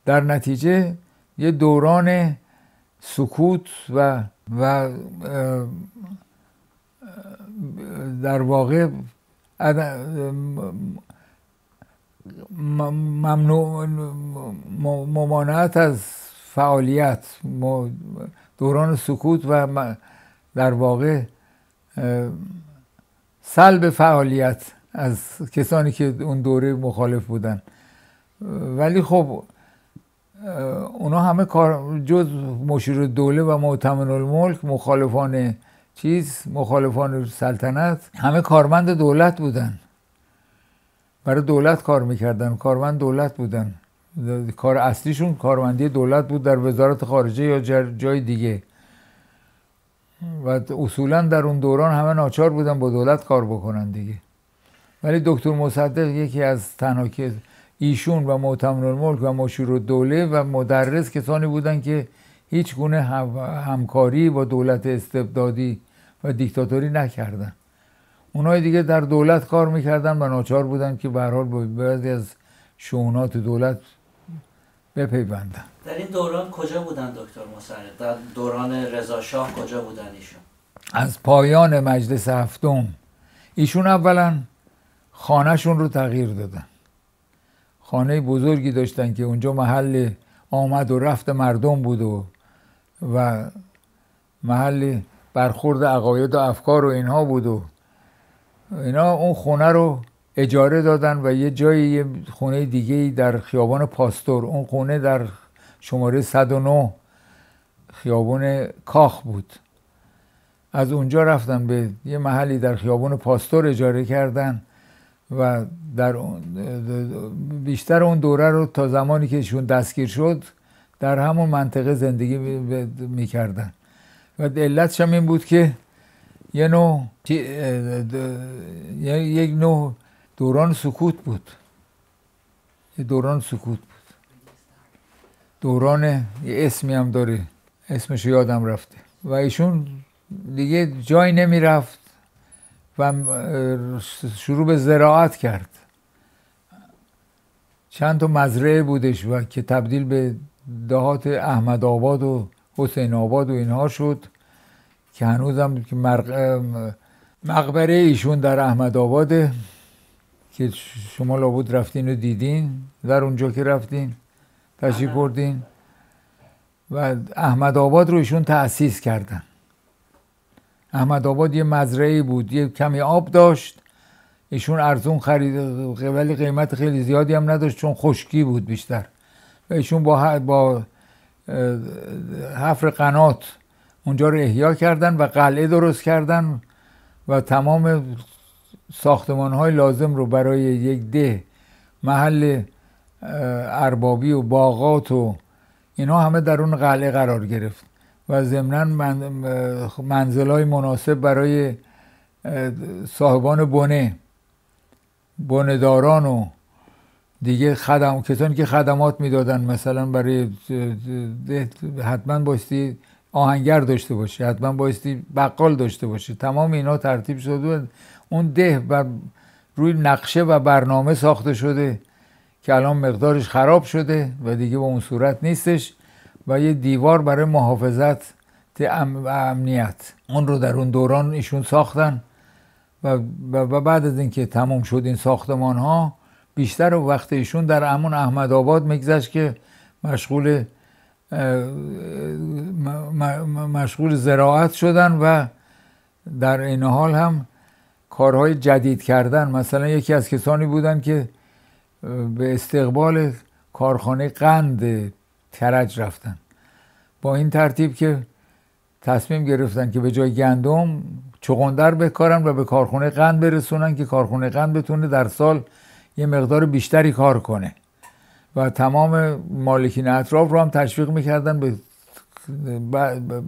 در نتیجه یه دوران سکوت و و در واقع ممنوع ممانعت از فعالیت دوران سکوت و در واقع سلب فعالیت از کسانی که اون دوره مخالف بودن ولی خب اونا همه کار جز مشیر دوله و معتمن الملک مخالفان چیز مخالفان سلطنت همه کارمند دولت بودن برای دولت کار میکردن کارمند دولت بودن کار اصلیشون کارمندی دولت بود در وزارت خارجه یا جای دیگه و اصولا در اون دوران همه ناچار بودن با دولت کار بکنن دیگه ولی دکتر مصدق یکی از تنها ایشون و معتمر الملک و مشور و دوله و مدرس کسانی بودند که هیچ گونه همکاری با دولت استبدادی و دیکتاتوری نکردند اونای دیگه در دولت کار میکردن و ناچار بودن که به حال بعضی از شونات دولت بپیوندن در این دوران کجا بودن دکتر مصری در دوران رضا شاه کجا بودن ایشون؟ از پایان مجلس هفتم ایشون اولا خانهشون رو تغییر دادن خانه بزرگی داشتن که اونجا محل آمد و رفت مردم بود و و محل برخورد عقاید و افکار و اینها بود و اینا اون خونه رو اجاره دادن و یه جایی یه خونه دیگه در خیابان پاستور اون خونه در شماره 109 خیابان کاخ بود از اونجا رفتن به یه محلی در خیابان پاستور اجاره کردن و در بیشتر اون دوره رو تا زمانی که ایشون دستگیر شد در همون منطقه زندگی میکردن و علتش این بود که یه نوع یک نوع دوران سکوت بود یه دوران سکوت بود دوران یه اسمی هم داره اسمش یادم رفته و ایشون دیگه جایی نمی رفت و شروع به زراعت کرد چند تا مزرعه بودش و که تبدیل به دهات احمد آباد و حسین آباد و اینها شد که هنوزم که مقبره ایشون در احمد آباده که شما لابد رفتین و دیدین در اونجا که رفتین تشریف بردین و احمد آباد رو ایشون تأسیس کردن احمد آباد یه مزرعه بود یه کمی آب داشت ایشون ارزون خرید ولی قیمت خیلی زیادی هم نداشت چون خشکی بود بیشتر و ایشون با, با حفر قنات اونجا رو احیا کردن و قلعه درست کردن و تمام ساختمان های لازم رو برای یک ده محل اربابی و باغات و اینا همه در اون قلعه قرار گرفت و ضمنا منزل های مناسب برای صاحبان بنه بنداران و دیگه خدم کسانی که خدمات میدادن مثلا برای حتما باشید آهنگر داشته باشه. حتما بایستی بقال داشته باشه. تمام اینا ترتیب شده اون ده بر روی نقشه و برنامه ساخته شده که الان مقدارش خراب شده و دیگه به اون صورت نیستش و یه دیوار برای محافظت و امنیت اون رو در اون دوران ایشون ساختن و, بعد از اینکه تمام شد این ساختمان ها بیشتر وقت ایشون در امون احمد آباد میگذشت که مشغول مشغول زراعت شدن و در این حال هم کارهای جدید کردن مثلا یکی از کسانی بودن که به استقبال کارخانه قند ترج رفتن با این ترتیب که تصمیم گرفتن که به جای گندم چغندر بکارن و به کارخانه قند برسونن که کارخانه قند بتونه در سال یه مقدار بیشتری کار کنه و تمام مالکین اطراف رو هم تشویق میکردن به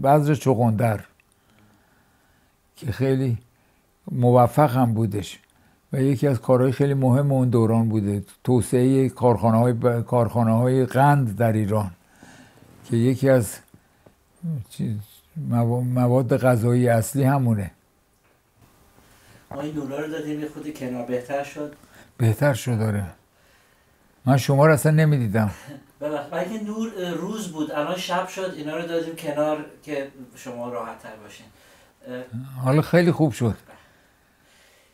بذر چغندر که خیلی موفق هم بودش و یکی از کارهای خیلی مهم اون دوران بوده توسعه کارخانه های, کارخانه های قند در ایران که یکی از مواد غذایی اصلی همونه ما این دلار رو دادیم خود کنار بهتر شد بهتر شد داره من شما رو اصلا نمیدیدم بلکه نور روز بود الان شب شد اینا رو دادیم کنار که شما راحت تر باشین حالا خیلی خوب شد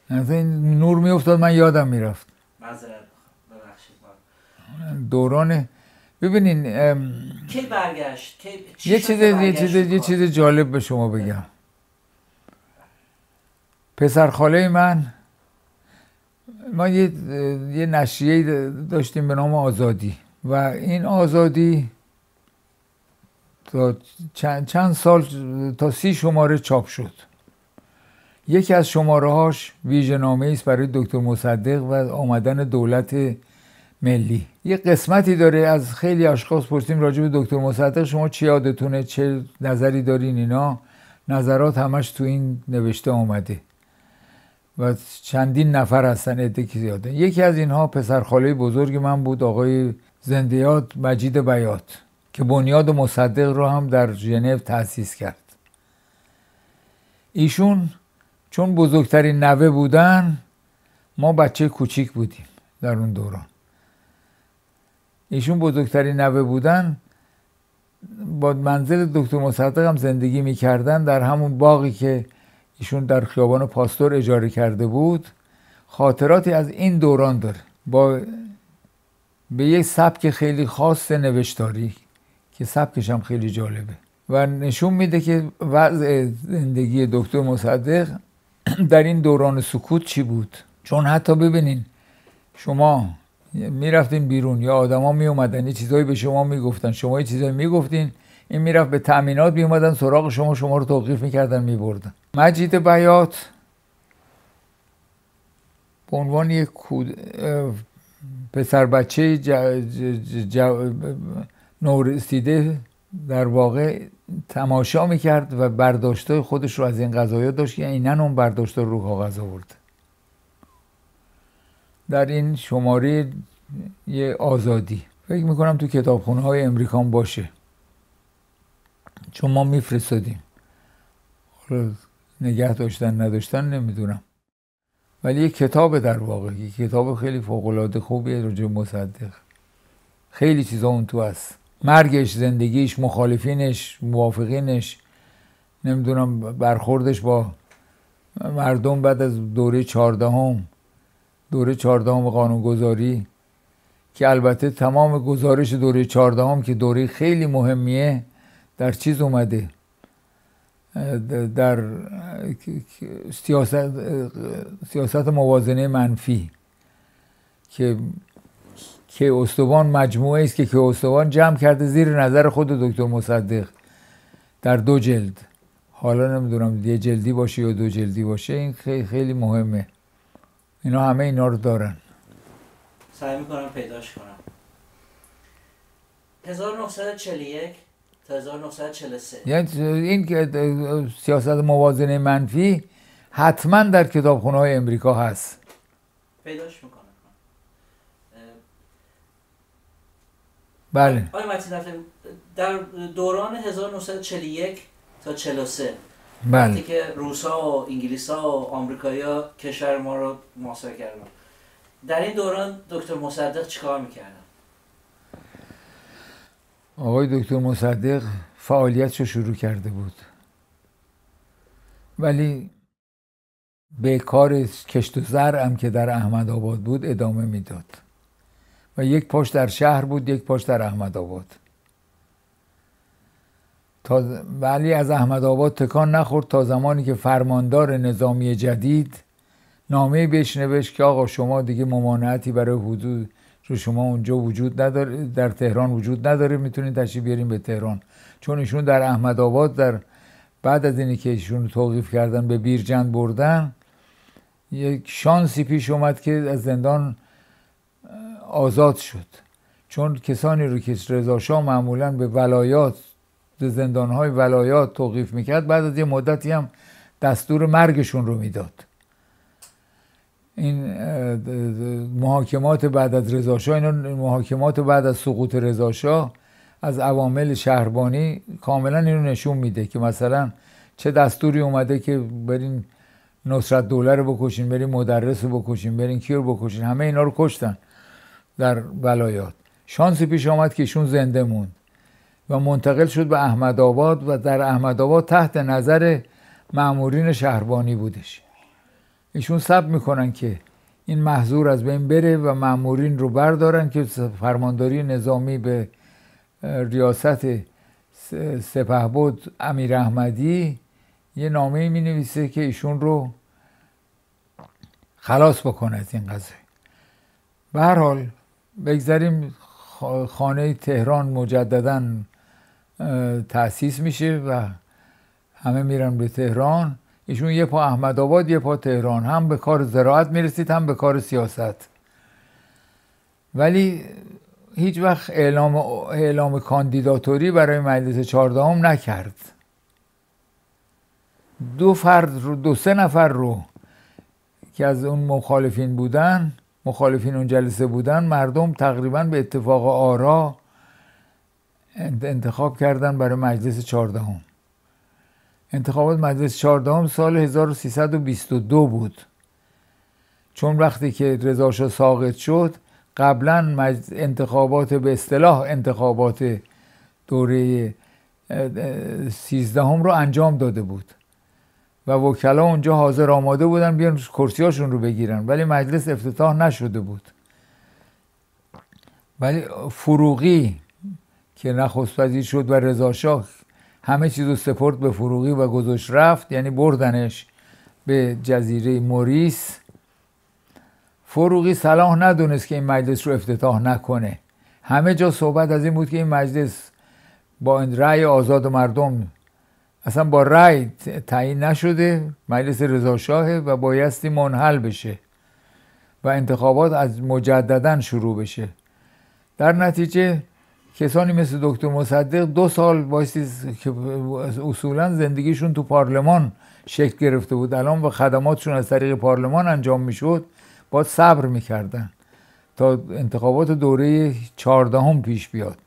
بله. از این نور میافتاد من یادم میرفت بله. دوران ببینین کی برگشت کی... یه چیز یه چیز یه چیز جالب به شما بگم بله. پسر خاله من ما یه, یه نشریه داشتیم به نام آزادی و این آزادی تا چند, چند سال تا سی شماره چاپ شد یکی از شماره هاش نامه است برای دکتر مصدق و آمدن دولت ملی یه قسمتی داره از خیلی اشخاص پرسیم راجع به دکتر مصدق شما چی یادتونه چه نظری دارین اینا نظرات همش تو این نوشته آمده و چندین نفر هستن عده که زیاده یکی از اینها پسرخاله بزرگ من بود آقای زندیات مجید بیات که بنیاد مصدق رو هم در ژنو تأسیس کرد ایشون چون بزرگترین نوه بودن ما بچه کوچیک بودیم در اون دوران ایشون بزرگترین نوه بودن با منزل دکتر مصدق هم زندگی میکردن در همون باقی که ایشون در خیابان پاستور اجاره کرده بود خاطراتی از این دوران داره با به یک سبک خیلی خاص نوشتاری که سبکش هم خیلی جالبه و نشون میده که وضع زندگی دکتر مصدق در این دوران سکوت چی بود چون حتی ببینین شما میرفتین بیرون یا آدما می یه به شما میگفتن شما یه چیزایی میگفتین این میرفت به تامینات میومدن سراغ شما شما رو توقیف میکردن میبردن مجید بیات به عنوان یک پسر بچه ج... نورسیده در واقع تماشا میکرد و برداشته خودش رو از این قضایا داشت که اینن اون برداشتا رو کاغذ آورد در این شماره یه آزادی فکر میکنم تو کتابخونه های امریکان باشه چون ما میفرستادیم نگه داشتن نداشتن نمیدونم ولی یه کتاب در واقع یه کتاب خیلی فوقالعاده خوبیه راجع مصدق خیلی چیزا اون تو هست مرگش زندگیش مخالفینش موافقینش نمیدونم برخوردش با مردم بعد از دوره چهاردهم دوره چهاردهم قانونگذاری که البته تمام گزارش دوره چهاردهم که دوره خیلی مهمیه در چیز اومده در سیاست, موازنه منفی که که استوان مجموعه است که که استوان جمع کرده زیر نظر خود دکتر مصدق در دو جلد حالا نمیدونم یه جلدی باشه یا دو جلدی باشه این خیلی مهمه اینا همه اینا رو دارن سعی میکنم پیداش کنم 1941 1943 یعنی این که سیاست موازنه منفی حتما در کتابخونه های امریکا هست پیداش میکنم بله در دوران 1941 تا 43 بله. وقتی که روسا و انگلیسا و آمریکایا کشور ما رو محاصره کردن در این دوران دکتر مصدق چیکار میکردن آقای دکتر مصدق فعالیتش رو شروع کرده بود ولی به کار کشت و زر هم که در احمد آباد بود ادامه میداد و یک پاش در شهر بود یک پاش در احمد آباد تا ولی از احمد آباد تکان نخورد تا زمانی که فرماندار نظامی جدید نامه بهش نوشت که آقا شما دیگه ممانعتی برای حدود رو شما اونجا وجود نداره در تهران وجود نداره میتونید تشریف بیاریم به تهران چون ایشون در احمد آباد در بعد از اینی که ایشون توقیف کردن به بیرجند بردن یک شانسی پیش اومد که از زندان آزاد شد چون کسانی رو که رضا شاه معمولا به ولایات به زندانهای ولایات توقیف میکرد بعد از یه مدتی هم دستور مرگشون رو میداد این محاکمات بعد از شاه، این محاکمات بعد از سقوط شاه از عوامل شهربانی کاملا اینو نشون میده که مثلا چه دستوری اومده که برین نصرت دوله رو بکشین برین مدرس رو بکشین برین کیور رو بکشین همه اینا رو کشتن در ولایات شانسی پیش آمد که ایشون زنده موند و منتقل شد به احمد آباد و در احمد آباد تحت نظر معمورین شهربانی بودش ایشون سب میکنن که این محضور از بین بره و معمورین رو بردارن که فرمانداری نظامی به ریاست سپه بود امیر احمدی یه نامه می نویسه که ایشون رو خلاص بکنه از این قضیه به هر حال بگذاریم خانه تهران مجددا تأسیس میشه و همه میرن به تهران ایشون یه پا احمد آباد یه پا تهران هم به کار زراعت میرسید هم به کار سیاست ولی هیچ وقت اعلام, اعلام کاندیداتوری برای مجلس چهاردهم نکرد دو فرد رو دو سه نفر رو که از اون مخالفین بودن مخالفین اون جلسه بودن مردم تقریبا به اتفاق آرا انتخاب کردن برای مجلس چهاردهم انتخابات مجلس چهاردهم سال 1322 بود چون وقتی که رضاشاه ساقط شد قبلا انتخابات به اصطلاح انتخابات دوره سیزدهم رو انجام داده بود و وکلا اونجا حاضر آماده بودن بیان کرسیاشون رو بگیرن ولی مجلس افتتاح نشده بود ولی فروغی که نخست وزیر شد و رضاشاه همه چیز رو سپرد به فروغی و گذاشت رفت یعنی بردنش به جزیره موریس فروغی صلاح ندونست که این مجلس رو افتتاح نکنه همه جا صحبت از این بود که این مجلس با این رأی آزاد مردم اصلا با رأی تعیین نشده مجلس رضاشاهه و بایستی منحل بشه و انتخابات از مجددا شروع بشه در نتیجه کسانی مثل دکتر مصدق دو سال بایستی که اصولا زندگیشون تو پارلمان شکل گرفته بود الان و خدماتشون از طریق پارلمان انجام میشد باید صبر میکردن تا انتخابات دوره چهاردهم پیش بیاد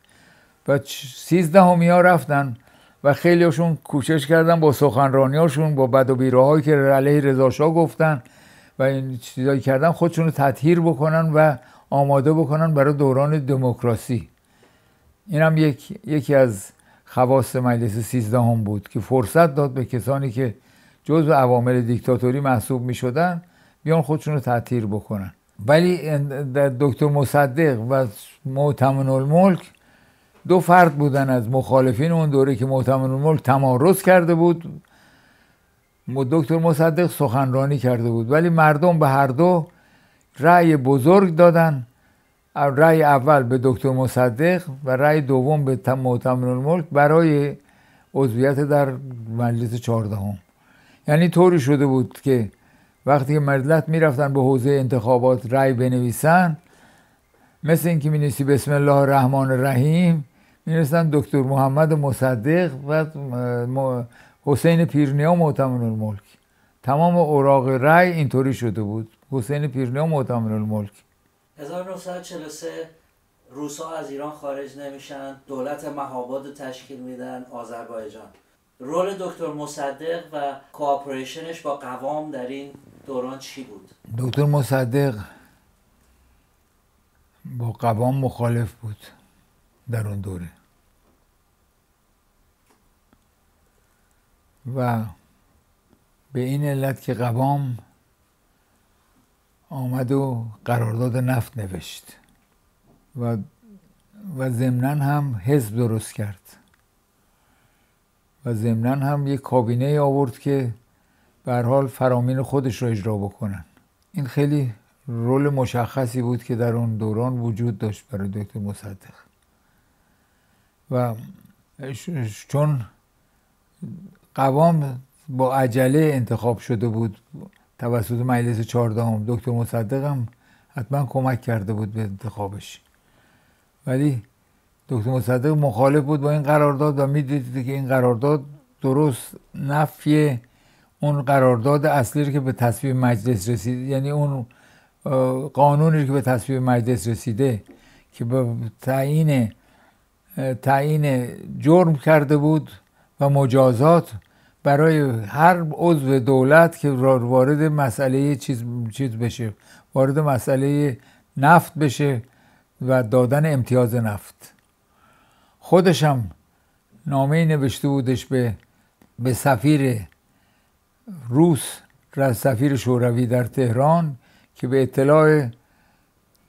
و سیزدهمی ها رفتن و خیلیشون کوشش کردن با سخنرانیاشون با بد و بیراهایی که علیه رزاشا گفتن و این چیزایی کردن خودشون رو تطهیر بکنن و آماده بکنن برای دوران دموکراسی این هم یکی از خواست مجلس سیزدهم بود که فرصت داد به کسانی که جزء عوامل دیکتاتوری محسوب می شدن بیان خودشون رو تعطیر بکنن ولی دکتر مصدق و معتمن الملک دو فرد بودن از مخالفین اون دوره که معتمن الملک تمارز کرده بود دکتر مصدق سخنرانی کرده بود ولی مردم به هر دو رأی بزرگ دادن رای اول به دکتر مصدق و رای دوم به معتمر الملک برای عضویت در مجلس چهاردهم یعنی طوری شده بود که وقتی که می میرفتن به حوزه انتخابات رای بنویسن مثل اینکه مینویسی بسم الله الرحمن الرحیم نیستن دکتر محمد مصدق و حسین پیرنیا معتمر الملک تمام اوراق رأی اینطوری شده بود حسین پیرنیا معتمر الملک 1943 روسا از ایران خارج نمیشن دولت مهاباد تشکیل میدن آذربایجان رول دکتر مصدق و کوآپریشنش با قوام در این دوران چی بود؟ دکتر مصدق با قوام مخالف بود در اون دوره و به این علت که قوام آمد و قرارداد نفت نوشت و و ضمنا هم حزب درست کرد و ضمنا هم یک کابینه آورد که به حال فرامین خودش را اجرا بکنن این خیلی رول مشخصی بود که در اون دوران وجود داشت برای دکتر مصدق و چون قوام با عجله انتخاب شده بود توسط مجلس چهاردهم دکتر مصدق هم حتما کمک کرده بود به انتخابش ولی دکتر مصدق مخالف بود با این قرارداد و میدیدید که این قرارداد درست نفی اون قرارداد اصلی رو که به تصویب مجلس رسید یعنی اون قانونی که به تصویب مجلس رسیده که به تعیین تعیین جرم کرده بود و مجازات برای هر عضو دولت که وارد مسئله چیز, چیز بشه وارد مسئله نفت بشه و دادن امتیاز نفت خودش هم نامه نوشته بودش به به سفیر روس سفیر شوروی در تهران که به اطلاع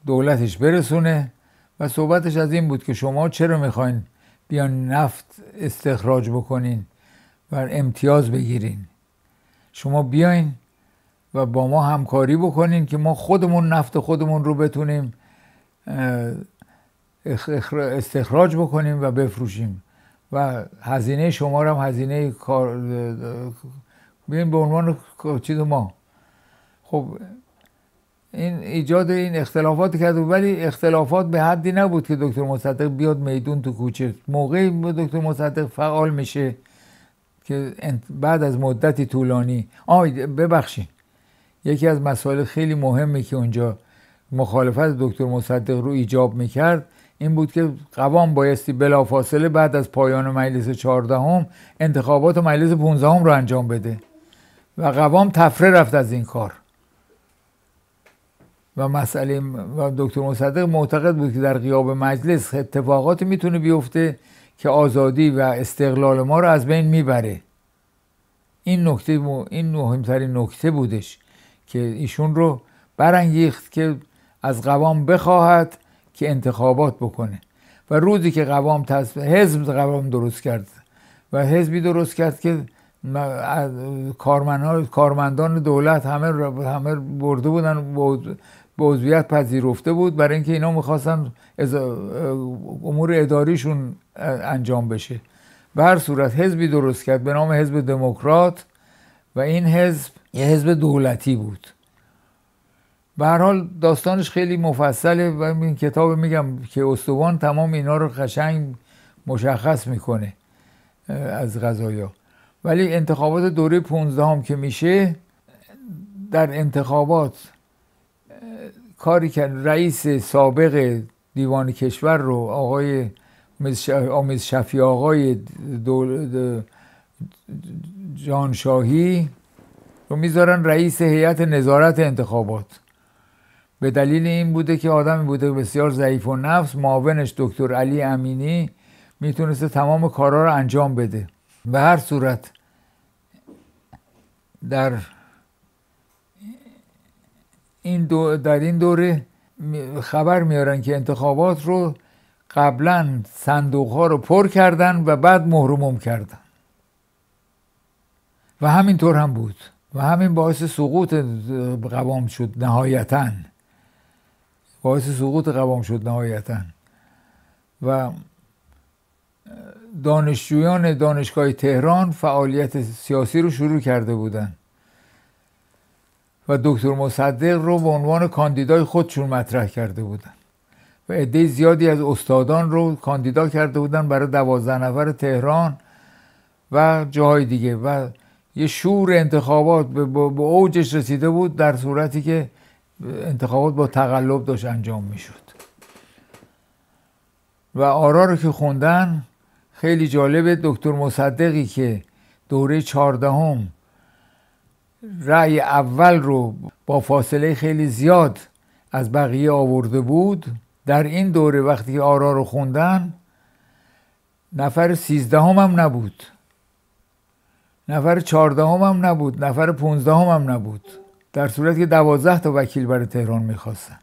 دولتش برسونه و صحبتش از این بود که شما چرا میخواین بیان نفت استخراج بکنین و امتیاز بگیرین شما بیاین و با ما همکاری بکنین که ما خودمون نفت خودمون رو بتونیم استخراج بکنیم و بفروشیم و هزینه شما رو هم هزینه کار به عنوان چیز ما خب این ایجاد این اختلافات کرد ولی اختلافات به حدی نبود که دکتر مصدق بیاد میدون تو کوچه موقعی دکتر مصدق فعال میشه که بعد از مدتی طولانی آه ببخشید یکی از مسائل خیلی مهمی که اونجا مخالفت دکتر مصدق رو ایجاب میکرد این بود که قوام بایستی بلافاصله بعد از پایان مجلس چهاردهم انتخابات مجلس پونزدهم رو انجام بده و قوام تفره رفت از این کار و مسئله و دکتر مصدق معتقد بود که در قیاب مجلس اتفاقاتی میتونه بیفته که آزادی و استقلال ما رو از بین میبره این نکته این مهمترین نکته بودش که ایشون رو برانگیخت که از قوام بخواهد که انتخابات بکنه و روزی که قوام حزب قوام درست کرد و حزبی درست کرد که کارمندان دولت همه همه برده بودن به عضویت پذیرفته بود برای اینکه اینا میخواستن امور اداریشون انجام بشه به هر صورت حزبی درست کرد به نام حزب دموکرات و این حزب یه حزب دولتی بود به هر حال داستانش خیلی مفصله و این کتاب میگم که استوان تمام اینا رو قشنگ مشخص میکنه از غذایا ولی انتخابات دوره 15 هم که میشه در انتخابات کاری کرد رئیس سابق دیوان کشور رو آقای آمیز شفی آقای جانشاهی رو میذارن رئیس هیئت نظارت انتخابات به دلیل این بوده که آدمی بوده بسیار ضعیف و نفس معاونش دکتر علی امینی میتونسته تمام کارها رو انجام بده به هر صورت در این در این دوره خبر میارن که انتخابات رو قبلا صندوق ها رو پر کردن و بعد مهرموم کردن و همین طور هم بود و همین باعث سقوط قوام شد نهایتا باعث سقوط قوام شد نهایتا و دانشجویان دانشگاه تهران فعالیت سیاسی رو شروع کرده بودند و دکتر مصدق رو به عنوان کاندیدای خودشون مطرح کرده بودن و عده زیادی از استادان رو کاندیدا کرده بودن برای دوازده نفر تهران و جاهای دیگه و یه شور انتخابات به اوجش رسیده بود در صورتی که انتخابات با تقلب داشت انجام میشد و آرا رو که خوندن خیلی جالبه دکتر مصدقی که دوره چهاردهم رأی اول رو با فاصله خیلی زیاد از بقیه آورده بود در این دوره وقتی آرا رو خوندن نفر سیزدهم هم نبود نفر چهاردهم هم نبود نفر پونزدهم هم نبود در صورت که دوازده تا وکیل برای تهران میخواستن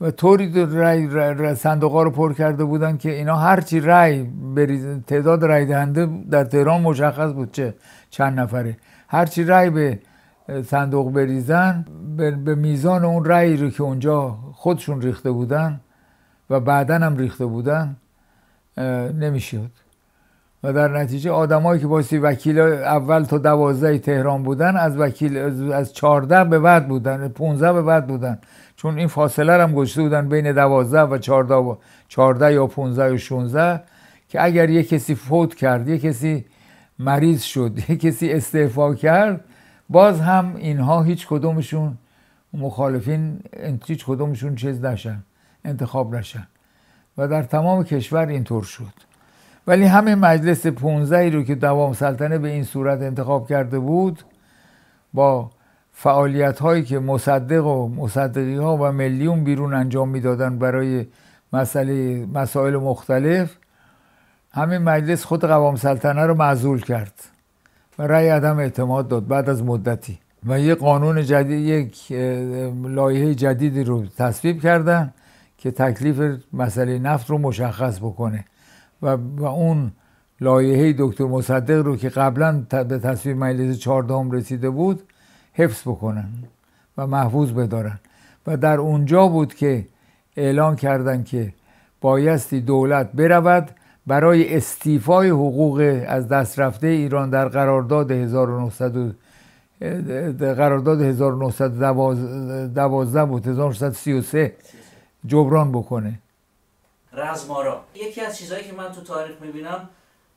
و طوری رای صندوقها رو پر کرده بودن که اینا هرچی رای تعداد رای دهنده در تهران مشخص بود چه چند نفره هرچی رای به صندوق بریزن به میزان اون رأی رو که اونجا خودشون ریخته بودن و بعدا هم ریخته بودن نمیشد و در نتیجه آدمایی که باسی وکیل اول تا دوازده تهران بودن از وکیل از چهارده به بعد بودن 15 به بعد بودن چون این فاصله هم گشته بودن بین دوازده و چارده و چارده یا 15 و 16 که اگر یه کسی فوت کرد یه کسی مریض شد یه کسی استعفا کرد باز هم اینها هیچ کدومشون مخالفین هیچ کدومشون چیز نشن انتخاب نشن و در تمام کشور اینطور شد ولی همه مجلس 15 رو که دوام سلطنه به این صورت انتخاب کرده بود با فعالیت هایی که مصدق و مصدقی ها و ملیون بیرون انجام میدادن برای مسئله مسائل مختلف همین مجلس خود قوام سلطنه رو معذول کرد و رأی عدم اعتماد داد بعد از مدتی و یه قانون جدید یک لایحه جدیدی رو تصویب کردن که تکلیف مسئله نفت رو مشخص بکنه و, اون لایحه دکتر مصدق رو که قبلا به تصویب مجلس چهاردهم رسیده بود حفظ بکنن و محفوظ بدارن و در اونجا بود که اعلان کردن که بایستی دولت برود برای استیفای حقوق از دست رفته ایران در قرارداد 1900 قرارداد 1912 بود 1933 جبران بکنه رزمارا یکی از چیزهایی که من تو تاریخ میبینم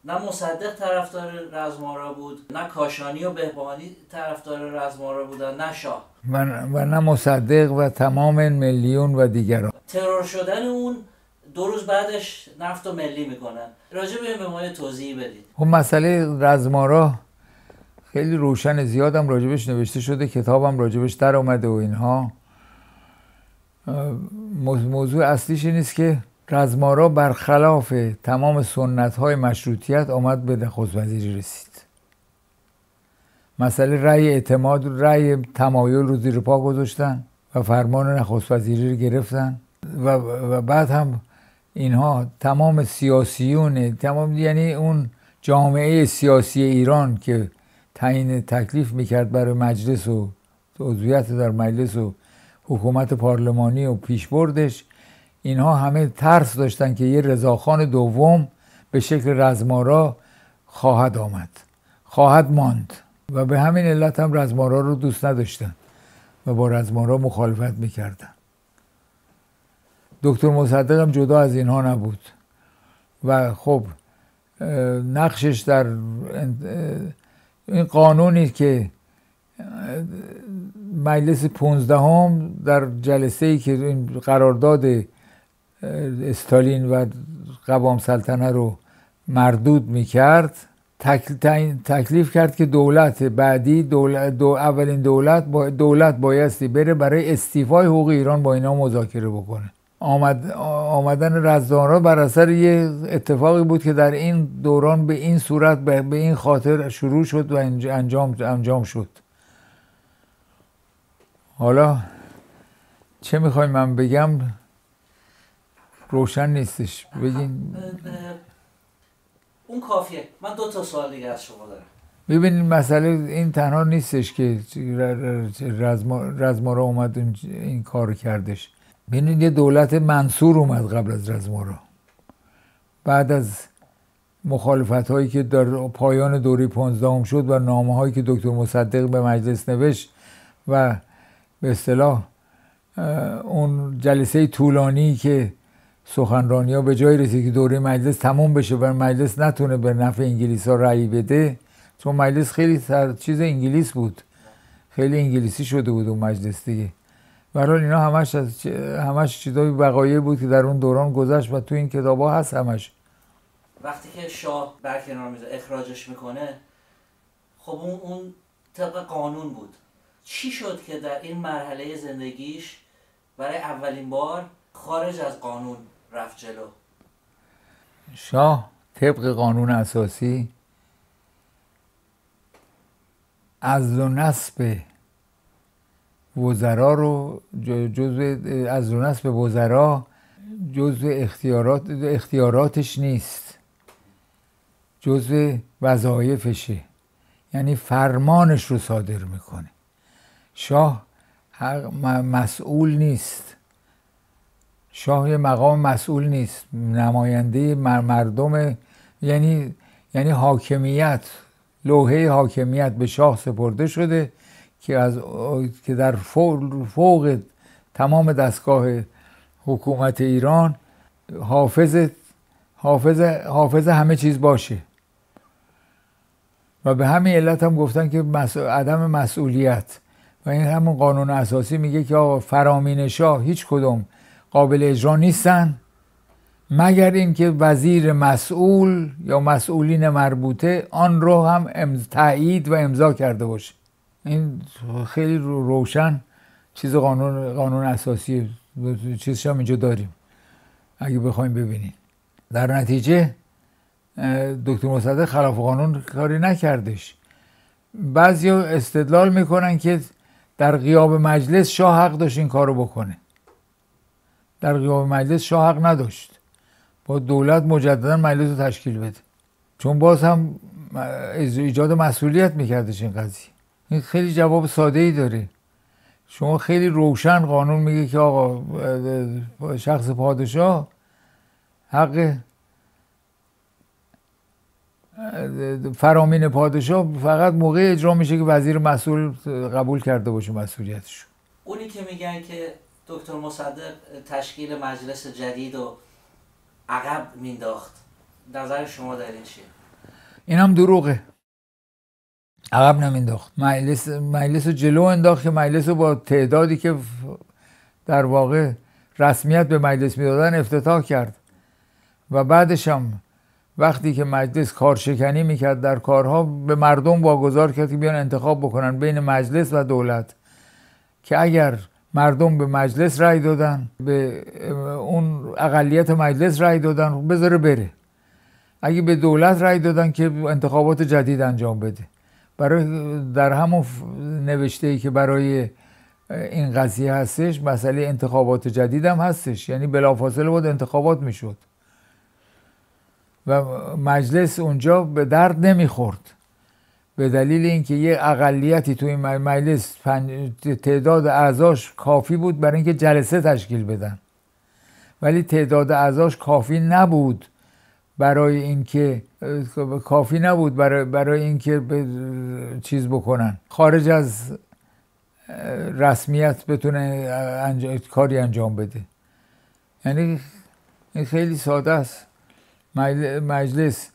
نه مصدق طرفدار رزمارا بود نه کاشانی و بهبانی طرفدار رزمارا بودن نه شاه و, و نه مصدق و تمام ملیون و دیگران ترور شدن اون دو روز بعدش نفت و ملی میکنن راجع به این به ما بدید اون خب مسئله رزمارا خیلی روشن زیادم راجبش نوشته شده کتابم راجبش در آمده و اینها موضوع اصلیش نیست که رزمارا برخلاف تمام سنت های مشروطیت آمد به نخست وزیری رسید مسئله رأی اعتماد رأی تمایل رو زیر پا گذاشتن و فرمان نخست وزیری رو گرفتن و, بعد هم اینها تمام سیاسیون تمام یعنی اون جامعه سیاسی ایران که تعیین تکلیف میکرد برای مجلس و عضویت در مجلس و حکومت پارلمانی و پیشبردش اینها همه ترس داشتن که یه رضاخان دوم به شکل رزمارا خواهد آمد خواهد ماند و به همین علت هم رزمارا رو دوست نداشتن و با رزمارا مخالفت میکردن دکتر هم جدا از اینها نبود و خب نقشش در این قانونی که مجلس پونزدهم در جلسه ای که این قرارداد استالین و قوام سلطنه رو مردود میکرد تکلیف کرد که دولت بعدی دولت اولین دولت دولت بایستی بره برای استیفای حقوق ایران با اینا مذاکره بکنه آمد آمدن رزمارا بر اثر یه اتفاقی بود که در این دوران به این صورت به این خاطر شروع شد و انجام, انجام شد حالا چه میخوای من بگم روشن نیستش بگین اون کافیه من دو تا سوال دیگه از شما دارم ببینید مسئله این تنها نیستش که رزمارا اومد این کار کردش بینید یه دولت منصور اومد قبل از رزمارا بعد از مخالفت هایی که در پایان دوری پانزدهم شد و نامه هایی که دکتر مصدق به مجلس نوشت و به اصطلاح اون جلسه طولانی که سخنرانی ها به جای رسید که دوره مجلس تموم بشه و مجلس نتونه به نفع انگلیس ها رأی بده چون مجلس خیلی سر چیز انگلیس بود خیلی انگلیسی شده بود اون مجلس دیگه برای اینا همش از همش چیزای بقایه بود که در اون دوران گذشت و تو این کتاب ها هست همش وقتی که شاه برکنار میزه اخراجش میکنه خب اون اون طبق قانون بود چی شد که در این مرحله زندگیش برای اولین بار خارج از قانون رفت جلو شاه طبق قانون اساسی از و نصب وزرا رو جزء از به وزرا جزء اختیارات اختیاراتش نیست جزء وظایفشه یعنی فرمانش رو صادر میکنه شاه مسئول نیست شاه یه مقام مسئول نیست نماینده مردم یعنی یعنی حاکمیت لوحه حاکمیت به شاه سپرده شده که, از... که در فوق... تمام دستگاه حکومت ایران حافظ حافظ, حافظ همه چیز باشه و به همین علت هم گفتن که عدم مسئولیت و این همون قانون اساسی میگه که فرامین شاه هیچ کدوم قابل اجرا نیستن مگر اینکه وزیر مسئول یا مسئولین مربوطه آن رو هم امز... تایید و امضا کرده باشه این خیلی روشن چیز قانون قانون اساسی چیزش هم اینجا داریم اگه بخوایم ببینیم در نتیجه دکتر مصدق خلاف قانون کاری نکردش بعضی استدلال میکنن که در قیاب مجلس شاه حق داشت این کارو بکنه در قیاب مجلس شاه حق نداشت با دولت مجددا مجلس رو تشکیل بده چون باز هم ایجاد مسئولیت میکردش این قضیه این خیلی جواب ساده ای داره شما خیلی روشن قانون میگه که آقا شخص پادشاه حق فرامین پادشاه فقط موقع اجرا میشه که وزیر مسئول قبول کرده باشه مسئولیتش اونی که میگن که دکتر مصدق تشکیل مجلس جدید و عقب مینداخت نظر شما در این چیه؟ این هم دروغه عقب نمینداخت مجلس مجلس جلو انداخت که مجلس رو با تعدادی که در واقع رسمیت به مجلس میدادن افتتاح کرد و بعدش هم وقتی که مجلس کارشکنی میکرد در کارها به مردم واگذار کرد که بیان انتخاب بکنن بین مجلس و دولت که اگر مردم به مجلس رای دادن به اون اقلیت مجلس رای دادن بذاره بره اگه به دولت رای دادن که انتخابات جدید انجام بده برای در همون نوشته ای که برای این قضیه هستش مسئله انتخابات جدید هم هستش یعنی بلافاصله بود انتخابات میشد و مجلس اونجا به درد نمیخورد به دلیل اینکه یه اقلیتی توی این مجلس تعداد اعضاش کافی بود برای اینکه جلسه تشکیل بدن ولی تعداد اعضاش کافی نبود برای اینکه خب، کافی نبود برای, برای اینکه چیز بکنن خارج از رسمیت بتونه کاری انجام بده یعنی این خیلی ساده است مجلس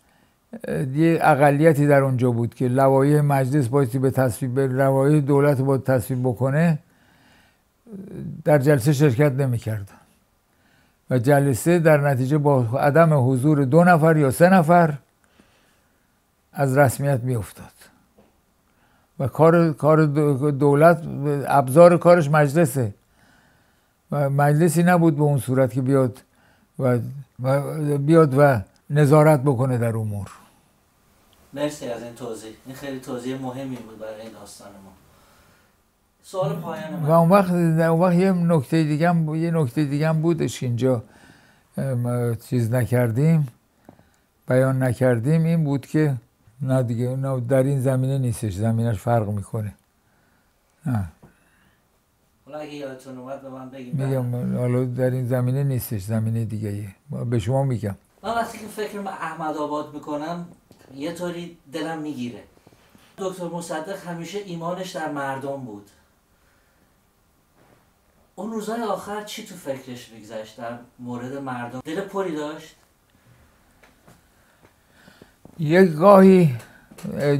یه اقلیتی در اونجا بود که لوایح مجلس بایستی به تصویب لوایه دولت با تصویب بکنه در جلسه شرکت نمیکردن و جلسه در نتیجه با عدم حضور دو نفر یا سه نفر از رسمیت میافتاد و کار کار دولت ابزار کارش مجلسه و مجلسی نبود به اون صورت که بیاد و, بیاد و نظارت بکنه در امور مرسی از این توضیح این خیلی توضیح مهمی بود برای این داستان ما سوال پایان و اون وقت, اون وقت یه نکته دیگه هم یه نکته دیگه هم بودش اینجا چیز نکردیم بیان نکردیم این بود که نه دیگه نه در این زمینه نیستش زمینش فرق میکنه نه میگم حالا در این زمینه نیستش زمینه دیگه یه. به شما میگم من وقتی که فکر من احمد آباد میکنم یه طوری دلم میگیره دکتر مصدق همیشه ایمانش در مردم بود اون روزهای آخر چی تو فکرش میگذشت در مورد مردم دل پری داشت یک گاهی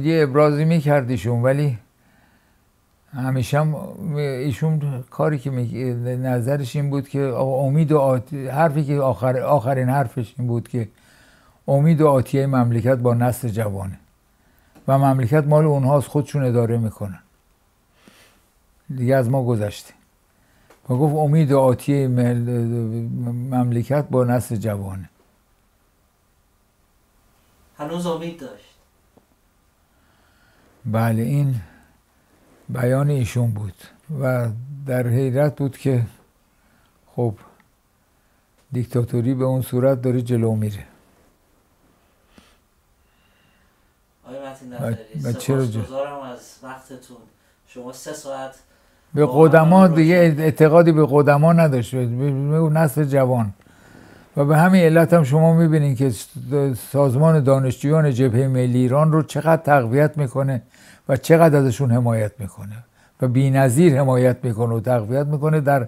یه ابرازی میکرد ایشون ولی همیشه هم ایشون کاری که می... نظرش این بود که امید و آت... حرفی که آخرین حرفش این بود که امید و آتیه مملکت با نسل جوانه و مملکت مال از خودشون اداره میکنن دیگه از ما گذشته و گفت امید و آتیه مملکت با نسل جوانه هنوز امید داشت بله این بیان ایشون بود و در حیرت بود که خب دیکتاتوری به اون صورت داره جلو میره چرا از وقتتون شما سه ساعت به قدما دیگه اعتقادی به قدما نداشت نسل جوان و به همین علت هم شما میبینید که سازمان دانشجویان جبهه ملی ایران رو چقدر تقویت میکنه و چقدر ازشون حمایت میکنه و نظیر حمایت میکنه و تقویت میکنه در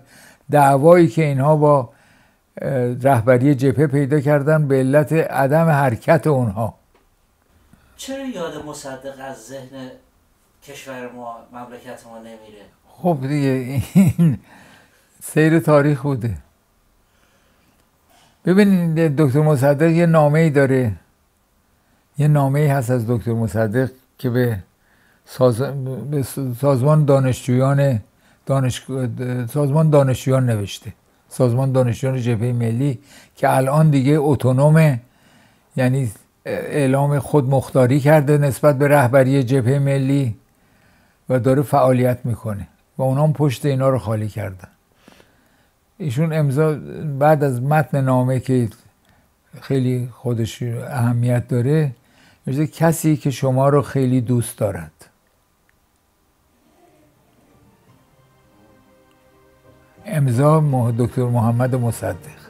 دعوایی که اینها با رهبری جبهه پیدا کردن به علت عدم حرکت اونها چرا یاد مصدق از ذهن کشور ما مملکت ما نمیره خب دیگه این سیر تاریخ بوده ببینید دکتر مصدق یه نامه ای داره یه نامه ای هست از دکتر مصدق که به, به سازمان دانشجویان سازمان دانشجویان نوشته سازمان دانشجویان جبهه ملی که الان دیگه اتونومه یعنی اعلام خود مختاری کرده نسبت به رهبری جبهه ملی و داره فعالیت میکنه و اونام پشت اینا رو خالی کردن ایشون امضا بعد از متن نامه که خیلی خودش اهمیت داره میشه کسی که شما رو خیلی دوست دارد امضا دکتر محمد مصدق